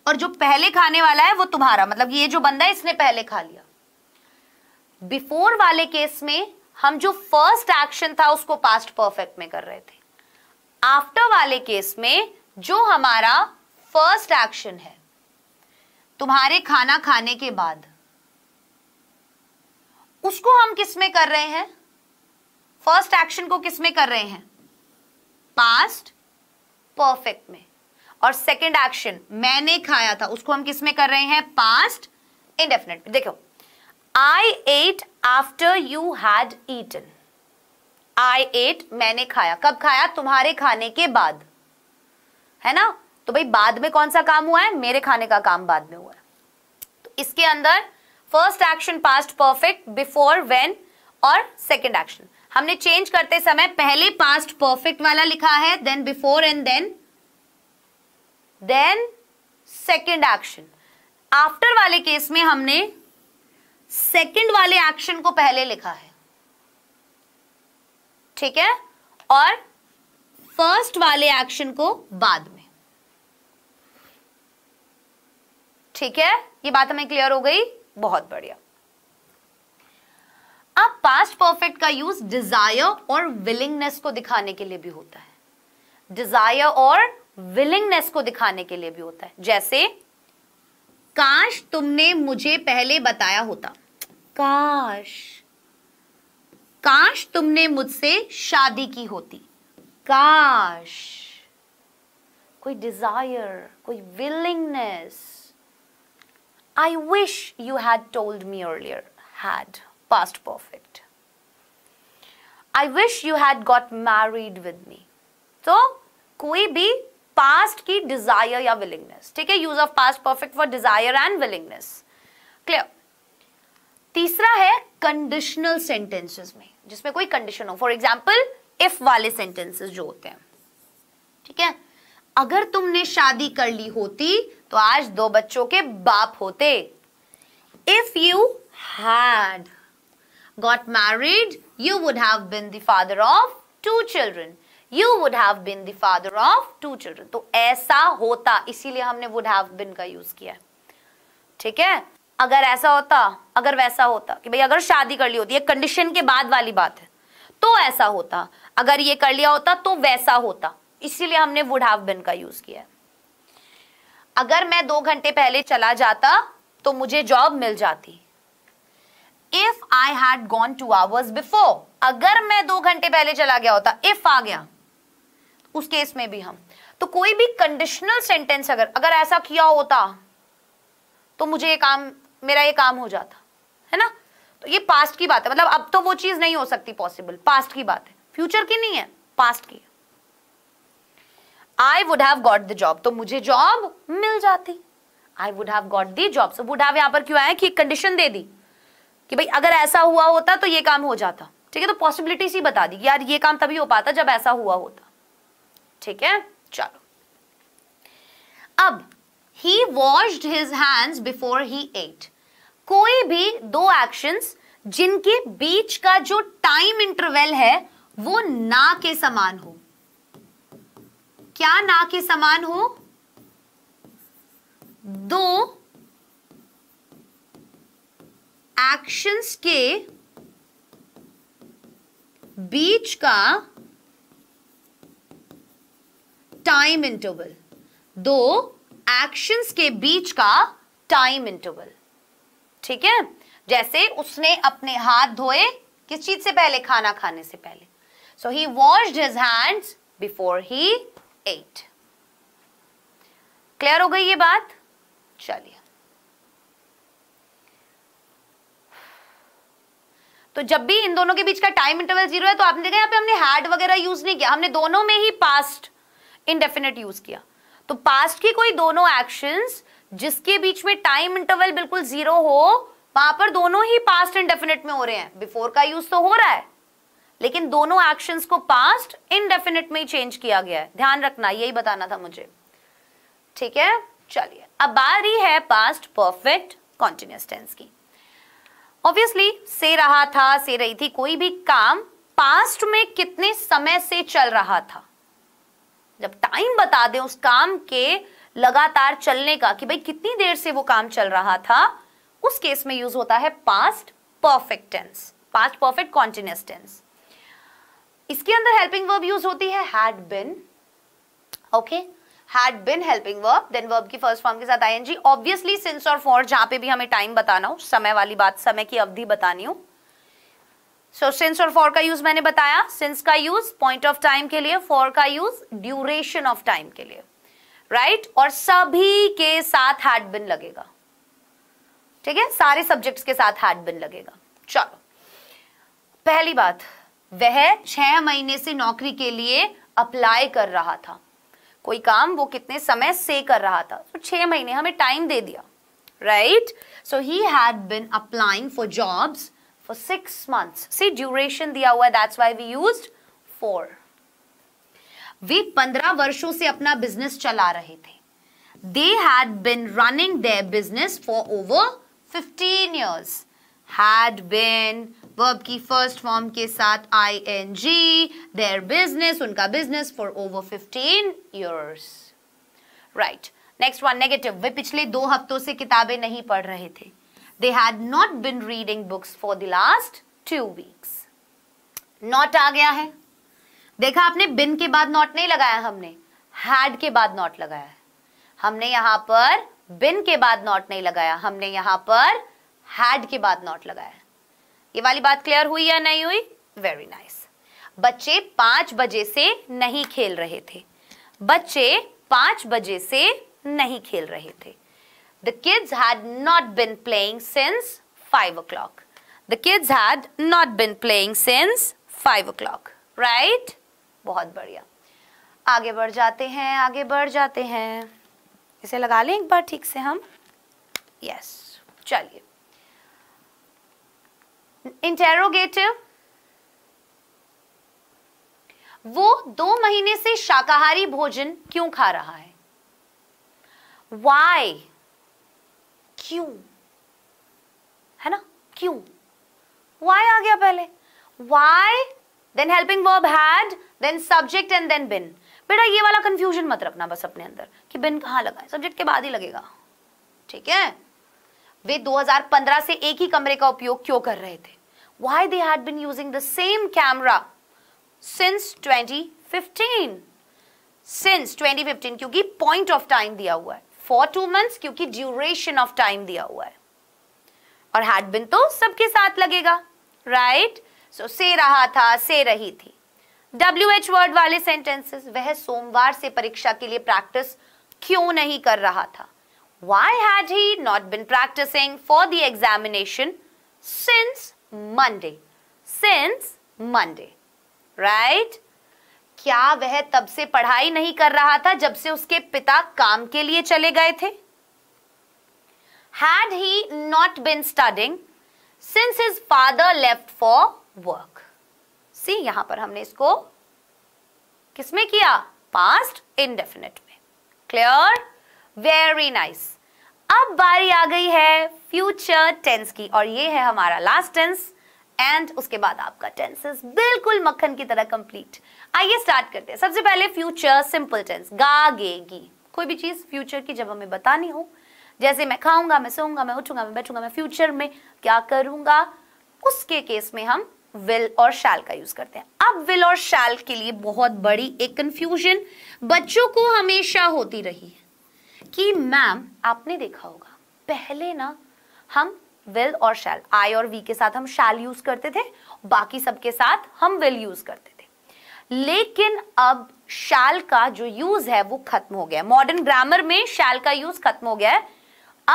और जो पहले खाने वाला है वो तुम्हारा मतलब ये जो बंदा है इसने पहले खा लिया बिफोर वाले केस में हम जो फर्स्ट एक्शन था उसको पास्ट परफेक्ट में कर रहे थे आफ्टर वाले केस में जो हमारा फर्स्ट एक्शन है तुम्हारे खाना खाने के बाद उसको हम किस में कर रहे हैं फर्स्ट एक्शन को किस में कर रहे हैं पास्ट परफेक्ट में और सेकेंड एक्शन मैंने खाया था उसको हम किसमें कर रहे हैं पास्ट इंडेफिनेट देखो I ate after you had eaten I ate मैंने खाया कब खाया तुम्हारे खाने के बाद है ना तो भाई बाद में कौन सा काम हुआ है मेरे खाने का काम बाद में हुआ है तो इसके अंदर first action past perfect before when और सेकंड एक्शन हमने चेंज करते समय पहले पास्ट परफेक्ट वाला लिखा है then before and then then second action after वाले केस में हमने सेकेंड वाले एक्शन को पहले लिखा है ठीक है और फर्स्ट वाले एक्शन को बाद में ठीक है ये बात हमें क्लियर हो गई बहुत बढ़िया अब पास्ट परफेक्ट का यूज डिजायर और विलिंगनेस को दिखाने के लिए भी होता है डिजायर और विलिंगनेस को दिखाने के लिए भी होता है जैसे काश तुमने मुझे पहले बताया होता काश काश तुमने मुझसे शादी की होती काश कोई डिजायर कोई willingness I wish you had told me earlier had past perfect I wish you had got married with me तो कोई भी पास्ट की डिजायर या विलिंगनेस ठीक है use of past perfect for desire and willingness clear तीसरा है conditional sentences में जिसमें कोई कंडीशन हो फॉर एग्जाम्पल इफ वाले सेंटेंसेस जो होते हैं ठीक है अगर तुमने शादी कर ली होती तो आज दो बच्चों के बाप होते if you had got married you would have been the father of two children you would have been the father of two children तो ऐसा होता इसीलिए हमने वुड हैव बिन का यूज किया ठीक है अगर ऐसा होता अगर वैसा होता कि भाई अगर शादी कर ली होती है कंडीशन के बाद वाली बात है तो ऐसा होता अगर ये कर लिया होता तो वैसा होता इसीलिए हमने वुड हैव बिन का यूज किया अगर मैं दो घंटे पहले चला जाता तो मुझे जॉब मिल जाती if I had gone two hours before अगर मैं दो घंटे पहले चला गया होता इफ आ गया उस केस में भी हम तो कोई भी कंडीशनल सेंटेंस अगर अगर ऐसा किया होता तो मुझे ये काम मेरा ये काम हो जाता है ना तो ये पास्ट की बात है मतलब अब तो वो चीज नहीं हो सकती पॉसिबल पास्ट की बात है फ्यूचर की नहीं है पास्ट की I would have got the job तो मुझे जॉब मिल जाती I would have got the job so would have यहाँ पर क्यों आया कि कंडीशन दे दी कि भाई अगर ऐसा हुआ होता तो ये काम हो जाता ठीक है तो पॉसिबिलिटी सी बता दी कि यार ये काम तभी हो पाता जब ऐसा हुआ होता ठीक है चलो अब he washed his hands before he ate कोई भी दो एक्शंस जिनके बीच का जो टाइम इंटरवल है वो ना के समान हो क्या ना के समान हो दो एक्शंस के बीच का टाइम इंटरवल दो एक्शंस के बीच का टाइम इंटरवल ठीक है जैसे उसने अपने हाथ धोए किस चीज से पहले खाना खाने से पहले so he washed his hands before he ate clear हो गई ये बात चलिए तो जब भी इन दोनों के बीच का टाइम इंटरवल जीरो है तो आपने देखा यहां पे हमने हैड वगैरह यूज नहीं किया हमने दोनों में ही पास्ट इनडेफिनेट यूज किया तो पास्ट की कोई दोनों एक्शंस जिसके बीच में टाइम इंटरवल बिल्कुल जीरो हो वहां पर दोनों ही पास्ट इनडेफिनेट में हो रहे हैं बिफोर का यूज तो हो रहा है लेकिन दोनों एक्शंस को पास्ट इनडेफिनेट में ही चेंज किया गया है ध्यान रखना यही बताना था मुझे ठीक है चलिए अब बारी है पास्ट परफेक्ट कॉन्टिन्यूस टेंस की ऑब्वियसली से रहा था से रही थी कोई भी काम पास्ट में कितने समय से चल रहा था जब टाइम बता दें उस काम के लगातार चलने का कि भाई कितनी देर से वो काम चल रहा था उस केस में यूज होता है past perfect tense past perfect continuous tense इसके अंदर हेल्पिंग वर्ब यूज होती है had been okay had been helping verb then verb की फर्स्ट फॉर्म के साथ आई आईएनजी ऑब्वियसली सिंस और फॉर जहां पे भी हमें टाइम बताना हो समय वाली बात समय की अवधि बतानी हो सो सिंस और फॉर का यूज मैंने बताया सिंस का यूज पॉइंट ऑफ टाइम के लिए फॉर का यूज ड्यूरेशन ऑफ टाइम के लिए राइट right? और सभी के साथ हैड बिन लगेगा ठीक है सारे सब्जेक्ट्स के साथ हैड बिन लगेगा चलो पहली बात वह छह महीने से नौकरी के लिए अप्लाई कर रहा था कोई काम वो कितने समय से कर रहा था तो छह महीने हमें टाइम दे दिया right so he had been applying for jobs for six months. See, duration दिया हुआ है that's why we used four. वे पंद्रह वर्षों से अपना बिजनेस चला रहे थे They had been running their business for over fifteen years. Had been verb की first form के साथ ing their business उनका business for over fifteen years. Right. Next one negative. वे पिछले दो हफ्तों से किताबें नहीं पढ़ रहे थे they had not been reading books for the last two weeks not आ गया है देखा आपने बिन के बाद नॉट नहीं लगाया हमने हैड के बाद नॉट लगाया है हमने यहां पर बिन के बाद नॉट नहीं लगाया हमने यहां पर हैड के बाद नॉट लगाया ये वाली बात क्लियर हुई या नहीं हुई वेरी नाइस nice. बच्चे पांच बजे से नहीं खेल रहे थे बच्चे पांच बजे से नहीं खेल रहे थे The kids had not been playing since 5 o'clock. The kids had not been playing since 5 o'clock. Right? बहुत बढ़िया आगे बढ़ जाते हैं आगे बढ़ जाते हैं इसे लगा लें एक बार ठीक से हम यस yes. चलिए इंटेरोगेटिव वो दो महीने से शाकाहारी भोजन क्यों खा रहा है वाई क्यों है ना क्यों वाई आ गया पहले why then helping verb had then subject and then been बेटा ये वाला कंफ्यूजन मत रखना बस अपने अंदर कि बिन कहाँ लगा है सब्जेक्ट के बाद ही लगेगा ठीक है वे 2015 से एक ही कमरे का उपयोग क्यों कर रहे थे why they had been using the same camera since 2015 since 2015 क्योंकि point of time दिया हुआ है फॉर टू मंथ क्योंकि ड्यूरेशन ऑफ टाइम दिया हुआ है और हैड बिन तो सबके साथ लगेगा राइट सो से रहा था से रही थी डब्ल्यू एच वर्ड वाले सेंटेंसेस वह सोमवार से परीक्षा के लिए प्रैक्टिस क्यों नहीं कर रहा था why had he not been practising for the examination since Monday since Monday right क्या वह तब से पढ़ाई नहीं कर रहा था जब से उसके पिता काम के लिए चले गए थे had he not been studying since his father left for work see यहां पर हमने इसको किसमें किया पास्ट इनडेफिनेट में क्लियर वेरी नाइस अब बारी आ गई है फ्यूचर टेंस की और ये है हमारा लास्ट टेंस एंड उसके बाद आपका टेंसेस बिल्कुल मक्खन की तरह कंप्लीट आइए स्टार्ट करते हैं सबसे पहले फ्यूचर सिंपल टेंस गा गेगी कोई भी चीज फ्यूचर की जब हमें बतानी हो जैसे मैं खाऊंगा मैं सोऊंगा मैं उठूंगा मैं बैठूंगा मैं फ्यूचर में क्या करूंगा उसके केस में हम विल और शैल का यूज करते हैं अब विल और शैल के लिए बहुत बड़ी एक कंफ्यूजन बच्चों को हमेशा होती रही है कि मैम आपने देखा होगा पहले ना हम विल और शैल आई और वी के साथ हम शैल यूज करते थे बाकी सबके साथ हम विल यूज करते थे लेकिन अब शाल का जो यूज है वो खत्म हो गया मॉडर्न ग्रामर में शाल का यूज खत्म हो गया है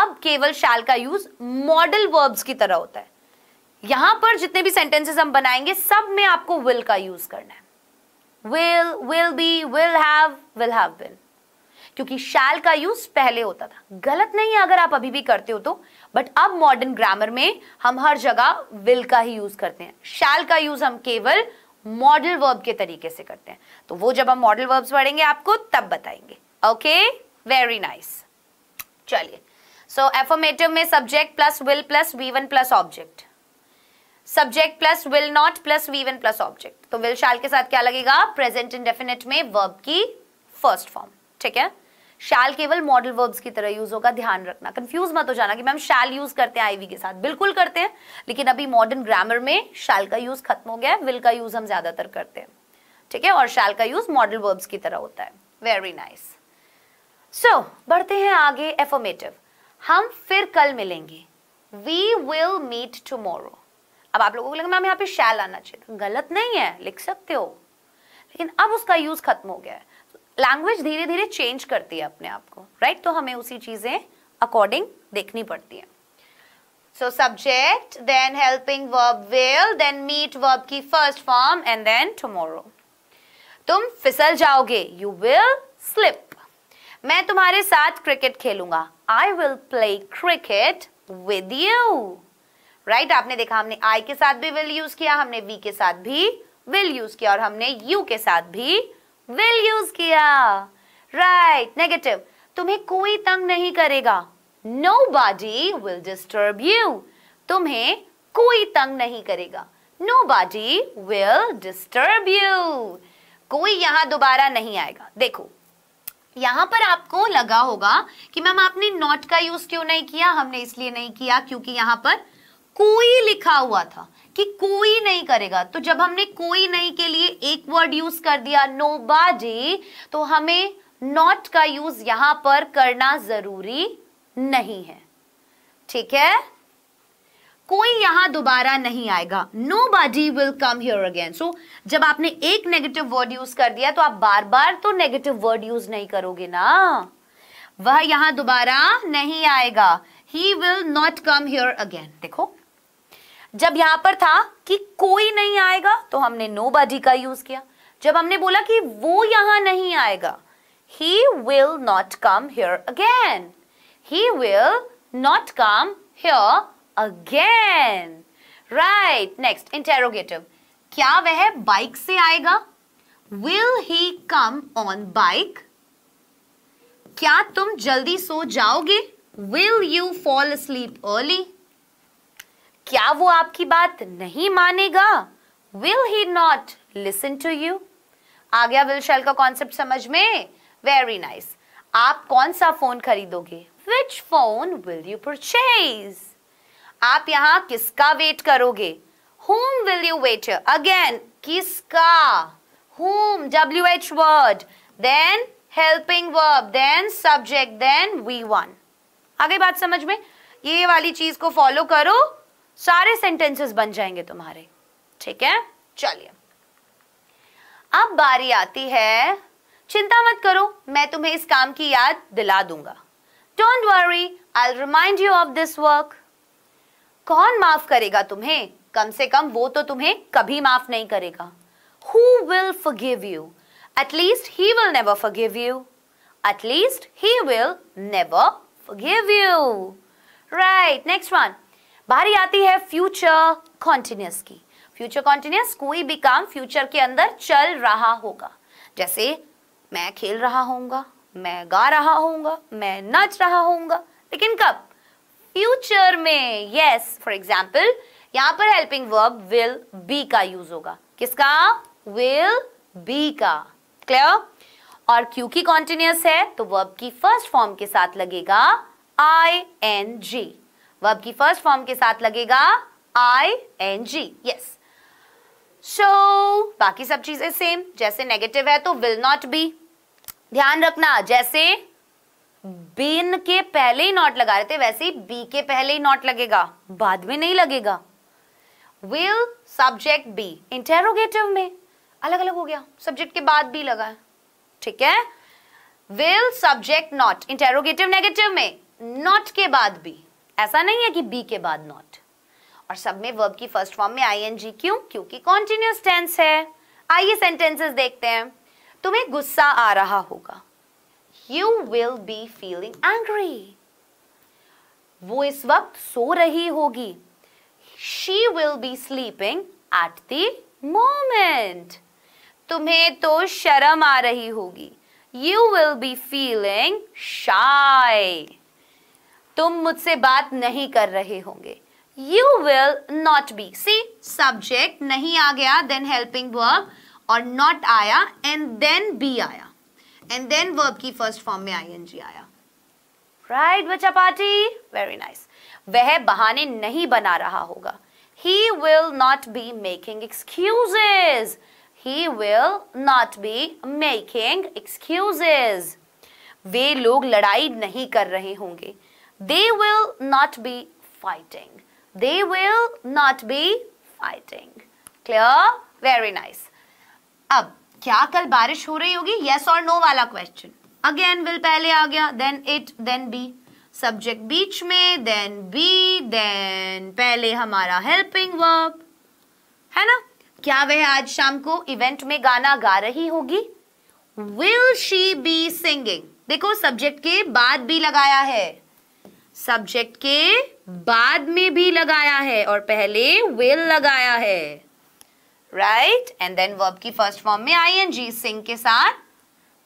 अब केवल शाल का यूज मॉडल वर्ब्स की तरह होता है यहां पर जितने भी सेंटेंसेस हम बनाएंगे सब में आपको विल का यूज करना है will will be will have will have been. क्योंकि शैल का यूज पहले होता था गलत नहीं अगर आप अभी भी करते हो तो बट अब मॉडर्न ग्रामर में हम हर जगह विल का ही यूज करते हैं शैल का यूज हम केवल मॉडल वर्ब के तरीके से करते हैं तो वो जब हम मॉडल वर्ब्स पढ़ेंगे आपको तब बताएंगे ओके वेरी नाइस चलिए सो एफोमेटिव में subject plus will plus V one plus object subject plus will not plus V one plus object तो विल शाल के साथ क्या लगेगा प्रेजेंट डेफिनेट में वर्ब की फर्स्ट फॉर्म ठीक है शैल केवल मॉडल वर्ब्स की तरह यूज होगा ध्यान रखना कंफ्यूज मत हो जाना कि मैम शैल यूज करते हैं आईवी के साथ बिल्कुल करते हैं लेकिन अभी मॉडर्न ग्रामर में शैल का यूज खत्म हो गया है विल का यूज हम ज्यादातर करते हैं ठीक है और शैल का यूज मॉडल वर्ब्स की तरह होता है वेरी नाइस सो बढ़ते हैं आगे एफोमेटिव हम फिर कल मिलेंगे वी विल मीट टूमोरो अब आप लोगों को लगे मैम यहाँ पे शैल आना चाहिए गलत नहीं है लिख सकते हो लेकिन अब उसका यूज खत्म हो गया है लैंग्वेज धीरे धीरे चेंज करती है अपने आप को राइट तो हमें उसी चीज़ें अकॉर्डिंग देखनी पड़ती है so subject then helping verb will then main verb की first form and then tomorrow तुम फिसल जाओगे यू विल स्लिप मैं तुम्हारे साथ क्रिकेट खेलूंगा I will play cricket with you right आपने देखा हमने आई के साथ भी विल यूज किया हमने वी के साथ भी विल यूज किया और हमने यू के साथ भी विल यूज किया राइट right, नेगेटिव तुम्हें कोई तंग नहीं करेगा nobody will disturb you तुम्हें कोई तंग नहीं करेगा no nobody will disturb you कोई यहां दोबारा नहीं आएगा देखो यहां पर आपको लगा होगा कि मैम आपने नॉट का यूज क्यों नहीं किया हमने इसलिए नहीं किया क्योंकि यहां पर कोई लिखा हुआ था कि कोई नहीं करेगा तो जब हमने कोई नहीं के लिए एक वर्ड यूज कर दिया नो बाजी तो हमें नॉट का यूज यहां पर करना जरूरी नहीं है ठीक है कोई यहां दोबारा नहीं आएगा nobody will come here again so जब आपने एक नेगेटिव वर्ड यूज कर दिया तो आप बार बार तो नेगेटिव वर्ड यूज नहीं करोगे ना वह यहां दोबारा नहीं आएगा he will not come here again देखो जब यहां पर था कि कोई नहीं आएगा तो हमने नो बाजी का यूज किया जब हमने बोला कि वो यहां नहीं आएगा he will not come here again he will not come here again right next interrogative क्या वह बाइक से आएगा will he come on bike क्या तुम जल्दी सो जाओगे will you fall sleep early क्या वो आपकी बात नहीं मानेगा will he not listen to you आ गया विल शेल का कॉन्सेप्ट समझ में वेरी नाइस nice. आप कौन सा फोन खरीदोगे which phone will you purchase आप यहां किसका वेट करोगे whom will you wait again किसका whom W H word then helping verb then subject then V one आगे बात समझ में ये वाली चीज को फॉलो करो सारे सेंटेंसेस बन जाएंगे तुम्हारे ठीक है चलिए अब बारी आती है चिंता मत करो मैं तुम्हें इस काम की याद दिला दूंगा don't worry I remind you of this work कौन माफ करेगा तुम्हें कम से कम वो तो तुम्हें कभी माफ नहीं करेगा who will forgive you at least he will never forgive you at least he will never forgive you right next one बारी आती है फ्यूचर कॉन्टिन्यूस की फ्यूचर कॉन्टिन्यूस कोई भी काम फ्यूचर के अंदर चल रहा होगा जैसे मैं खेल रहा होऊंगा मैं गा रहा होऊंगा मैं नाच रहा होऊंगा लेकिन कब फ्यूचर में यस फॉर एग्जाम्पल यहां पर हेल्पिंग वर्ब विल बी का यूज होगा किसका विल बी का क्लियर और क्योंकि कॉन्टिन्यूस है तो वर्ब की फर्स्ट फॉर्म के साथ लगेगा आई एन जी वर्ब की फर्स्ट फॉर्म के साथ लगेगा I N ji yes so बाकी सब चीजें सेम जैसे नेगेटिव है तो विल नॉट बी ध्यान रखना जैसे बिन के पहले ही नॉट लगा रहे थे वैसे ही बी के पहले ही नॉट लगेगा बाद में नहीं लगेगा विल सब्जेक्ट बी इंटेरोगेटिव में अलग अलग हो गया सब्जेक्ट के बाद भी लगा है ठीक है will subject not interrogative negative में नॉट के बाद भी ऐसा नहीं है कि बी के बाद नॉट और सब में वर्ब की फर्स्ट फॉर्म में आईएनजी क्यों क्योंकि कॉन्टिन्यूस टेंस है आइए सेंटेंसेस देखते हैं तुम्हें गुस्सा आ रहा होगा you will be feeling angry वो इस वक्त सो रही होगी she will be sleeping at the moment तुम्हें तो शर्म आ रही होगी यू विल बी फीलिंग शाई तुम मुझसे बात नहीं कर रहे होंगे you will not be see subject नहीं आ गया देन हेल्पिंग वर्ब और नॉट आया एंड देन बी आया एंड देन वर्ब की फर्स्ट फॉर्म में आई एन जी आया राइट बच्चा पार्टी वेरी नाइस वह बहाने नहीं बना रहा होगा he will not be making excuses he will not be making excuses वे लोग लड़ाई नहीं कर रहे होंगे They will not be fighting. They will not be fighting. Clear? Very nice. अब क्या कल बारिश हो रही होगी येस और नो वाला क्वेश्चन अगेन विल पहले आ गया then it then be subject बीच में देन बी देन पहले हमारा हेल्पिंग वर्ब है ना क्या वह आज शाम को इवेंट में गाना गा रही होगी विल शी बी सिंगिंग देखो सब्जेक्ट के बाद भी लगाया है सब्जेक्ट के बाद में भी लगाया है और पहले विल लगाया है राइट एंड देन वर्ब की फर्स्ट फॉर्म में आई एन जी सिंग के साथ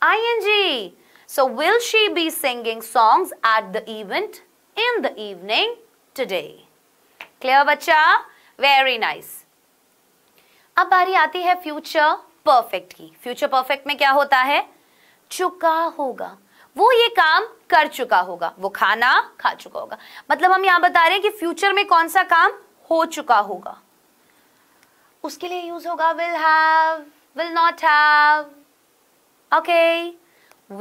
I N G so will she be singing songs at the event in the evening today clear बच्चा वेरी नाइस अब बारी आती है फ्यूचर परफेक्ट की फ्यूचर परफेक्ट में क्या होता है चुका होगा वो ये काम कर चुका होगा वो खाना खा चुका होगा मतलब हम यहां बता रहे हैं कि फ्यूचर में कौन सा काम हो चुका होगा उसके लिए यूज होगा will have will not have okay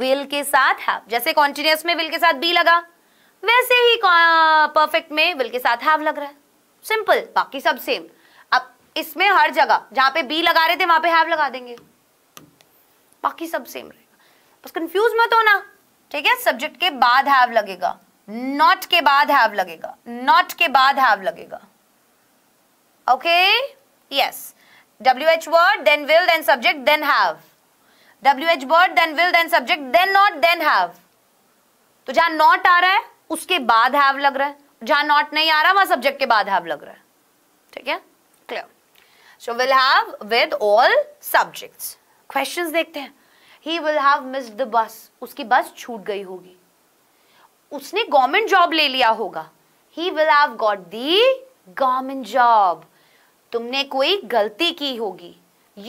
will के साथ हैव जैसे कॉन्टिन्यूस में विल के साथ बी लगा वैसे ही परफेक्ट में विल के साथ हैव लग रहा है सिंपल बाकी सब सेम अब इसमें हर जगह जहां पे बी लगा रहे थे वहां पे हैव लगा देंगे बाकी सब सेम रहेगा बस कंफ्यूज मत होना ठीक है सब्जेक्ट के बाद हैव लगेगा नॉट के बाद हैव लगेगा नॉट के बाद हैव लगेगा okay yes W H word then will then subject then have W H word then will then subject then not then have तो जहां नॉट आ रहा है उसके बाद हैव लग रहा है जहां नॉट नहीं आ रहा वहां सब्जेक्ट के बाद हैव लग रहा है ठीक है clear so will have with all subjects questions देखते हैं he will have missed the bus उसकी बस छूट गई होगी उसने गवर्नमेंट जॉब ले लिया होगा he will have got the government job तुमने कोई गलती की होगी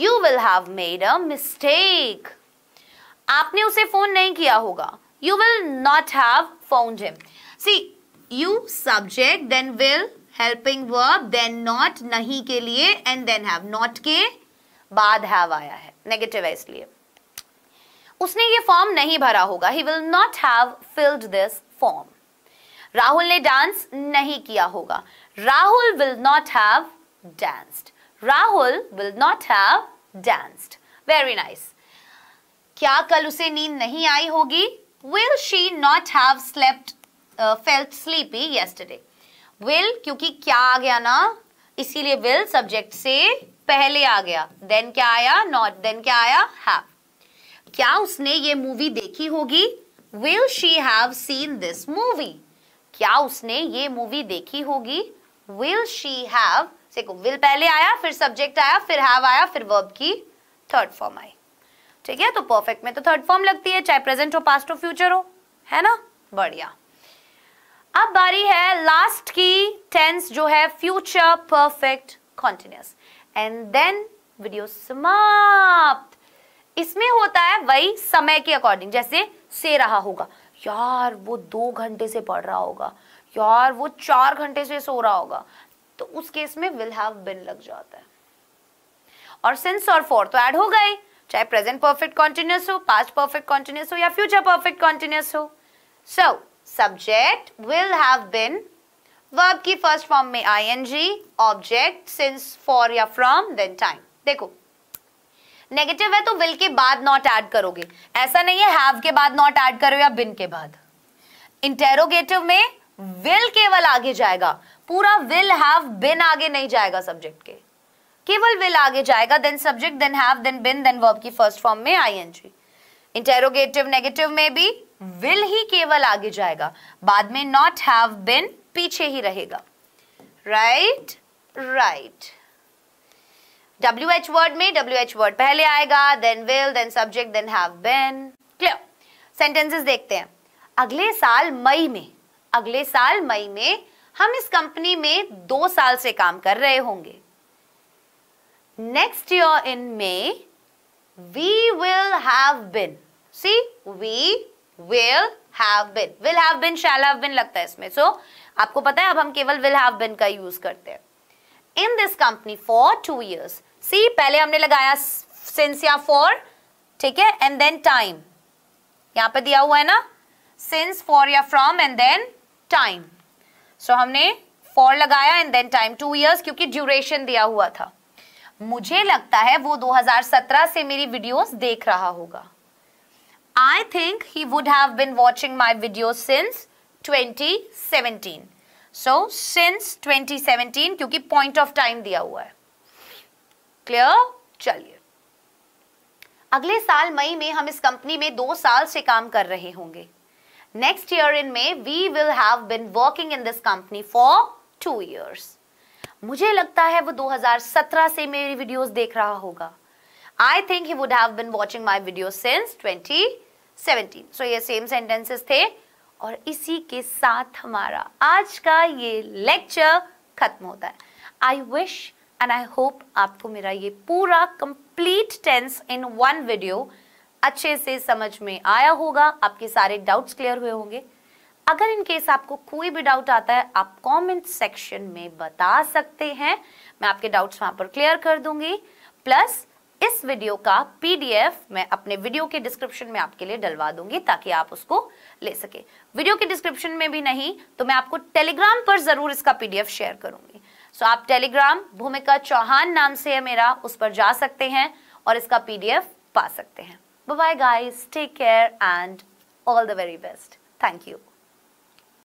you will have made a mistake आपने उसे फोन नहीं किया होगा you will not have phoned him see you subject then will helping verb then not नहीं के लिए एंड देन हैव नॉट के बाद हैव आया है नेगेटिव है इसलिए उसने ये फॉर्म नहीं भरा होगा he will not have filled this form Rahul ने डांस नहीं किया होगा Rahul will not have danced Rahul will not have danced very nice क्या कल उसे नींद नहीं आई होगी will she not have slept felt sleepy yesterday will क्योंकि क्या आ गया ना इसीलिए विल सब्जेक्ट से पहले आ गया देन क्या आया नॉट देन क्या आया हैव क्या उसने ये मूवी देखी होगी will she have seen this movie क्या उसने ये मूवी देखी होगी विल शी हैव देखो विल पहले आया फिर सब्जेक्ट आया फिर हैव आया फिर वर्ब की थर्ड फॉर्म आई ठीक है तो परफेक्ट में तो थर्ड फॉर्म लगती है चाहे प्रेजेंट हो पास्ट हो फ्यूचर हो है ना बढ़िया अब बारी है लास्ट की टेंस जो है future perfect continuous and then video समाप्त इसमें होता है वही समय के अकॉर्डिंग जैसे से रहा होगा यार वो दो घंटे से पढ़ रहा होगा यार वो चार घंटे से सो रहा होगा तो उस केस में विल हैव बिन लग जाता है और सिंस और फोर तो ऐड हो गए चाहे प्रेजेंट परफेक्ट कॉन्टिन्यूस हो पास्ट परफेक्ट कॉन्टिन्यूस हो या फ्यूचर परफेक्ट कॉन्टिन्यूस हो so subject will have been verb की फर्स्ट फॉर्म में I N G object since for या फ्रॉम देन टाइम देखो नेगेटिव है तो विल के बाद नॉट ऐड करोगे ऐसा नहीं है हैव के बाद नॉट ऐड करो या बिन के बाद इंटेरोगेटिव में विल केवल आगे जाएगा पूरा विल हैव बिन आगे नहीं जाएगा सब्जेक्ट के केवल विल आगे जाएगा then subject then have then been then verb की फर्स्ट फॉर्म में आईएनजी इंटेरोगेटिव नेगेटिव में भी विल ही केवल आगे जाएगा बाद में नॉट हैव बिन पीछे ही रहेगा right right? Right right. W H word में डब्ल्यू एच वर्ड पहले आएगा then will then subject then have been clear sentences देखते हैं अगले साल मई में अगले साल मई में हम इस कंपनी में दो साल से काम कर रहे होंगे next year in May we will have been see we will have been will have been shall have been लगता है इसमें सो so, आपको पता है अब हम केवल विल हैव बिन का यूज करते हैं in this company for two years see पहले हमने लगाया सिंस या फॉर ठीक है एंड देन टाइम यहां पे दिया हुआ है ना सिंस फॉर या from and then time so हमने फॉर लगाया and then time two years क्योंकि ड्यूरेशन दिया हुआ था मुझे लगता है वो 2017 से मेरी वीडियोस देख रहा होगा I think he would have been watching my video since 2017 so since 2017 क्योंकि पॉइंट ऑफ टाइम दिया हुआ है क्लियर चलिए अगले साल मई में हम इस कंपनी में दो साल से काम कर रहे होंगे next year in May we will have been working in this company for two years मुझे लगता है वो 2017 से मेरी वीडियोस देख रहा होगा I think he would have been watching my video since 2017 so ये सेम सेंटेंसेस थे और इसी के साथ हमारा आज का ये लेक्चर खत्म होता है I wish and I hope आपको मेरा ये पूरा complete tense in one video अच्छे से समझ में आया होगा आपके सारे डाउट्स क्लियर हुए होंगे अगर इन केस आपको कोई भी डाउट आता है आप कमेंट सेक्शन में बता सकते हैं मैं आपके डाउट्स वहां पर क्लियर कर दूंगी प्लस इस वीडियो का पीडीएफ मैं अपने वीडियो के डिस्क्रिप्शन में आपके लिए डलवा दूंगी ताकि आप उसको ले सके वीडियो के डिस्क्रिप्शन में भी नहीं तो मैं आपको टेलीग्राम पर जरूर इसका पीडीएफ शेयर करूंगी सो आप टेलीग्राम भूमिका चौहान नाम से है मेरा उस पर जा सकते हैं और इसका पीडीएफ पा सकते हैं bye guys take care and all the very best thank you